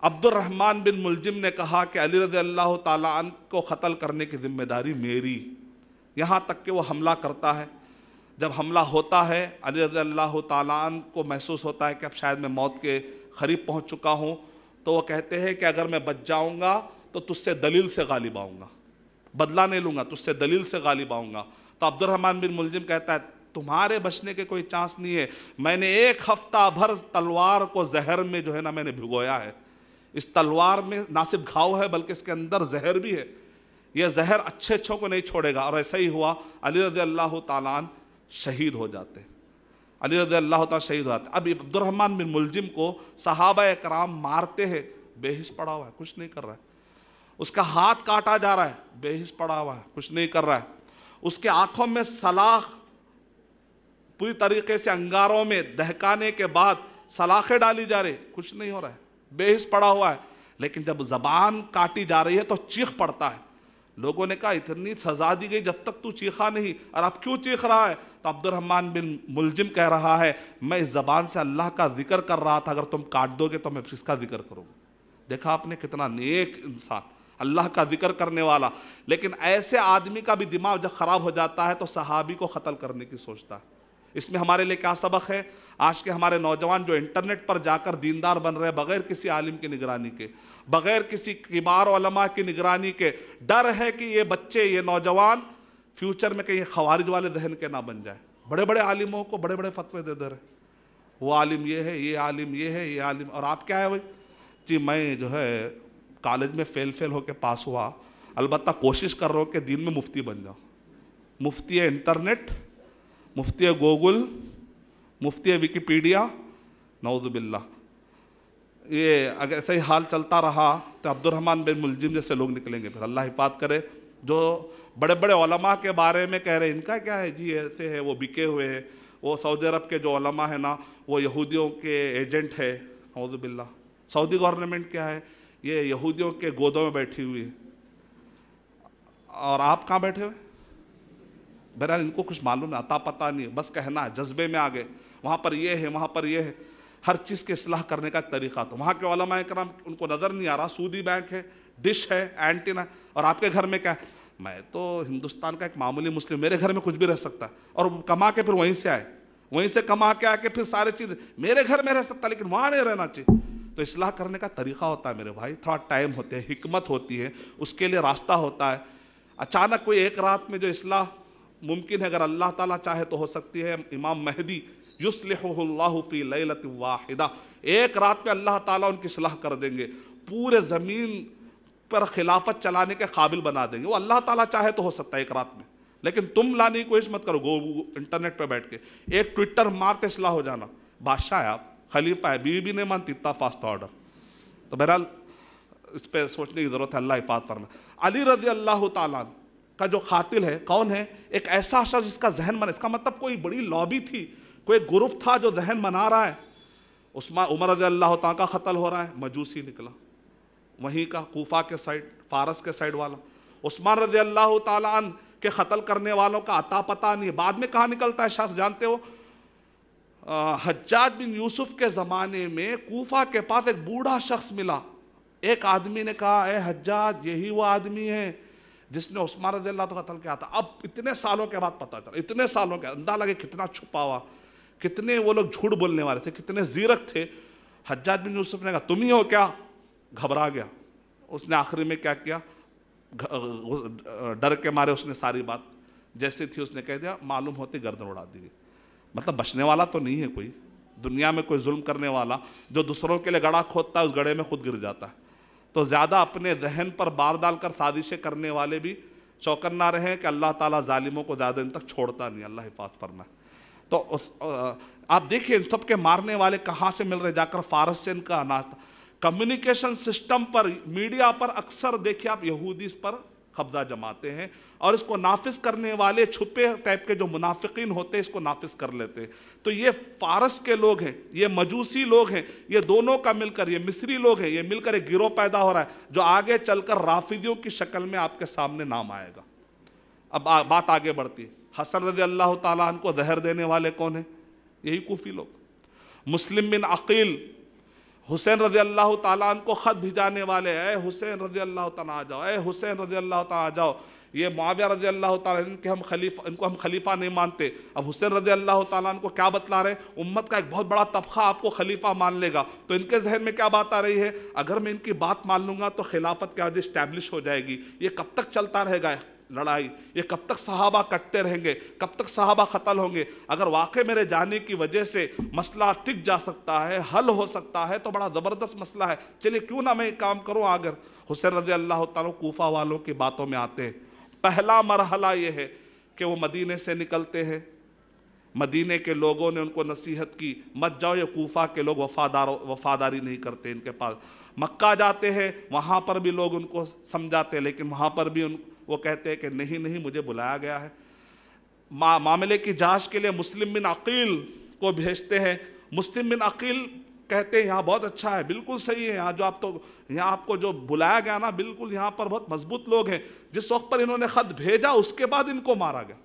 अब्दुलरहमान बिन मुलजिम ने कहा कि अली रजी अल्लाह तन को कतल करने की जिम्मेदारी मेरी यहाँ तक कि वो हमला करता है जब हमला होता है अली रजी अल्लाह तन को महसूस होता है कि अब शायद मैं मौत के करीब पहुँच चुका हूँ तो वो कहते हैं कि अगर मैं बच जाऊँगा तो तुझसे दलील से गालिब आऊंगा बदला नहीं लूँगा तुझसे दलील से गालिब आऊंगा तो अब्दुलरहमान बिन मुलजिम कहता है तुम्हारे बचने के कोई चांस नहीं है मैंने एक हफ्ता भर तलवार को जहर में जो है ना मैंने भिगोया है इस तलवार में ना सिर्फ घाव है बल्कि इसके अंदर जहर भी है यह जहर अच्छे अच्छों को नहीं छोड़ेगा और ऐसा ही हुआ अली रज़ी अल्लाह तआला शहीद हो जाते हैं अली रज अल्लाह शहीद हुआ अब अब्दुलरहमान बिन मुलजिम को सहाबा कराम मारते हैं बेहिस पड़ा हुआ है कुछ नहीं कर रहा है उसका हाथ काटा जा रहा है बेहिस पड़ा हुआ है कुछ नहीं कर रहा है उसके आंखों में सलाख पूरी तरीके से अंगारों में दहकाने के बाद सलाखें डाली जा रही कुछ नहीं हो रहा है बेहिस पड़ा हुआ है लेकिन जब जबान काटी जा रही है तो चीख पड़ता है लोगों ने कहा इतनी सजा दी गई जब तक तू चीखा नहीं और अब क्यों चीख रहा है तो अब्दुलरहमान बिन मुलजिम कह रहा है मैं इस ज़बान से अल्लाह का जिक्र कर रहा था अगर तुम काट दोगे तो मैं किसका जिक्र करूँगा देखा आपने कितना नेक इंसान अल्लाह का जिक्र करने वाला लेकिन ऐसे आदमी का भी दिमाग जब ख़राब हो जाता है तो सहाबी को कत्ल करने की सोचता है इसमें हमारे लिए क्या सबक है आज के हमारे नौजवान जो इंटरनेट पर जाकर दीनदार बन रहे बगैर किसी आलिम की निगरानी के बगैर किसी किबार वलमा की निगरानी के डर है कि ये बच्चे ये नौजवान फ्यूचर में कहीं खवारिज वाले दहन के ना बन जाए बड़े बड़े आलिमों को बड़े बड़े फतवे दे दे रहे वो आलिम ये है ये आलिम ये है ये आलिम और आप क्या है भाई जी मैं जो है कॉलेज में फेल फेल होकर पास हुआ अलबत्त कोशिश कर रहा हूँ कि दिन में मुफ्ती बन जाऊँ मुफ्ती है इंटरनेट मुफ्ती है गूगल मुफ्ती है विकीपीडिया नौजबिल्ला ये अगर ऐसा ही हाल चलता रहा तो अब्दुलरहमान बिन मुलजिम जैसे लोग निकलेंगे फिर अल्लाह बात करे जो बड़े बड़े ओलमा के बारे में कह रहे हैं इनका क्या है जी ऐसे है वो बिके हुए हैं वो सऊदी अरब के जो ओलमा है ना वो यहूदियों के एजेंट है अवज़बिल्ला सऊदी गवर्नमेंट क्या है ये यहूदियों के गोदों में बैठी हुई है और आप कहाँ बैठे हुए बहरहाल इनको कुछ मालूम नहीं आता पता नहीं बस कहना है जज्बे में आ गए वहाँ पर ये है वहाँ पर ये है हर चीज़ के असलाह करने का तरीक़ा तो वहाँ के ओलमा कराम उनको नज़र नहीं आ रहा सूदी बैंक है डिश है एंटीना और आपके घर में क्या है मैं तो हिंदुस्तान का एक मामूली मुस्लिम मेरे घर में कुछ भी रह सकता है और कमा के फिर वहीं से आए वहीं से कमा के आके फिर सारे चीज़ मेरे घर में रह सकता लेकिन वहाँ नहीं रहना चाहिए तो इसलाह करने का तरीक़ा होता है मेरे भाई थोड़ा टाइम होते हैं हमत होती है उसके लिए रास्ता होता है अचानक कोई एक रात में जो इसलाह मुमकिन है अगर अल्लाह ताला चाहे तो हो सकती है इमाम महदी युसलफ़ी लत वाहिदा एक रात में अल्लाह ताला उनकी सलाह कर देंगे पूरे ज़मीन पर खिलाफत चलाने के काबिल बना देंगे वो अल्लाह ताला चाहे तो हो सकता है एक रात में लेकिन तुम लाने की कोशिश मत करो गो इंटरनेट पर बैठ के एक ट्विटर मारते सलाह हो जाना बादशाह है आप खलीफा है बीवी भी नहीं मानती इतना फास्ट ऑर्डर तो बहरहाल इस पर सोचने की ज़रूरत है अल्लाह हिफात फरमा अली रजी अल्लाह त का जो खातिल है कौन है एक ऐसा शख्स जिसका जहन मन इसका मतलब कोई बड़ी लॉबी थी कोई ग्रुप था जो जहन मना रहा है उस्मान उमर रजी अल्लाह का कत्ल हो रहा है मजूसी निकला वहीं का कोफा के साइड फारस के साइड वाला उस्मान रजी अल्लाह तन के कत्ल करने वालों का अता पता नहीं बाद में कहाँ निकलता है शख्स जानते हो हज्जाज बिन यूसुफ के ज़माने में कोफा के पास एक बूढ़ा शख्स मिला एक आदमी ने कहा अः हज्जाज यही वो आदमी है जिसने उस्मान रजी अल्लाह का कत्ल किया था अब इतने सालों के बाद पता चला इतने सालों के अंदाजा लगे कितना छुपा हुआ कितने वो लोग झूठ बोलने वाले थे कितने जीरक थे हज्जाज बिन यूसुफ ने कहा तुम ही हो क्या घबरा गया उसने आखिरी में क्या किया डर के मारे उसने सारी बात जैसी थी उसने कह दिया मालूम होते गर्दन उड़ा दी मतलब बचने वाला तो नहीं है कोई दुनिया में कोई जुल्म करने वाला जो दूसरों के लिए गड़ा खोदता है उस गड़े में खुद गिर जाता है तो ज़्यादा अपने जहन पर बार डालकर साजिशें करने वाले भी चौकन्ना रहे कि अल्लाह ताला जालिमों को ज़्यादा दिन तक छोड़ता नहीं अल्लाह हिफात फरमाए तो उस, आप देखिए इन सबके मारने वाले कहाँ से मिल रहे जाकर फारस से इनका नाता कम्युनिकेशन सिस्टम पर मीडिया पर अक्सर देखिए आप यहूदी पर कब्जा जमाते हैं और इसको नाफिस करने वाले छुपे टाइप के जो मुनाफिकीन होते हैं इसको नाफिज कर लेते हैं तो ये फारस के लोग हैं ये मजूसी लोग हैं ये दोनों का मिलकर ये मिस्री लोग हैं ये मिलकर एक गिरोह पैदा हो रहा है जो आगे चलकर राफिदियों की शक्ल में आपके सामने नाम आएगा अब आ, बात आगे बढ़ती है हसन रज अल्लाह तन को जहर देने वाले कौन हैं यही कूफी लोग मुस्लिम बिन अकील हुसैन रजी अल्लाह तन को ख़त भिजाने वाले अय हुसैन रजी अल्लाह तन आ जाओ अय हुसैन रजी अल्लाह तन आ जाओ ये माविया रजी अल्लाह तन हम खलीफा इनको हम खलीफा नहीं मानते अब हुसैन रजी अल्लाह तन को क्या बतला रहे हैं उम्मत का एक बहुत बड़ा तबका आपको खलीफा मान लेगा तो इनके जहन में क्या बात आ रही है अगर मैं इनकी बात मान लूँगा तो खिलाफत क्या स्टैब्लिश हो जाएगी ये कब तक चलता रहेगा लड़ाई ये कब तक सहाबा कटते रहेंगे कब तक सहाबा कतल होंगे अगर वाकई मेरे जाने की वजह से मसला टिक जा सकता है हल हो सकता है तो बड़ा ज़बरदस्त मसला है चलिए क्यों ना मैं काम करूँ अगर हुसैन रजी अल्लाह तूफ़ा वालों की बातों में आते हैं पहला मरहला ये है कि वो मदीने से निकलते हैं मदीने के लोगों ने उनको नसीहत की मत जाओ ये कोफा के लोग वफादार वफादारी नहीं करते इनके पास मक्का जाते हैं वहाँ पर भी लोग उनको समझाते लेकिन वहाँ पर भी उन वो कहते हैं कि नहीं नहीं मुझे बुलाया गया है मा, मामले की जांच के लिए मुस्लिम बिन अकील को भेजते हैं मुस्लिम बिन अकील कहते हैं यहाँ बहुत अच्छा है बिल्कुल सही है यहाँ जो आप तो यहाँ आपको जो बुलाया गया ना बिल्कुल यहाँ पर बहुत मजबूत लोग हैं जिस वक्त पर इन्होंने ख़त भेजा उसके बाद इनको मारा गया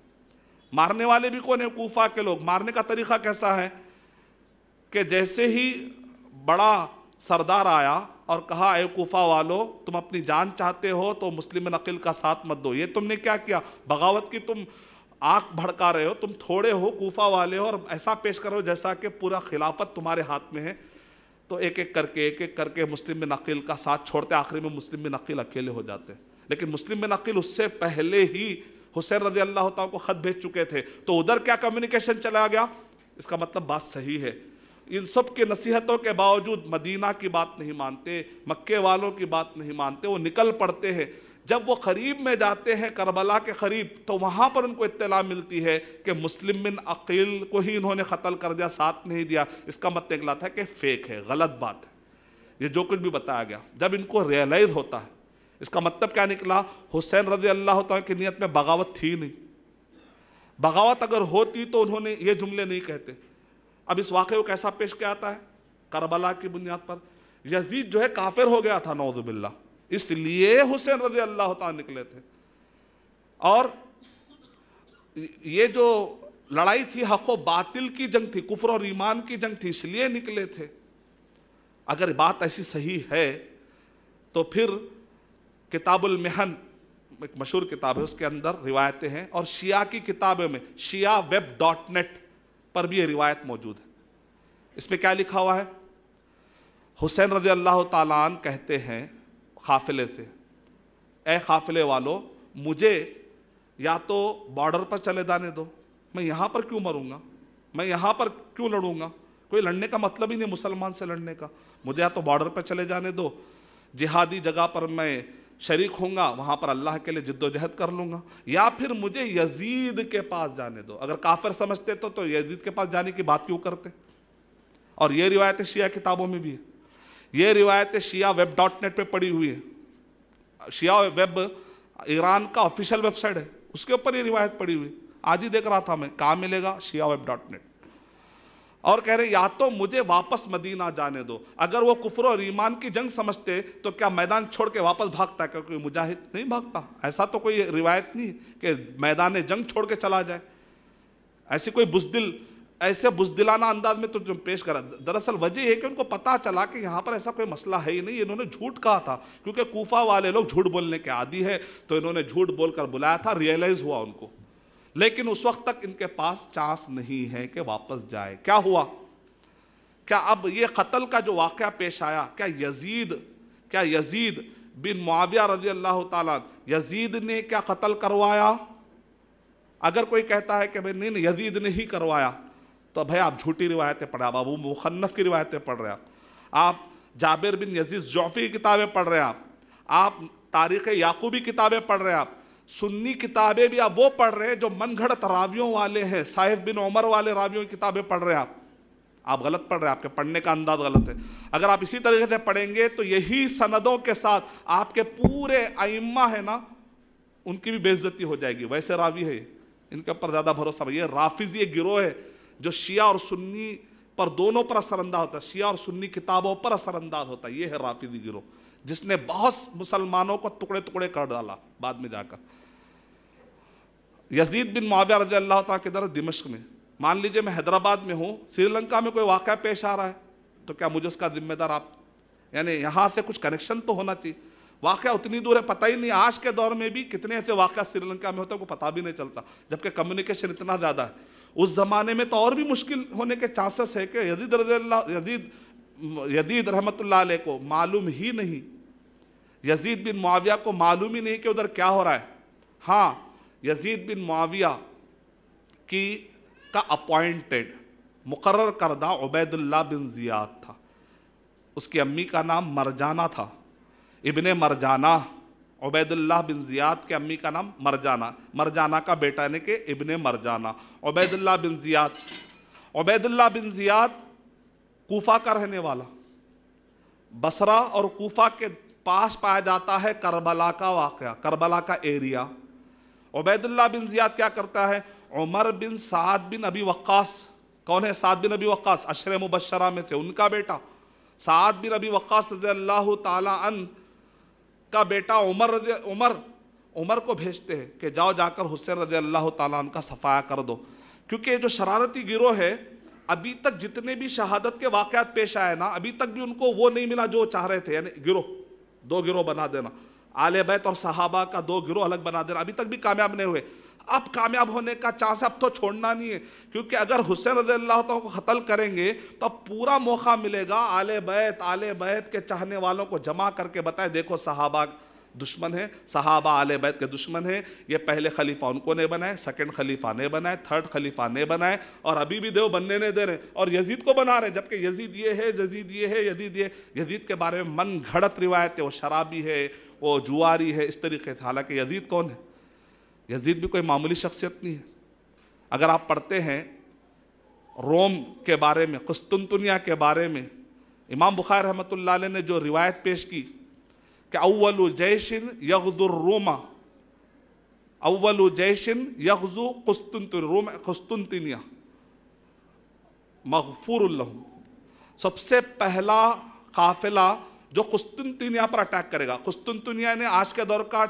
मारने वाले भी कौन है कोफा के लोग मारने का तरीक़ा कैसा है कि जैसे ही बड़ा सरदार आया और कहा ए कोफा वालो तुम अपनी जान चाहते हो तो मुस्लिम नकिल का साथ मत दो ये तुमने क्या किया बगावत की तुम आग भड़का रहे हो तुम थोड़े हो कोफा वाले हो और ऐसा पेश करो जैसा कि पूरा खिलाफत तुम्हारे हाथ में है तो एक एक करके एक एक करके मुस्लिम में नकील का साथ छोड़ते आखिरी में मुस्लिम में नकिल अकेले हो जाते लेकिन मुस्लिम में नकिल उससे पहले ही हुसैन रजी अल्लाह को ख़त भेज चुके थे तो उधर क्या कम्युनिकेशन चला गया इसका मतलब बात सही है इन सब के नसीहतों के बावजूद मदीना की बात नहीं मानते मक्के वालों की बात नहीं मानते वो निकल पड़ते हैं जब वो करीब में जाते हैं करबला के करीब तो वहाँ पर उनको इत्तला मिलती है कि मुस्लिम बिन अकील को ही इन्होंने कत्ल कर दिया साथ नहीं दिया इसका मत मतलब निकला था कि फेक है गलत बात है ये जो कुछ भी बताया गया जब इनको रियलाइज होता है इसका मतलब क्या निकला हुसैन रजी अल्लाह की नीयत में बगावत थी नहीं बगावत अगर होती तो उन्होंने ये जुमले नहीं कहते अब इस वाक़े को कैसा पेश किया जाता है करबला की बुनियाद पर यजीद जो है काफिर हो गया था नौजुबिल्ला इसलिए हुसैन रजी अल्लाह निकले थे और ये जो लड़ाई थी हक व बातिल की जंग थी कुफर और ईमान की जंग थी इसलिए निकले थे अगर बात ऐसी सही है तो फिर किताबुल मेहन एक मशहूर किताब है उसके अंदर रिवायतें हैं और शिया की किताबें में शिया वेब डॉट नेट पर भी ये रिवायत मौजूद है इसमें क्या लिखा हुआ है हुसैन रजी अल्लाह तालान कहते हैं काफिले से ए काफिले वालों मुझे या तो बॉर्डर पर चले जाने दो मैं यहाँ पर क्यों मरूँगा मैं यहाँ पर क्यों लड़ूँगा कोई लड़ने का मतलब ही नहीं मुसलमान से लड़ने का मुझे या तो बॉर्डर पर चले जाने दो जिहादी जगह पर मैं शरीक होंगे वहाँ पर अल्लाह के लिए जिद्दोजहद कर लूँगा या फिर मुझे यजीद के पास जाने दो अगर काफिर समझते तो तो यजीद के पास जाने की बात क्यों करते और ये रिवायतें शिया किताबों में भी है ये रिवायतें शिया वेब डॉट नेट पर पड़ी हुई है शिया वेब ईरान का ऑफिशियल वेबसाइट है उसके ऊपर ये रिवायत पड़ी हुई आज ही देख रहा था मैं कहाँ मिलेगा शिया वेब डॉट नेट और कह रहे या तो मुझे वापस मदीना जाने दो अगर वो कुफर और ईमान की जंग समझते तो क्या मैदान छोड़ के वापस भागता है क्योंकि मुजाहिद नहीं भागता ऐसा तो कोई रिवायत नहीं कि मैदान जंग छोड़ के चला जाए ऐसी कोई बुजदिल ऐसे बुजदिलाना अंदाज में तो जो पेश करा दरअसल वजह है कि उनको पता चला कि यहाँ पर ऐसा कोई मसला है ही नहीं इन्होंने झूठ कहा था क्योंकि कोफा वाले लोग झूठ बोलने के आदि है तो इन्होंने झूठ बोलकर बुलाया था रियलाइज़ हुआ उनको लेकिन उस वक्त तक इनके पास चांस नहीं है कि वापस जाए क्या हुआ क्या अब ये कत्ल का जो वाक़ पेश आया क्या यजीद क्या यजीद बिन मुआविया रजी अल्लाह तजीद ने क्या कत्ल करवाया अगर कोई कहता है कि भाई नहीं नहीं यजीद ने ही करवाया तो भाई आप झूठी रिवायतें पढ़ रहे आप अबू मुखन्नफ की रिवायतें पढ़ रहे आप आप जाबिर बिन यजीज जौफ़ी की किताबें पढ़ रहे आप आप तारीख़ याकूबी किताबें पढ़ रहे आप सुन्नी किताबें भी आप वो पढ़ रहे हैं जो मनगढ़ रावियों वाले हैं साहिब बिन उमर वाले रावियों की किताबें पढ़ रहे हैं आप आप गलत पढ़ रहे हैं आपके पढ़ने का अंदाज गलत है अगर आप इसी तरीके से पढ़ेंगे तो यही सनदों के साथ आपके पूरे आइम्मा है ना उनकी भी बेइज्जती हो जाएगी वैसे रावी है इनके ऊपर ज़्यादा भरोसा ये राफिज गिरोह है जो शिया और सुन्नी पर दोनों पर असरअंदाज होता है शिया और सुन्नी किताबों पर असरअंदाज होता है ये है राफिजी गिरोह जिसने बहुत मुसलमानों को टुकड़े टुकड़े कर डाला बाद में जाकर यजीद बिन माविया रजी अल्लाह तला के दर दिमश्क में मान लीजिए मैं हैदराबाद में हूँ श्रीलंका में कोई वाक़ पेश आ रहा है तो क्या मुझे उसका जिम्मेदार आप यानी यहाँ से कुछ कनेक्शन तो होना चाहिए वाक़ उतनी दूर है पता ही नहीं आज के दौर में भी कितने ऐसे वाक़ श्रीलंका में होते हैं पता भी नहीं चलता जबकि कम्युनिकेशन इतना ज़्यादा है उस ज़माने में तो और भी मुश्किल होने के चांसेस है कि यदीद रजील्ला यदीद यदीद रहमत को मालूम ही नहीं यजीद बिन मुआविया को मालूम ही नहीं कि उधर क्या हो रहा है हाँ यजीद बिन माविया की का अपॉइंटेड मुकर करदा उबैदुल्ला बिन ज़ियाद था उसकी अम्मी का नाम मरजाना था इबन मरजाना उबैदुल्ला बिन ज़ियाद के अम्मी का नाम मरजाना मरजाना का बेटा ने के इबन मरजाना उबैदुल्ला बिन ज़ियाद उबैदुल्ला बिन ज़ियाद कोफा का रहने वाला बसरा और कोफा के पास पाया जाता है करबला का वाक़ करबला का एरिया उबैदुल्ला बिन ज़ियाद क्या करता है उमर बिन साद बिन अबी वक्कास कौन है साद बिन अबी वक्कास अशर मुबशरा में थे उनका बेटा साद बिन अबी वक्कास रजी अल्लाह तन का बेटा उमर उमर उमर को भेजते हैं कि जाओ जाकर हुसैन रजी अल्लाह तन का सफाया कर दो क्योंकि जो शरारती गिरोह है अभी तक जितने भी शहादत के वाक़ पेश आए ना अभी तक भी उनको वो नहीं मिला जो चाह रहे थे यानी गिरोह दो गिरोह बना देना आले बैत और सहाबा का दो गिरोह अलग बना देना अभी तक भी कामयाब नहीं हुए अब कामयाब होने का चांस अब तो छोड़ना नहीं है क्योंकि अगर हुसैन रजील्ला को कत्ल करेंगे तो अब पूरा मौका मिलेगा आले बैत आले बैत के चाहने वालों को जमा करके बताए देखो सहाबा दुश्मन है सहाबा आले बैत के दुश्मन है ये पहले खलीफा उनको नहीं बनाए सेकंड खलीफा ने बनाए थर्ड खलीफा ने बनाए और अभी भी देव बनने नहीं दे रहे और यजीद को बना रहे जबकि यजीद ये है यजीद ये है यजीद ये यजीद के बारे में मन घड़त रिवायत है वो शराबी है वो जुआरी है इस तरीके से हालांकि यजीद कौन है यजीद भी कोई मामूली शख्सियत नहीं है अगर आप पढ़ते हैं रोम के बारे में कस्तुनतुनिया के बारे में इमाम बुखार रहमत ने जो रिवायत पेश की कि अव्वल जैशिन रोमा अव्वल जैशिन यगजु कस्तुनतुन रोम मगफूर सबसे पहला काफिला जो खुस्तुनतुनिया पर अटैक करेगा खुस्तुनतुनिया ने आज के दौर का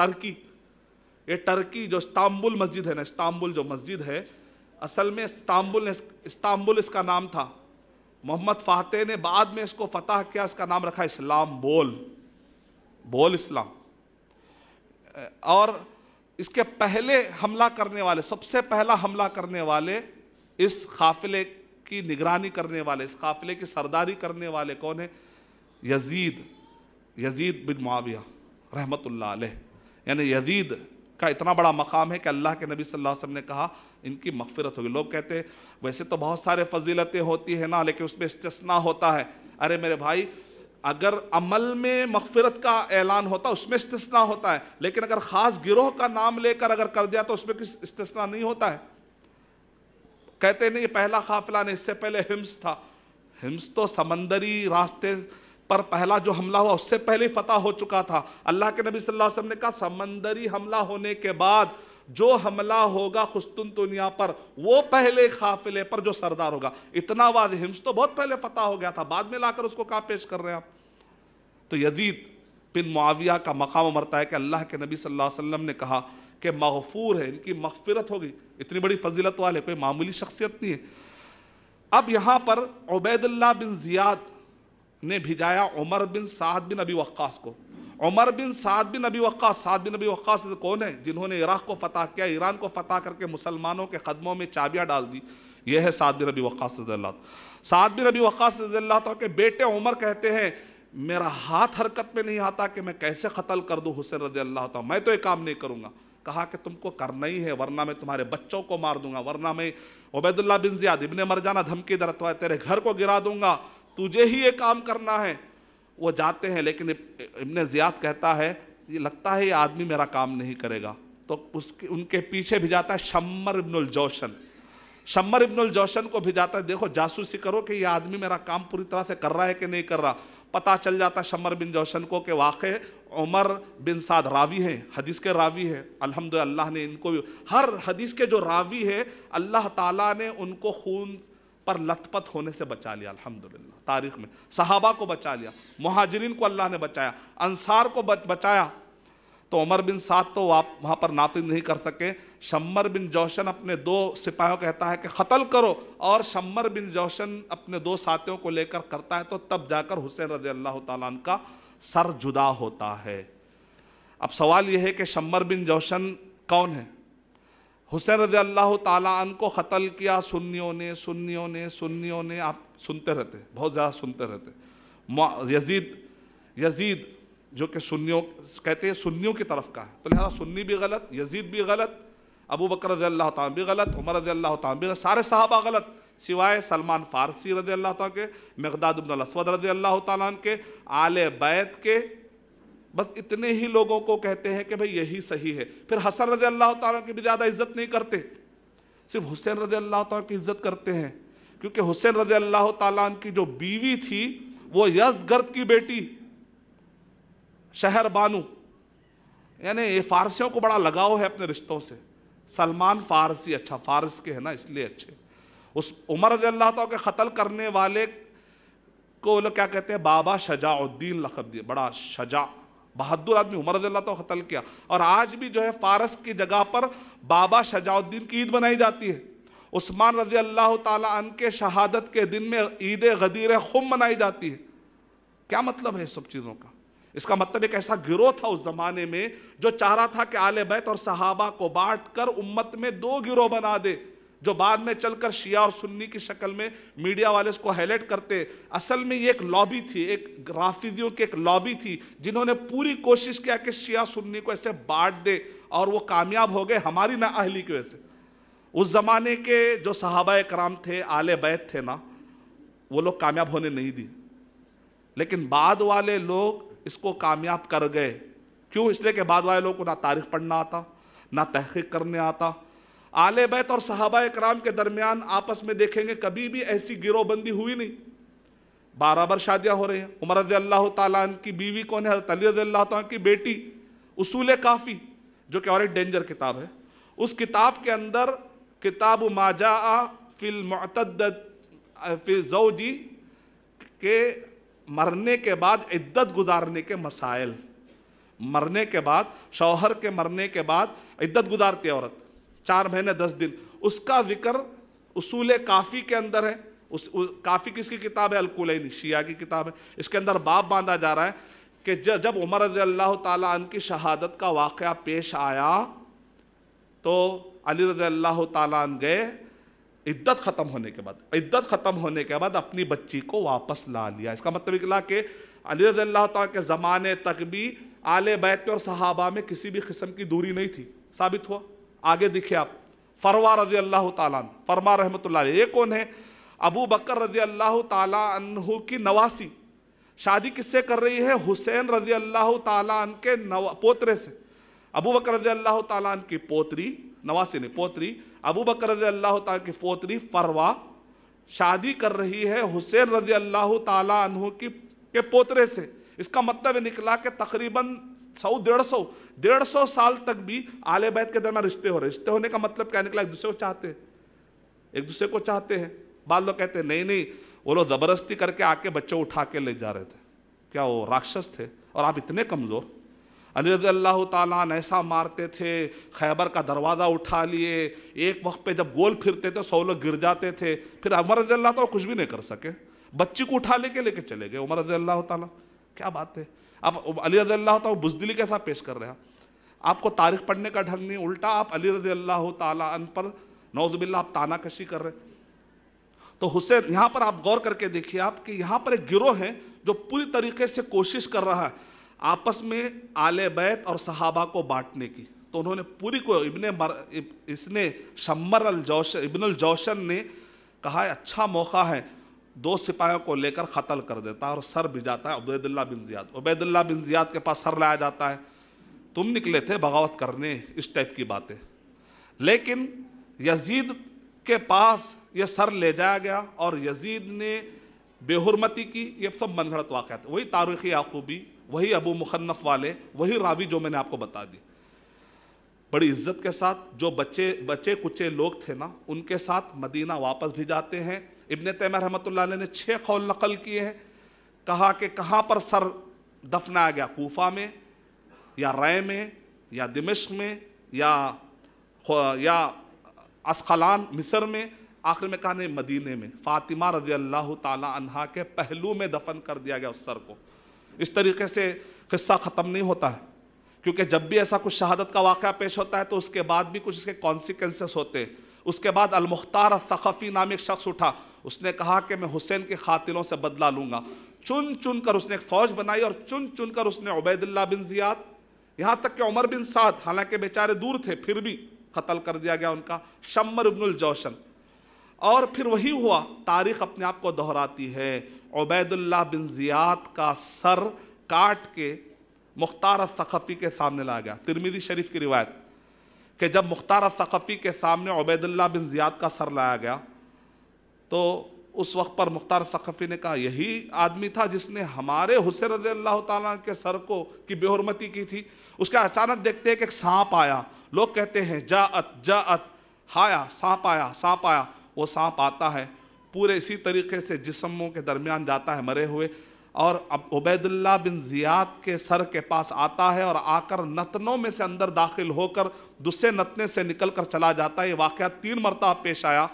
टर्की ये टर्की जो इस्तांबुल मस्जिद है ना इस्तांबुल जो मस्जिद है असल में इस्तांबुल इस्तांबुल इसका नाम था मोहम्मद फाते ने बाद में इसको फतह किया इसका नाम रखा इस्लाम बोल बोल इस्लाम और इसके पहले हमला करने वाले सबसे पहला हमला करने वाले इस काफिले की निगरानी करने वाले इस काफिले की सरदारी करने वाले कौन है यजीद यजीद बिन माविया रहमत यानी यजीद का इतना बड़ा मकाम है कि अल्लाह के नबी सल्लल्लाहु अलैहि वसल्लम ने कहा इनकी मगफरत होगी लोग कहते हैं वैसे तो बहुत सारे फजीलतें होती हैं ना लेकिन उसमें इस्तना होता है अरे मेरे भाई अगर अमल में मगफरत का ऐलान होता उसमें इस्तना होता है लेकिन अगर ख़ास गिरोह का नाम लेकर अगर कर दिया तो उसमें किस इस्तना नहीं होता है कहते नहीं पहला काफिला नहीं इससे पहले हिम्स था हिम्स तो समंदरी रास्ते पर पहला जो हमला हुआ उससे पहले फतह हो चुका था अल्लाह के नबी सल्लल्लाहु अलैहि वसल्लम ने कहा समंदरी हमला होने के बाद जो हमला होगा खुस्तुन दुनिया पर वो पहले काफिले पर जो सरदार होगा इतना वाद हिम्स तो बहुत पहले फतह हो गया था बाद में लाकर उसको कहा पेश कर रहे हैं आप तो यदीद बिन मुआविया का मकाम मरता है कि अल्लाह के नबी सल्लल्लाहु अलैहि वसल्लम ने कहा कि मगफूर है इनकी मगफिरत होगी इतनी बड़ी फजीलत वाले कोई मामूली शख्सियत नहीं है अब यहां पर उबैदुल्ला बिन जियाद ने भिजाया उमर बिन साद बिन अबी वक्स को उमर बिन साद बिन अबी वक्स साद बिन अबी वक्स कौन है जिन्होंने इराक को फतह किया ईरान को फतह करके मुसलमानों के कदमों में चाबियाँ डाल दी यह है साद बिन अबी वक्स साद बिन अबी वक्स के बेटे उमर कहते हैं मेरा हाथ हरकत में नहीं आता कि मैं कैसे कतल कर दूँ हुसैन रजी अल्लाह मैं तो ये काम नहीं करूँगा कहा कि तुमको करना ही है वरना मैं तुम्हारे बच्चों को मार दूंगा वरना मैं उबैदुल्ला बिन जियाद इबन जाना धमकी दरतवा तेरे घर को गिरा दूंगा तुझे ही ये काम करना है वो जाते हैं लेकिन इबन ज़ियाद कहता है ये लगता है ये आदमी मेरा काम नहीं करेगा तो उसके उनके पीछे भी जाता है शम्मर इब्नुल जोशन शम्मर इब्नुल जौशन को जाता है देखो जासूसी करो कि ये आदमी मेरा काम पूरी तरह से कर रहा है कि नहीं कर रहा पता चल जाता शम्मर बिन जोशन को कि वाक़ उमर बिन साद रावी हैं हदीस के रावी हैं अल्हम्दुलिल्लाह ने इनको भी हर हदीस के जो रावी है अल्लाह ताला ने उनको खून पर लतपत होने से बचा लिया अल्हम्दुलिल्लाह तारीख में सहाबा को बचा लिया महाजरीन को अल्लाह ने बचाया अंसार को बच बचाया तो उमर बिन साद तो आप वहाँ पर नाफिज नहीं कर सके शम्मर बिन जौशन अपने दो सिपाहियों कहता है कि कत्ल करो और शम्मर बिन जौशन अपने दो साथियों को लेकर करता है तो तब जाकर हुसैन रजी अल्लाह तन का सर जुदा होता है अब सवाल यह है कि शम्मर बिन जौशन कौन है हुसैन रज़ अल्लाह तन को कतल किया सुन्नियों ने सुन्नियों ने सुन्नियों ने आप सुनते रहते बहुत ज़्यादा सुनते रहते यजीद यजीद जो कि सुन्नियों कहते हैं सुन्नियों की तरफ का है तो लिहाजा सुन्नी भी गलत यजीद भी गलत अबू बकर रज अल्लाह भी गलत उमर रज अल्लाह भी गलत सारे साहबा गलत सिवाय सलमान फ़ारसी रजी अल्लाह के मकदाद असवद रजी अल्लाह तन के आल बैत के बस इतने ही लोगों को कहते हैं कि भाई यही सही है फिर हसन रजी अल्लाह तारा की भी ज़्यादा इज्जत नहीं करते सिर्फ हुसैन रजी अल्लाह तारा की इज्जत करते हैं क्योंकि हुसैन रजी अल्लाह तन की जो बीवी थी वो यजगर्द की बेटी शहर बानू यानी ये फारसियों को बड़ा लगाव है अपने रिश्तों से सलमान फारसी अच्छा फारस के है ना इसलिए अच्छे उस उमर रजी अल्लाह के कतल करने वाले को वो लोग क्या कहते हैं बाबा शजाउद्दीन लखब दिया बड़ा शजा बहादुर आदमी उमर रजी तो कतल किया और आज भी जो है फारस की जगह पर बाबा शजाउद्दीन की ईद मनाई जाती है उस्मान रजी अल्लाह तन के शहादत के दिन में ईद गदीर खुम मनाई जाती है क्या मतलब है सब चीज़ों का इसका मतलब एक ऐसा गिरोह था उस ज़माने में जो चाह रहा था कि आले बैत और सहाबा को बांट कर उम्मत में दो गिरोह बना दे जो बाद में चलकर शिया और सुन्नी की शक्ल में मीडिया वाले इसको हाईलाइट करते असल में ये एक लॉबी थी एक राफिदियों की एक लॉबी थी जिन्होंने पूरी कोशिश किया कि शिया सुन्नी को ऐसे बांट दे और वो कामयाब हो गए हमारी ना अहली की वजह से उस ज़माने के जो सहाबा कराम थे आले बैत थे ना वो लोग कामयाब होने नहीं दिए लेकिन बाद वाले लोग इसको कामयाब कर गए क्यों इसलिए कि बाद वाले लोगों को ना तारीख पढ़ना आता ना तहकीक करने आता आले बैत और सहाबा कराम के दरमियान आपस में देखेंगे कभी भी ऐसी गिरोहबंदी हुई नहीं बार शादियां हो रही हैं उमर अल्लाह ताला की बीवी कौन है तली अल्लाह की बेटी उसूल काफ़ी जो कि और एक डेंजर किताब है उस किताब के अंदर किताब माजा फिल मतद फिल जी के मरने के बाद इद्दत गुजारने के मसाइल मरने के बाद शौहर के मरने के बाद इद्दत गुजारती औरत चार महीने दस दिन उसका जिक्र उसूल काफ़ी के अंदर है उस, उस काफ़ी किसकी किताब है अलकुलैनी शिया की किताब है इसके अंदर बाप बांधा जा रहा है कि ज, जब उमर रज़ी तन की शहादत का वाक़ पेश आया तो अली रज़ी तन गए इद्दत ख़त्म होने के बाद इद्दत ख़त्म होने के बाद अपनी बच्ची को वापस ला लिया इसका मतलब निकला कि अली रज़ी तन के ज़माने तक भी आले बैत और सहाबा में किसी भी किस्म की दूरी नहीं थी साबित हुआ आगे देखिए आप फरवा रजी अल्लाह तन फरमा रहमत ये कौन है अबू बकर रजी अल्लाह तु की नवासी शादी किससे कर रही है हुसैन रजी अल्लाह तन के नवा पोतरे से अबू बकर रजी अल्लाह तन की पोतरी नवासी ने पोतरी अबू बकर रजी अल्लाह तन की पोतरी फरवा शादी कर रही है हुसैन रजी अल्लाह तु की के पोतरे से इसका मतलब निकला कि तकरीबन सौ डेढ़ सौ डेढ़ सौ साल तक भी आले बैत के दरमियान रिश्ते हो रहे रिश्ते होने का मतलब क्या निकला एक दूसरे को चाहते हैं एक दूसरे को चाहते हैं बाद लोग कहते हैं नहीं नहीं वो लोग ज़बरदस्ती करके आके बच्चों उठा के ले जा रहे थे क्या वो राक्षस थे और आप इतने कमज़ोर अली अल्लाह ताला ऐसा मारते थे खैबर का दरवाज़ा उठा लिए एक वक्त पे जब गोल फिरते थे सौ लोग गिर जाते थे फिर उमर रजी अल्लाह तो कुछ भी नहीं कर सके बच्ची को उठा लेके लेके चले गए उमर रजी अल्लाह ताला क्या बात है आप अली रजी अल्लाह तो बुजदिली के साथ पेश कर रहे हैं आपको तारीख पढ़ने का ढंग नहीं उल्टा आप अली रजी अल्लाह तन पर नौजबिल्ला आप ताना कशी कर रहे तो हुसैन यहाँ पर आप गौर करके देखिए आप कि यहाँ पर एक गिरोह है जो पूरी तरीके से कोशिश कर रहा है आपस में आले बैत और सहाबा को बांटने की तो उन्होंने पूरी को इबन इसने शम्मर अल जौश इबन जौशन ने कहा अच्छा मौका है दो सिपाहियों को लेकर कतल कर देता है और सर भी जाता है उबैदुल्ला बिन जियाद उबैदुल्ला बिन जियाद के पास सर लाया जाता है तुम निकले थे बगावत करने इस टाइप की बातें लेकिन यजीद के पास ये सर ले जाया गया और यजीद ने बेहरमती की ये सब मनगढ़ वाक़ थे वही तारीख़ी याकूबी वही अबू मुखन्नफ वाले वही रावी जो मैंने आपको बता दी बड़ी इज्जत के साथ जो बच्चे बच्चे कुचे लोग थे ना उनके साथ मदीना वापस भी जाते हैं इबन तैम रहमत ने छः कौल नकल किए हैं कहा कि कहाँ पर सर दफनाया गया कोफा में या रय में या दमिश्क में या या असखलान मिस्र में आखिर में कहा नहीं मदीने में फ़ातिमा रजी अल्लाह तहा के पहलू में दफन कर दिया गया उस सर को इस तरीके से किस्सा ख़त्म नहीं होता है क्योंकि जब भी ऐसा कुछ शहादत का वाक़ पेश होता है तो उसके बाद भी कुछ इसके कॉन्सिक्वेंसेस होते हैं उसके बाद अलमुख्तार सख़फ़ी नाम एक शख्स उठा उसने कहा कि मैं हुसैन के खातिलों से बदला लूँगा चुन चुन कर उसने एक फ़ौज बनाई और चुन चुन कर उसने उबैदुल्ला बिन ज़ियाद यहाँ तक कि उमर बिन साद हालांकि बेचारे दूर थे फिर भी कत्ल कर दिया गया उनका शम्मर इबनुल जौशन और फिर वही हुआ तारीख अपने आप को दोहराती है उबैदुल्ला बिन ज़ियाद का सर काट के मुख्तार सख़फ़ी के सामने लाया गया तिरमिदी शरीफ की रिवायत कि जब मुख्तार सक़फ़ी के सामने उबैदुल्ला बिन ज़ियाद का सर लाया गया तो उस वक्त पर मुख्तार सक़फ़ी ने कहा यही आदमी था जिसने हमारे हुसैन रजी अल्लाह ताला के सर को की बेहरमती की थी उसके अचानक देखते हैं कि एक सांप आया लोग कहते हैं जा अत हाया सांप आया सांप आया वो सांप आता है पूरे इसी तरीके से जिसमों के दरमियान जाता है मरे हुए और अब उबैदुल्ला बिन ज़ियाद के सर के पास आता है और आकर नतनों में से अंदर दाखिल होकर दूसरे नतने से निकल कर चला जाता है ये वाक़ तीन मरतब पेश आया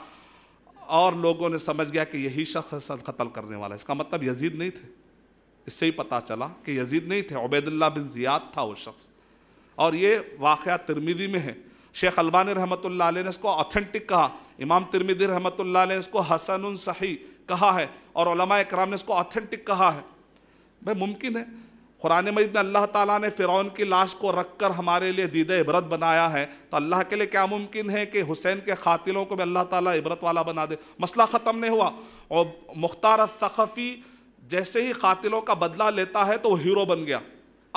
और लोगों ने समझ गया कि यही शख्स कत्ल करने वाला इसका मतलब यजीद नहीं थे इससे ही पता चला कि यजीद नहीं थे उबैदुल्ला बिन ज़ियाद था वो शख्स और ये वाक़ तिरमिदी में है शेख अलबानी रहमत ने इसको ऑथेंटिक कहा इमाम तिरमिदी रहमत ने इसको हसन सही कहा है और कराम ने इसको ऑथेंटिक कहा है भाई मुमकिन है कुरान मजिद में अल्लाह ताला ने फ़िरौन की लाश को रख कर हमारे लिए दीद इबरत बनाया है तो अल्लाह के लिए क्या मुमकिन है कि हुसैन के खातिलों को भी अल्लाह ताला इबरत वाला बना दे मसला ख़त्म नहीं हुआ और मुख्तार सख़फ़ी जैसे ही कातिलों का बदला लेता है तो वो हीरो बन गया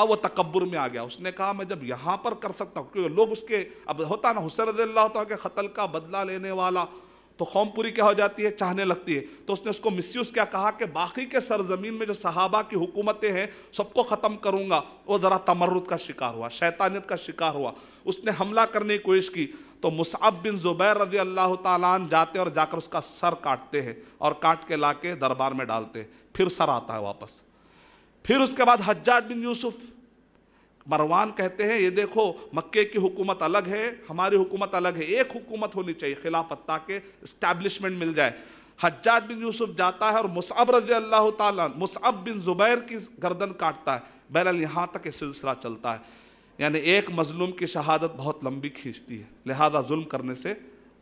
अब वो तकबर में आ गया उसने कहा मैं जब यहाँ पर कर सकता हूँ क्योंकि लोग उसके अब होता ना हुसैन रजील्ला के कत्ल का बदला लेने वाला तो कौम पूरी क्या हो जाती है चाहने लगती है तो उसने उसको यूज़ क्या कहा कि बाकी के सरजमीन में जो सहाबा की हुकूमतें हैं सबको ख़त्म करूँगा वो ज़रा तमरुद का शिकार हुआ शैतानियत का शिकार हुआ उसने हमला करने की कोशिश की तो मुसाब बिन ज़ुबैर रजी अल्लाह तन जाते और जाकर उसका सर काटते हैं और काट के ला के दरबार में डालते हैं फिर सर आता है वापस फिर उसके बाद हज्जाज बिन यूसुफ़ मरवान कहते हैं ये देखो मक्के की हुकूमत अलग है हमारी हुकूमत अलग है एक हुकूमत होनी चाहिए खिलाफत ताकि इस्टेब्लिशमेंट मिल जाए हज्जाज बिन यूसुफ जाता है और मुसअब रजी अल्लाह तसअब बिन ज़ुबैर की गर्दन काटता है बहरहाल यहाँ तक ये सिलसिला चलता है यानी एक मज़लूम की शहादत बहुत लंबी खींचती है लिहाजा जुल्म करने से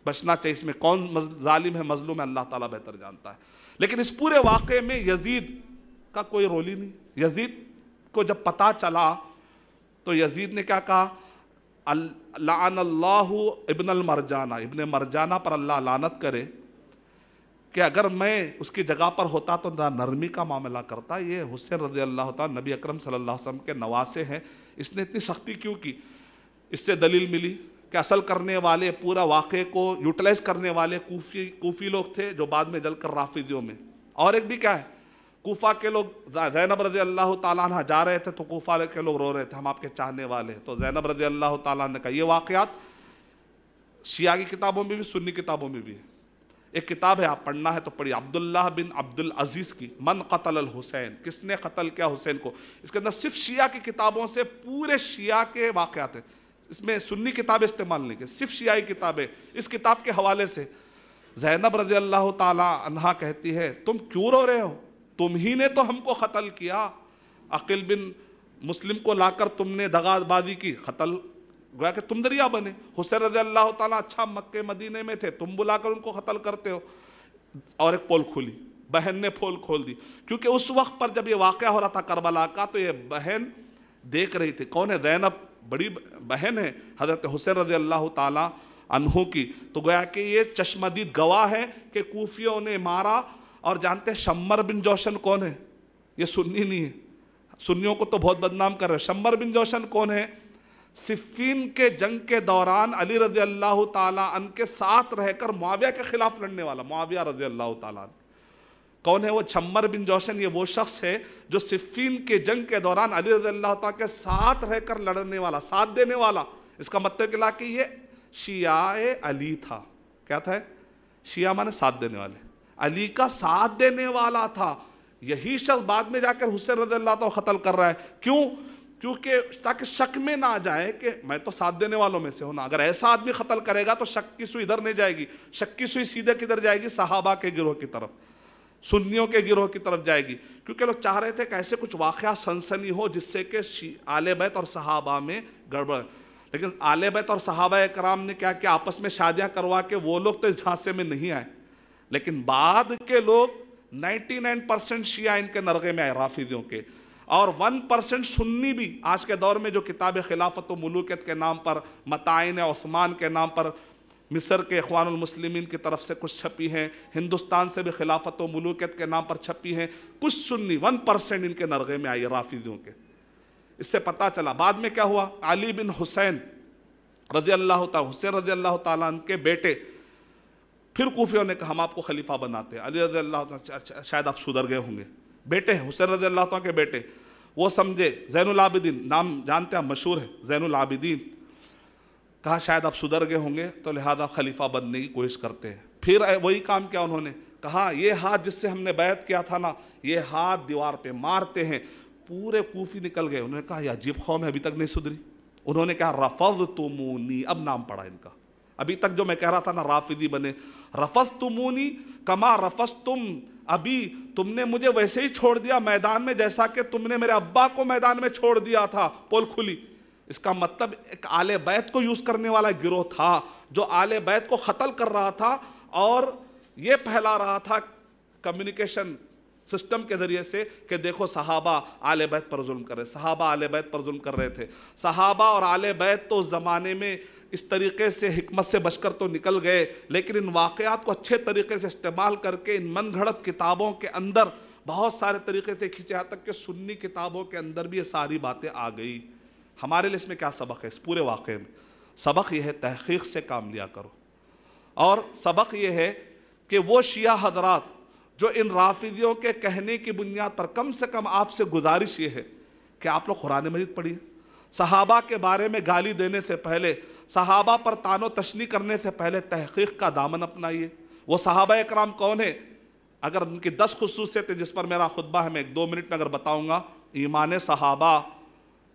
बचना चाहिए इसमें कौन ालिम है मजलूम है अल्लाह ताला बेहतर जानता है लेकिन इस पूरे वाक़े में यजीद का कोई रोल ही नहीं यजीद को जब पता चला तो यजीद ने क्या कहा अल्लाह इबन मरजाना इबन मरजाना पर अल्लाह लानत करे कि अगर मैं उसकी जगह पर होता तो ना नरमी का मामला करता ये हुसैन रजी अल्लाह नबी अक्रम सल्लल्लाहु अलैहि वसल्लम के नवासे हैं इसने इतनी सख्ती क्यों की इससे दलील मिली कि असल करने वाले पूरा वाक़े को यूटिलाइज़ करने वाले कोफ़ी कोफ़ी लोग थे जो बाद में जलकर राफिजियों में और एक भी क्या है कोफा के लोग जैनब रजी अल्लाह तह जा रहे थे तो कोफा के लोग रो रहे थे हम आपके चाहने वाले हैं तो जैनब रजी अल्लाह तह ने कहा ये वाक़ात शिया की किताबों में भी सुन्नी किताबों में भी है एक किताब है आप पढ़ना है तो पढ़िए अब्दुल्ला बिन अब्दुल अजीज़ की मन कतल अल हुसैन किसने कतल किया हुसैन को इसके अंदर सिर्फ शिया की किताबों से पूरे शिया के वाक़ात हैं इसमें सुन्नी किताब इस्तेमाल नहीं की सिर्फ शियाई किताबें इस किताब के हवाले से जैनब रजी अल्लाह तह कहती है तुम क्यों रो रहे हो तुम ही ने तो हमको कत्ल किया अकिल बिन मुस्लिम को लाकर तुमने दगाबाजी की कत्ल गोया कि तुम दरिया बने हुसैन रजी अल्लाह ताला अच्छा मक्के मदीने में थे तुम बुलाकर उनको कत्ल करते हो और एक पोल खोली बहन ने पोल खोल दी क्योंकि उस वक्त पर जब ये वाक़ हो रहा था करबला का तो ये बहन देख रही थी कौन है जैनब बड़ी बहन है हज़रत हुसैन रजी अल्लाह तहों की तो गोया कि ये चश्मदीद गवाह है कि कूफियों ने मारा और जानते हैं शम्मर बिन जोशन कौन है ये सुन्नी नहीं है सुन्नियों को तो बहुत बदनाम कर रहे हैं शम्बर बिन जोशन कौन है सिफ़ीन के जंग के दौरान अली रजी अल्लाह तन के साथ रहकर मुआविया के ख़िलाफ़ लड़ने वाला मुआविया रजी अल्लाह तन कौन है वो छम्बर बिन जोशन ये वो शख्स है जो सिफ़ीन के जंग के दौरान अली रजी अल्लाह के साथ रहकर लड़ने वाला साथ देने वाला इसका मतलब क्या कि ये शिया अली था क्या था शिया माने साथ देने वाले अली का साथ देने वाला था यही शख्स बाद में जाकर हुसैन रजी तो कत्ल कर रहा है क्यों क्योंकि ताकि शक में ना जाए कि मैं तो साथ देने वालों में से हूं ना अगर ऐसा आदमी कत्ल करेगा तो शक की सुई इधर नहीं जाएगी शक की सुई सीधे किधर जाएगी सहाबा के गिरोह की तरफ सुन्नियों के गिरोह की तरफ जाएगी क्योंकि लोग चाह रहे थे कि ऐसे कुछ वाक़ सनसनी हो जिससे कि आले बैत और सहाबा में गड़बड़ लेकिन आले बैत और सहाबा कराम ने क्या किया आपस में शादियाँ करवा के वो लोग तो इस झांसे में नहीं आए लेकिन बाद के लोग 99 परसेंट शिया इनके नरगे में आए राफिजियों के और वन परसेंट सुन्नी भी आज के दौर में जो किताब खिलाफत मलूकियत के नाम पर मताइन ओस्मान के नाम पर मिस्र के अखवानमसलिमिन की तरफ से कुछ छपी हैं हिंदुस्तान से भी खिलाफत मलूकियत के नाम पर छपी हैं कुछ सुन्नी वन परसेंट इनके नरगे में आई राफिजियों के इससे पता चला बाद में क्या हुआ अली बिन हुसैन रजी अल्लाह हुसैन रजी अल्लाह तन के बेटे फिर कोफियों ने कहा हम आपको खलीफा बनाते हैं अली रजी अल्लाह अच्छा, शायद आप सुधर गए होंगे बेटे हैं हुसैन रजी अल्लाह के बेटे वो समझे जैनआबिदीन नाम जानते हैं मशहूर है जैनआबिदीन कहा शायद आप सुधर गए होंगे तो लिहाजा खलीफा बनने की कोशिश करते हैं फिर वही काम किया उन्होंने कहा ये हाथ जिससे हमने बैत किया था ना ये हाथ दीवार पे मारते हैं पूरे कूफी निकल गए उन्होंने कहा यह अजीब कौम है अभी तक नहीं सुधरी उन्होंने कहा रफ तुमूनी अब नाम पड़ा इनका अभी तक जो मैं कह रहा था ना राफिदी बने रफस तुमूनी कमा रफस तुम अभी तुमने मुझे वैसे ही छोड़ दिया मैदान में जैसा कि तुमने मेरे अब्बा को मैदान में छोड़ दिया था पोल खुली इसका मतलब एक आल बैत को यूज़ करने वाला गिरोह था जो आल बैत को ख़त्ल कर रहा था और ये फैला रहा था कम्युनिकेशन सिस्टम के ज़रिए से कि देखो सहाबा आल बैत पर जुल्म कर रहे सहाबा आल बैत पर जुल्म कर रहे थे सहाबा और आल बैत तो ज़माने में इस तरीके से हमत से बचकर तो निकल गए लेकिन इन वाक़ात को अच्छे तरीके से इस्तेमाल करके इन मन घड़त किताबों के अंदर बहुत सारे तरीके से खींचे यहाँ तक कि सुन्नी किताबों के अंदर भी ये सारी बातें आ गई हमारे लिए इसमें क्या सबक है इस पूरे वाक़े में सबक यह है तहकीक से काम लिया करो और सबक यह है कि वो शिया हजरात जो इन राफिदियों के कहने की बुनियाद पर कम से कम आपसे गुजारिश ये है कि आप लोग कुरान मजीद पढ़िए सहाबा के बारे में गाली देने से पहले सहाबा पर तानो तशनी करने से पहले तहकीक का दामन अपनाइए वो सहाबा कराम कौन है अगर उनकी दस खसूसियतें जिस पर मेरा खुतबा है मैं एक दो मिनट में अगर बताऊँगा ईमान सहाबा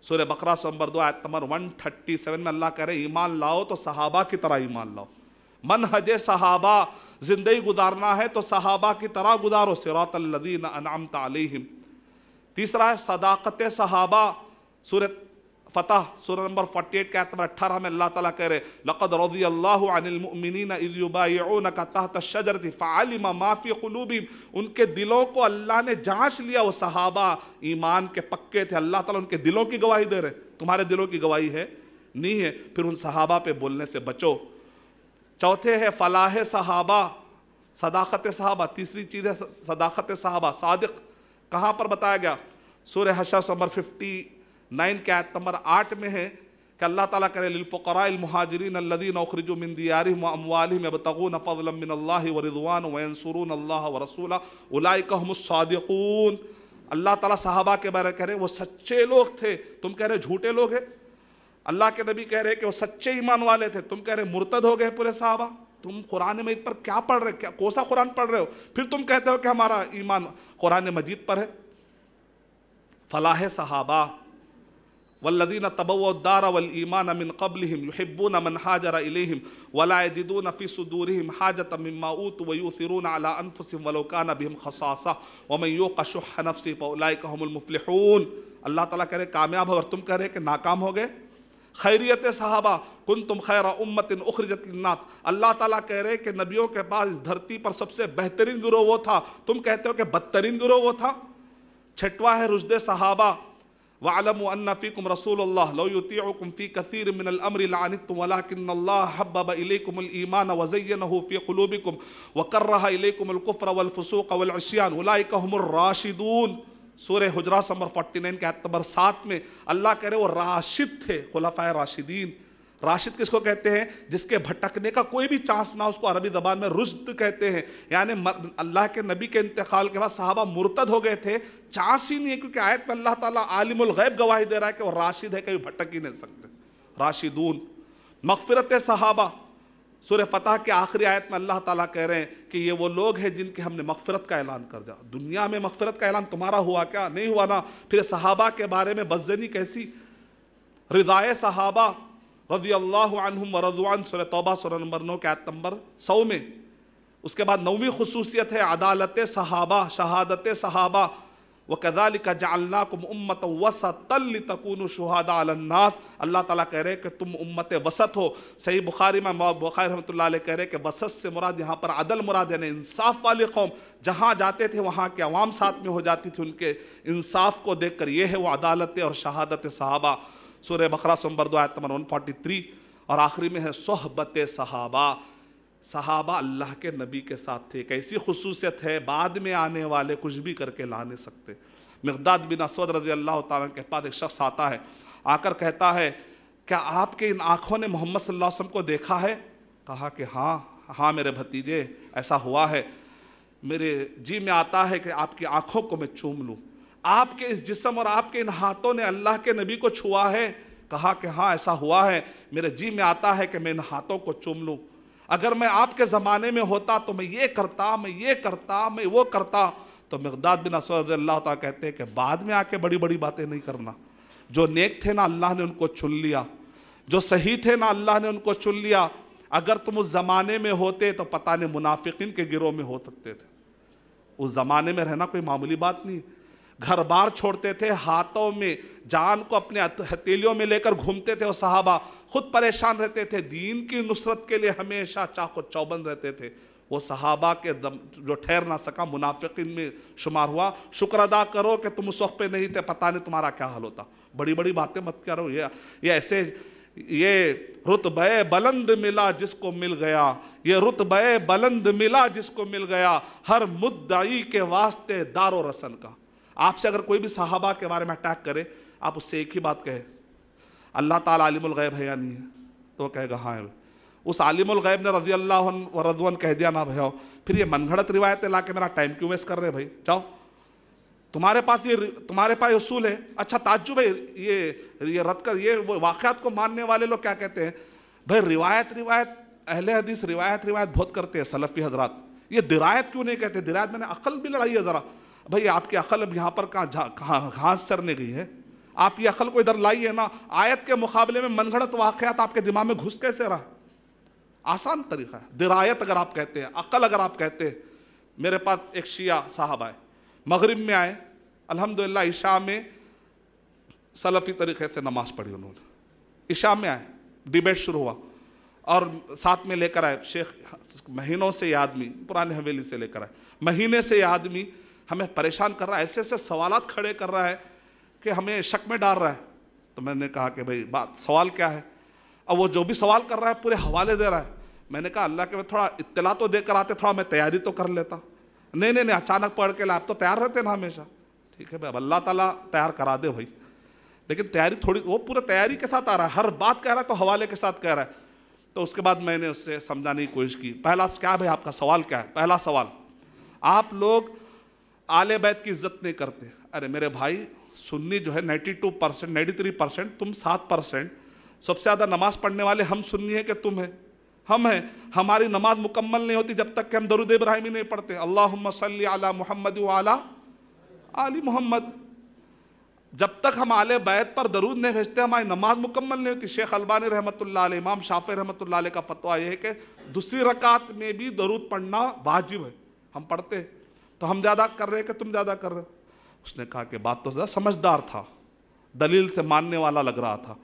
सूर्य बकरा सोमबर दो आयत नंबर वन थर्टी सेवन में अल्लाह कह रहे ईमान लाओ तो सहाबा की तरह ईमान लाओ मन हज सहाबा ज़िंदगी गुजारना है तो सहाबा की तरह गुजारो सिरातल्लदीन अनाम तलीम तीसरा है सदाकत सहाबा सूरत फतह सूर नंबर 48 के नंबर अट्ठारह में अल्लाह ताला कह रहे लक़द रौदी अल्लाहु अनिल मुमिनीन इज़ उनके दिलों को अल्लाह ने जांच लिया वो सहाबा ईमान के पक्के थे अल्लाह ताला उनके दिलों की गवाही दे रहे तुम्हारे दिलों की गवाही है नहीं है फिर उन सहाबा पे बोलने से बचो चौथे है फलाह सहाबा सदाकत सहाबा तीसरी चीज़ है सदाकत सहाबा सादक कहाँ पर बताया गया सूर्य हशर नंबर फिफ्टी नाइन के आयत नंबर आठ में है कि अल्लाह ताला करे लिलफ़रामहाजरीन महाजरीन लदी मिन दियारिम अमवालिम बतगून फ़ज़लमिन अल्लाह व रिजवान वंसरून अल्लाह व रसूला उलाइकहमसादिकून अल्लाह ताला साहबा के बारे कह रहे वो सच्चे लोग थे तुम कह रहे झूठे लोग हैं अल्लाह के नबी कह रहे कि वो सच्चे ईमान वाले थे तुम कह रहे मुर्तद हो गए पूरे साहबा तुम कुरान मजीद पर क्या पढ़ रहे क्या कौन सा कुरान पढ़ रहे हो फिर तुम कहते हो कि हमारा ईमान कुरान मजीद पर है फलाह सहाबा والذين تبووا الدار والإيمان من قبلهم يحبون من هاجر إليهم ولا يجدون في صدورهم حاجة مما أوتوا ويؤثرون على أنفسهم ولو كان بهم خصاصة ومن يوق شح نفسه فأولئك هم المفلحون अल्लाह ताला कह रहे कामयाब हो और तुम कह रहे कि नाकाम हो गए खैरियत साहबा कुन तुम खैर उम्मतिन उखरजत नाथ अल्लाह ताला कह रहे कि नबियों के पास इस धरती पर सबसे बेहतरीन गिरोह वो था तुम कहते हो कि बदतरीन गिरोह वो था छठवा है रुजद साहबा वालम अन्नफ़ीकुम रसूलुल्लाह लौयुतियुकुम फ़ी कसीर मिन अल-अम्र लानतुम वलाकिन अल्लाह हब्बब इलैकुम अल-ईमान व ज़य्यनहु फ़ी कुलूबिकुम व करह इलैकुम अल-कुफ्र वल फुसूक वल इस्यान उलाइका हुमुर राशिदून सूरह हुजरात नंबर 49 के आयत नंबर 7 में अल्लाह कह रहे वो राशिद थे खुलफाए राशिदीन राशिद किसको कहते हैं जिसके भटकने का कोई भी चांस ना उसको अरबी जबान में रुश्त कहते हैं यानी अल्लाह के नबी के इंतकाल के बाद साहबा मुर्तद हो गए थे चांस ही नहीं है क्योंकि आयत में अल्लाह ताला आलिमुल गैब गवाही दे रहा है कि वो राशिद है कभी भटक ही नहीं सकते राशिदून मकफरत साहबा सूर्य फतह के आखिरी आयत में अल्लाह ताला कह रहे हैं कि ये वो लोग हैं जिनके हमने मगफरत का ऐलान कर दिया दुनिया में मगफरत का ऐलान तुम्हारा हुआ क्या नहीं हुआ ना फिर सहाबा के बारे में बजनी कैसी रिदाय सहाबा रजी अल्लाम सुर तोबा सुर नंबर नौ के नंबर सौ में उसके बाद नौवीं खसूसियत है अदालत सहाबा शहादत सहाबा व कदाल का जालना कुम उम्मत वसतल तकून शहादा अल्लाह ताला कह रहे कि तुम उम्मत वसत हो सही बुखारी में बुखार रमत कह रहे कि वसत से मुराद यहाँ पर अदल मुराद यानी इंसाफ वाली कौम जहाँ जाते थे वहाँ के अवाम साथ में हो जाती थी उनके इंसाफ को देख कर ये है वो अदालत और शहादत सहाबा सूर्य बकरा सोमबर दो आयत वन फोर्टी थ्री और आखिरी में है सोहबत सहाबा सहाबा अल्लाह के नबी के साथ थे एक ऐसी खसूसियत है बाद में आने वाले कुछ भी करके ला नहीं सकते मकदाद बिन असद रजी अल्लाह तारा के पास एक शख्स आता है आकर कहता है क्या आपके इन आँखों ने मोहम्मद सल्लासम को देखा है कहा कि हाँ हाँ मेरे भतीजे ऐसा हुआ है मेरे जी में आता है कि आपकी आँखों को मैं चूम लूँ आपके इस जिसम और आपके इन हाथों ने अल्लाह के नबी को छुआ है कहा कि हाँ ऐसा हुआ है मेरे जी में आता है कि मैं इन हाथों को चुम लूँ अगर मैं आपके ज़माने में होता तो मैं ये करता मैं ये करता मैं वो करता तो मकदाद बिन असर अल्लाह कहते हैं कि बाद में आके बड़ी बड़ी बातें नहीं करना जो नेक थे ना अल्लाह ने उनको चुन लिया जो सही थे ना अल्लाह ने उनको चुन लिया अगर तुम उस ज़माने में होते तो पता नहीं मुनाफिकिन के गिरोह में हो सकते थे उस ज़माने में रहना कोई मामूली बात नहीं घर बार छोड़ते थे हाथों में जान को अपने हथेलियों में लेकर घूमते थे और साहबा खुद परेशान रहते थे दीन की नुसरत के लिए हमेशा चाको चौबंद रहते थे वो सहाबा के दम जो ठहर ना सका मुनाफिकिन में शुमार हुआ शुक्र अदा करो कि तुम उस वक्त पे नहीं थे पता नहीं तुम्हारा क्या हाल होता बड़ी बड़ी बातें मत करो ये ये ऐसे ये रुतबे बुलंद मिला जिसको मिल गया ये रुतबे बुलंद मिला जिसको मिल गया हर मुद्दई के वास्ते दारो रसन का आपसे अगर कोई भी साहबा के बारे में अटैक करे आप उससे एक ही बात कहे अल्लाह ताला आलिमुल गैब है या नहीं है तो कहेगा हाँ उस आलिमुल गैब ने रजी अल्लाह व रजवन कह दिया ना भैया फिर ये मनगढ़ंत रिवायतें ला के मेरा टाइम क्यों वेस्ट कर रहे भाई जाओ तुम्हारे पास ये तुम्हारे पास उसूल है अच्छा ताजु भाई ये ये रद्द कर ये वाक़ात को मानने वाले लोग क्या कहते हैं भाई रिवायत रिवायत अहले हदीस रिवायत रिवायत बहुत करते हैं सलफ़ी हजरात ये दिरायत क्यों नहीं कहते दिरायत मैंने अकल भी लड़ाई है ज़रा भाई आपकी अकल अब यहाँ पर कहाँ कहाँ घास चरने गई है आपकी अकल को इधर लाइए ना आयत के मुकाबले में मनगढ़ंत वाक़ात आपके दिमाग में घुस कैसे रहा आसान तरीका है दिरायत अगर आप कहते हैं अकल अगर आप कहते हैं मेरे पास एक शिया साहब आए मगरब में आए अलहमदिल्ला ईशा में सलफ़ी तरीके से नमाज़ पढ़ी उन्होंने ईशा में आए डिबेट शुरू हुआ और साथ में लेकर आए शेख महीनों से ये आदमी पुराने हवेली से लेकर आए महीने से ये आदमी हमें परेशान कर रहा है ऐसे ऐसे सवाल खड़े कर रहा है कि हमें शक में डाल रहा है तो मैंने कहा कि भाई बात सवाल क्या है अब वो जो भी सवाल कर रहा है पूरे हवाले दे रहा है मैंने कहा अल्लाह के मैं थोड़ा इतला तो देकर आते थोड़ा मैं तैयारी तो कर लेता नहीं नहीं नहीं अचानक पढ़ के लाए तो तैयार रहते ना हमेशा ठीक है भाई अब अल्लाह ताला तैयार करा दे भाई लेकिन तैयारी थोड़ी वो पूरा तैयारी के साथ आ रहा है हर बात कह रहा है तो हवाले के साथ कह रहा है तो उसके बाद मैंने उससे समझाने की कोशिश की पहला क्या भाई आपका सवाल क्या है पहला सवाल आप लोग आले बैत की इज्जत नहीं करते अरे मेरे भाई सुन्नी जो है 92 परसेंट नाइन्टी परसेंट तुम सात परसेंट सबसे ज़्यादा नमाज पढ़ने वाले हम सुन्नी है कि तुम हैं हम हैं हमारी नमाज मुकम्मल नहीं होती जब तक कि हम दरुद इब्राहिमी नहीं पढ़ते अल्लाह सल आला मोहम्मद वाला आली मोहम्मद जब तक हम आले बैत पर दरूद नहीं भेजते हमारी नमाज मुकम्मल नहीं होती शेख अलबानी रहमत इमाम शाफ़ रहमत का फतवा यह है कि दूसरी रकात में भी दरूद पढ़ना वाजिब है हम पढ़ते हैं तो हम ज़्यादा कर रहे हैं कि तुम ज़्यादा कर रहे हो उसने कहा कि बात तो ज़्यादा समझदार था दलील से मानने वाला लग रहा था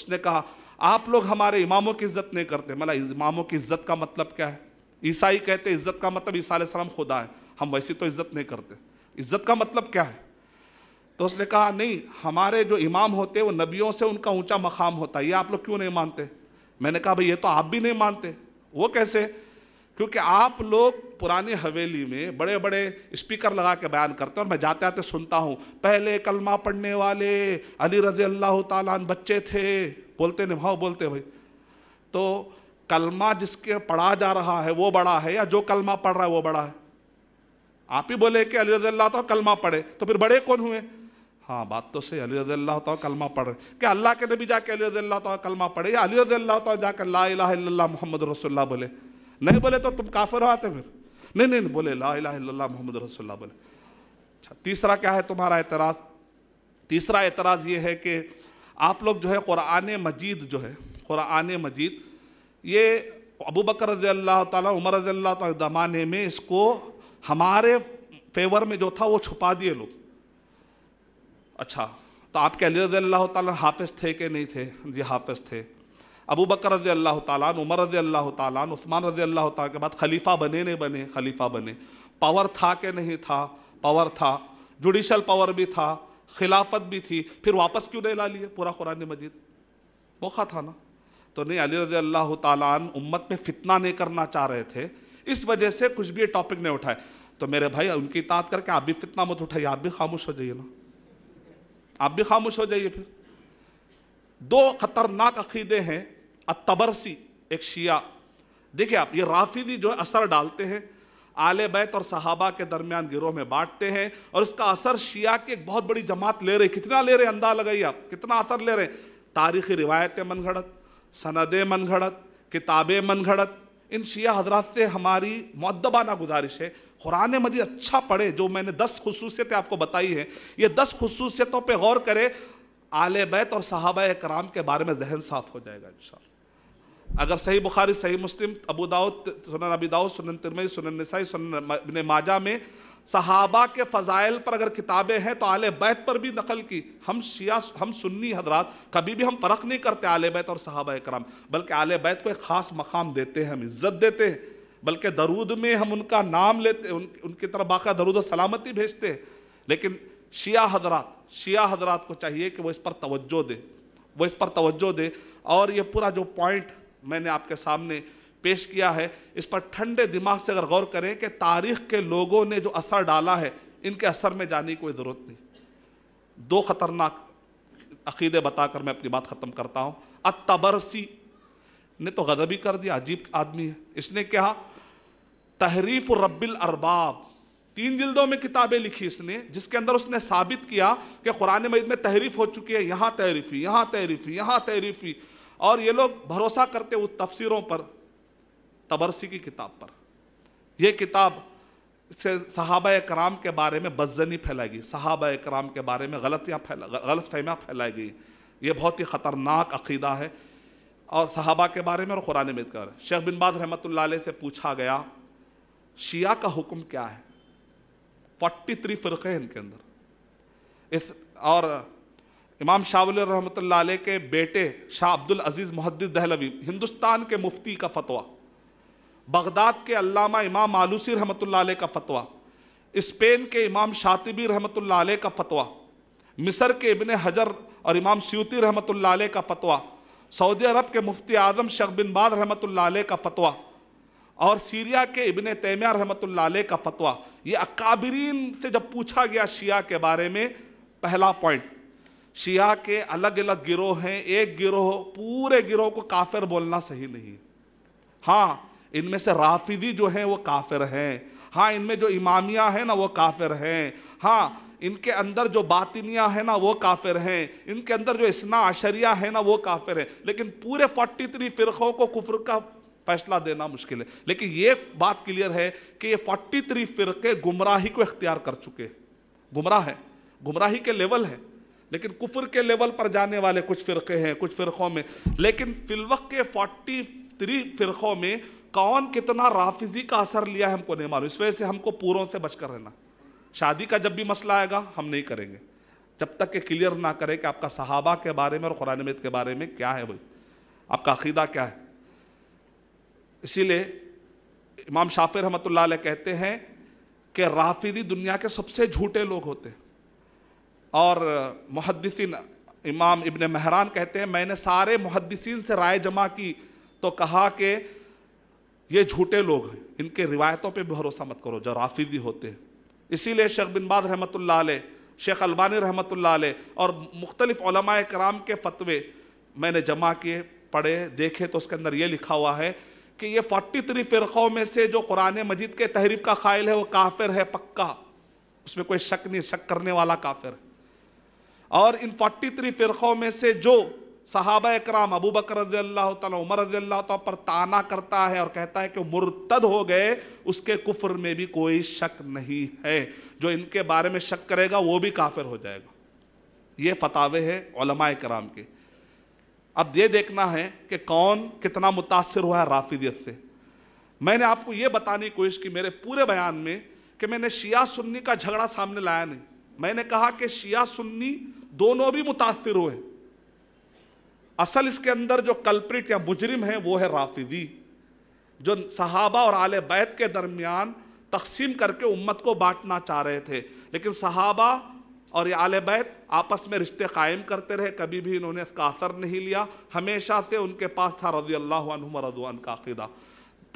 उसने कहा आप लोग हमारे इमामों की इज्जत नहीं करते मतलब इमामों की इज्जत का मतलब क्या है ईसाई कहते इज्जत का मतलब ईसा सलाम खुदा है हम वैसी तो इज्जत नहीं करते इज्जत का मतलब क्या है तो उसने कहा नहीं हमारे जो इमाम होते वो नबियों से उनका ऊंचा मकाम होता है ये आप लोग क्यों नहीं मानते मैंने कहा भाई ये तो आप भी नहीं मानते वो कैसे क्योंकि आप लोग पुरानी हवेली में बड़े बड़े स्पीकर लगा के बयान करते हैं और मैं जाते आते सुनता हूँ पहले कलमा पढ़ने वाले अली रजी अल्लाह तालान बच्चे थे बोलते नहीं भाव हाँ, बोलते भाई तो कलमा जिसके पढ़ा जा रहा है वो बड़ा है या जो कलमा पढ़ रहा है वो बड़ा है आप ही बोले कि अली रजी अल्लाह तो कलमा पढ़े तो फिर बड़े कौन हुए हाँ बात तो सही अली रजी अल्लाह तो कलमा पढ़ रहे क्या अल्लाह के नबी जाके अली रजी अल्लाह तो कलमा पढ़े या अली रजी अल्लाह तो जाकर ला इला मोहम्मद रसोल्ला बोले नहीं बोले तो तुम काफिर हो आते फिर नहीं नहीं, नहीं बोले ला मोहम्मद रसोल्ला बोले अच्छा तीसरा क्या है तुम्हारा एतराज़ तीसरा एतराज़ ये है कि आप लोग जो है क़ुरान मजीद जो है क़ुरान मजीद ये अबू बकर रजी अल्लाह उमर रजी अल्लाह ज़माने में इसको हमारे फेवर में जो था वो छुपा दिए लोग अच्छा तो आपके अली रजी अल्लाह ताली हाफिज़ थे कि नहीं थे जी हाफिज़ थे अबू बकर रजी अल्लाह ताला उमर रजी अल्लाह ताला उस्मान रजी अल्लाह के बाद खलीफा बने नहीं बने खलीफा बने पावर था कि नहीं था पावर था जुडिशल पावर भी था खिलाफत भी थी फिर वापस क्यों नहीं ला लिए पूरा कुरान मजीद मौका था ना तो नहीं अली रजी अल्लाह तालान उम्मत में फितना नहीं करना चाह रहे थे इस वजह से कुछ भी टॉपिक नहीं उठाए तो मेरे भाई उनकी इतात करके आप भी फितना मत उठाइए आप भी खामोश हो जाइए ना आप भी खामोश हो जाइए फिर दो खतरनाक अकीदे हैं अतबरसी एक शिया देखिए आप ये राफिदी जो है असर डालते हैं आल बैत और सहाबा के दरमियान गिरोह में बांटते हैं और इसका असर शिया की एक बहुत बड़ी जमात ले रही कितना ले रहे हैं अंदाज लगाइए आप कितना असर ले रहे हैं तारीखी रिवायतें मन घड़त सनदें मन घड़त किताबें मन घड़त इन शिया हजरात से हमारी मद्दबाना गुजारिश है कुरान मजीद अच्छा पढ़े जो मैंने दस खसूसियतें आपको बताई हैं ये दस खसूसियतों पर गौर करें आल बैत और सहाबा कराम के बारे में जहन साफ हो जाएगा इन अगर सही बुखारी सही मुस्लिम अबू दाऊद सुनन अबी दाऊद सुनन तिरमई सुनन नसाई सुनन माजा में सहाबा के फ़ज़ाइल पर अगर किताबें हैं तो आले बैत पर भी नकल की हम शिया हम सुन्नी हजरात कभी भी हम फ़र्क नहीं करते आले बैत और सहाबा कराम बल्कि आले बैत को एक ख़ास मकाम देते हैं हम इज़्ज़त देते हैं बल्कि दरूद में हम उनका नाम लेते उन, उनकी तरफ बाका दरूद सलामती भेजते हैं लेकिन शिया हजरात शिया हजरात को चाहिए कि वह इस पर तोज्जो दें वह इस पर तोज्जो दें और ये पूरा जो पॉइंट मैंने आपके सामने पेश किया है इस पर ठंडे दिमाग से अगर गौर करें कि तारीख़ के लोगों ने जो असर डाला है इनके असर में जाने की कोई ज़रूरत नहीं दो ख़तरनाक अकीदे बताकर मैं अपनी बात ख़त्म करता हूँ अतबरसी ने तो गदबी कर दिया अजीब आदमी है इसने कहा तहरीफ रब्बिल अरबाब तीन जिल्दों में किताबें लिखी इसने जिसके अंदर उसने साबित किया कि कुरान मजीद में तहरीफ हो चुकी है यहाँ तहरीफी यहाँ तहरीफी यहाँ तहरीफी और ये लोग भरोसा करते उस तफसीरों पर तबरसी की किताब पर यह किताब से सहाब कराम के बारे में बदजनी फैलाई गई सहाब कराम के बारे में गलतियाँ फैला गलत फहमियाँ फैलाई गई ये बहुत ही ख़तरनाक अकीदा है और सहाबा के बारे में और कुरान मद कर शेख बिन बाज रहमत से पूछा गया शिया का हुक्म क्या है फोर्टी थ्री फ़िरक़े हैं इनके अंदर इस और इमाम शाहुल रहमत के बेटे शाह अब्दुल अजीज़ मुहद्दिस दहलवी हिंदुस्तान के मुफ्ती का फतवा बगदाद के अलामा इमाम आलूसी रहमत का फतवा स्पेन के इमाम शातिबी रहमत का फतवा मिसर के इबन हजर और इमाम सीती रहमत का फतवा सऊदी अरब के मुफ्ती आजम शेख बिन बाद रहमत का फतवा और सीरिया के इबन तैमिया रहमत का फतवा ये अकाबरीन से जब पूछा गया शिया के बारे में पहला पॉइंट शिया के अलग अलग गिरोह हैं एक गिरोह पूरे गिरोह को काफिर बोलना सही नहीं हाँ इनमें से राफिदी जो हैं वो काफिर हैं हाँ इनमें जो इमामिया हैं ना वो काफिर हैं हाँ इनके अंदर जो बातिनिया है ना वो काफिर हैं इनके अंदर जो इसना आशरिया है ना वो काफिर हैं लेकिन पूरे फोर्टी थ्री फ़िरक़ों को कुफर का फैसला देना मुश्किल है लेकिन ये बात क्लियर है कि ये फोर्टी थ्री फ़िरक़े गुमराही को इख्तियार कर चुके हैं गुमराह है गुमराही के लेवल है लेकिन कुफर के लेवल पर जाने वाले कुछ फ़िरके हैं कुछ फ़िरक़ों में लेकिन फिलवक के फोर्टी थ्री फ़िरक़ों में कौन कितना राफिजी का असर लिया है हमको नहीं मालूम इस वजह से हमको पूरों से बचकर रहना शादी का जब भी मसला आएगा हम नहीं करेंगे जब तक कि क्लियर ना करें कि आपका सहाबा के बारे में और कुरान मेद के बारे में क्या है भाई आपका अकीदा क्या है इसीलिए इमाम शाफिर रहमत कहते हैं कि राफिदी दुनिया के सबसे झूठे लोग होते हैं और मुहदसिन इमाम इबन महरान कहते हैं मैंने सारे मुहदसिन से राय जमा की तो कहा कि ये झूठे लोग हैं इनके रिवायतों पे भरोसा मत करो जो राफिजी होते हैं इसीलिए शेख बिन बाद रहमत शेख अलबानी रहमत और मुख्तलिफ़ कराम के फतवे मैंने जमा किए पढ़े देखे तो उसके अंदर ये लिखा हुआ है कि ये फोर्टी थ्री फ़िरक़ों में से जो कुरान मजीद के तहरीफ का ख़ायल है वो काफिर है पक्का उसमें कोई शक नहीं शक करने वाला काफिर है और इन 43 फ़िरक़ों में से जो सहाब कराम अबू बकर उमर तमर तो पर ताना करता है और कहता है कि मुर्तद हो गए उसके कुफ्र में भी कोई शक नहीं है जो इनके बारे में शक करेगा वो भी काफिर हो जाएगा ये फतावे हैं कराम के अब ये देखना है कि कौन कितना मुतासर हुआ है राफिदियत से मैंने आपको ये बताने की कोशिश की मेरे पूरे बयान में कि मैंने शिया सुन्नी का झगड़ा सामने लाया नहीं मैंने कहा कि शिया सुन्नी दोनों भी मुतासर हुए असल इसके अंदर जो कल्प्रिट या मुजरिम है वो है राफिदी जो सहाबा और आले बैत के दरमियान तकसीम करके उम्मत को बांटना चाह रहे थे लेकिन सहाबा और ये आले बैत आपस में रिश्ते कायम करते रहे कभी भी इन्होंने इसका असर नहीं लिया हमेशा से उनके पास था रजी अल्लाह रजवान का अकीदा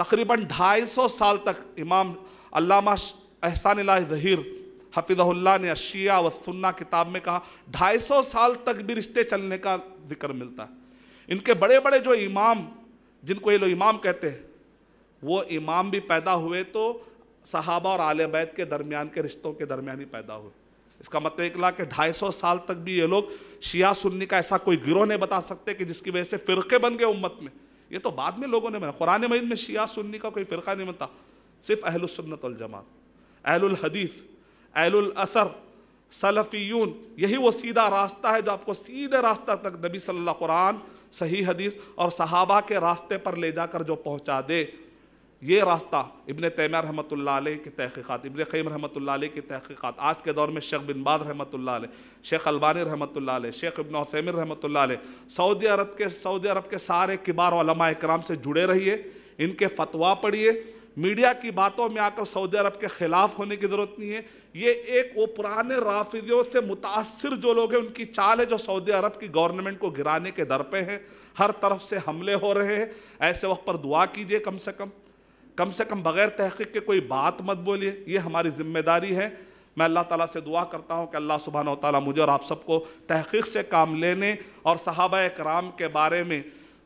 तकरीबन ढाई सौ साल तक इमाम अल्लामा एहसान जहीर हफिजहुल्ला ने अशिया व सुन्ना किताब में कहा ढाई सौ साल तक भी रिश्ते चलने का जिक्र मिलता है इनके बड़े बड़े जो इमाम जिनको ये लोग इमाम कहते हैं वो इमाम भी पैदा हुए तो सहाबा और आल बैत के दरमियान के रिश्तों के दरमियान ही पैदा हुए इसका मतलब एक कि ढाई सौ साल तक भी ये लोग शिया सुन्नी का ऐसा कोई गिरोह नहीं बता सकते कि जिसकी वजह से फ़िरके बन गए उम्मत में ये तो बाद में लोगों ने बना कुरान मजीद में शिया सुन्नी का कोई फ़िरका नहीं बनता सिर्फ अहलसन्नत जमात अहलहदीफ़ एलुल असर सलफ़ियून यही वो सीधा रास्ता है जो आपको सीधे रास्ता तक नबी सल्ला कुरान सही हदीस और सहाबा के रास्ते पर ले जाकर जो पहुंचा दे ये रास्ता इबन तैम रहमत की तहकीक़ात इबन ख़ीम रहमत की तहकीक़ात आज के दौर में शेख बिन बाज रहमत शेख अलबानी रहमत शेख इबन हसैमिन रहमत सऊदी अरब के सऊदी अरब के सारे किबार कराम से जुड़े रहिए इनके फतवा पढ़िए मीडिया की बातों में आकर सऊदी अरब के खिलाफ होने की ज़रूरत नहीं है ये एक वो पुराने राफिजियों से मुतासर जो लोग हैं उनकी चाल है जो सऊदी अरब की गवर्नमेंट को गिराने के दर पे हैं हर तरफ से हमले हो रहे हैं ऐसे वक्त पर दुआ कीजिए कम से कम कम से कम बग़ैर तहकीक के कोई बात मत बोलिए ये हमारी जिम्मेदारी है मैं अल्लाह ताला से दुआ करता हूँ कि अल्लाह सुबहान ताली मुझे और आप सबको तहकीक से काम लेने और सहाबा कराम के बारे में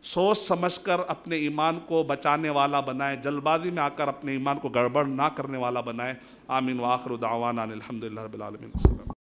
सोच समझकर अपने ईमान को बचाने वाला बनाए जल्दबाजी में आकर अपने ईमान को गड़बड़ ना करने वाला बनाए आमिन वाखर दावाना अलहमदिल्ला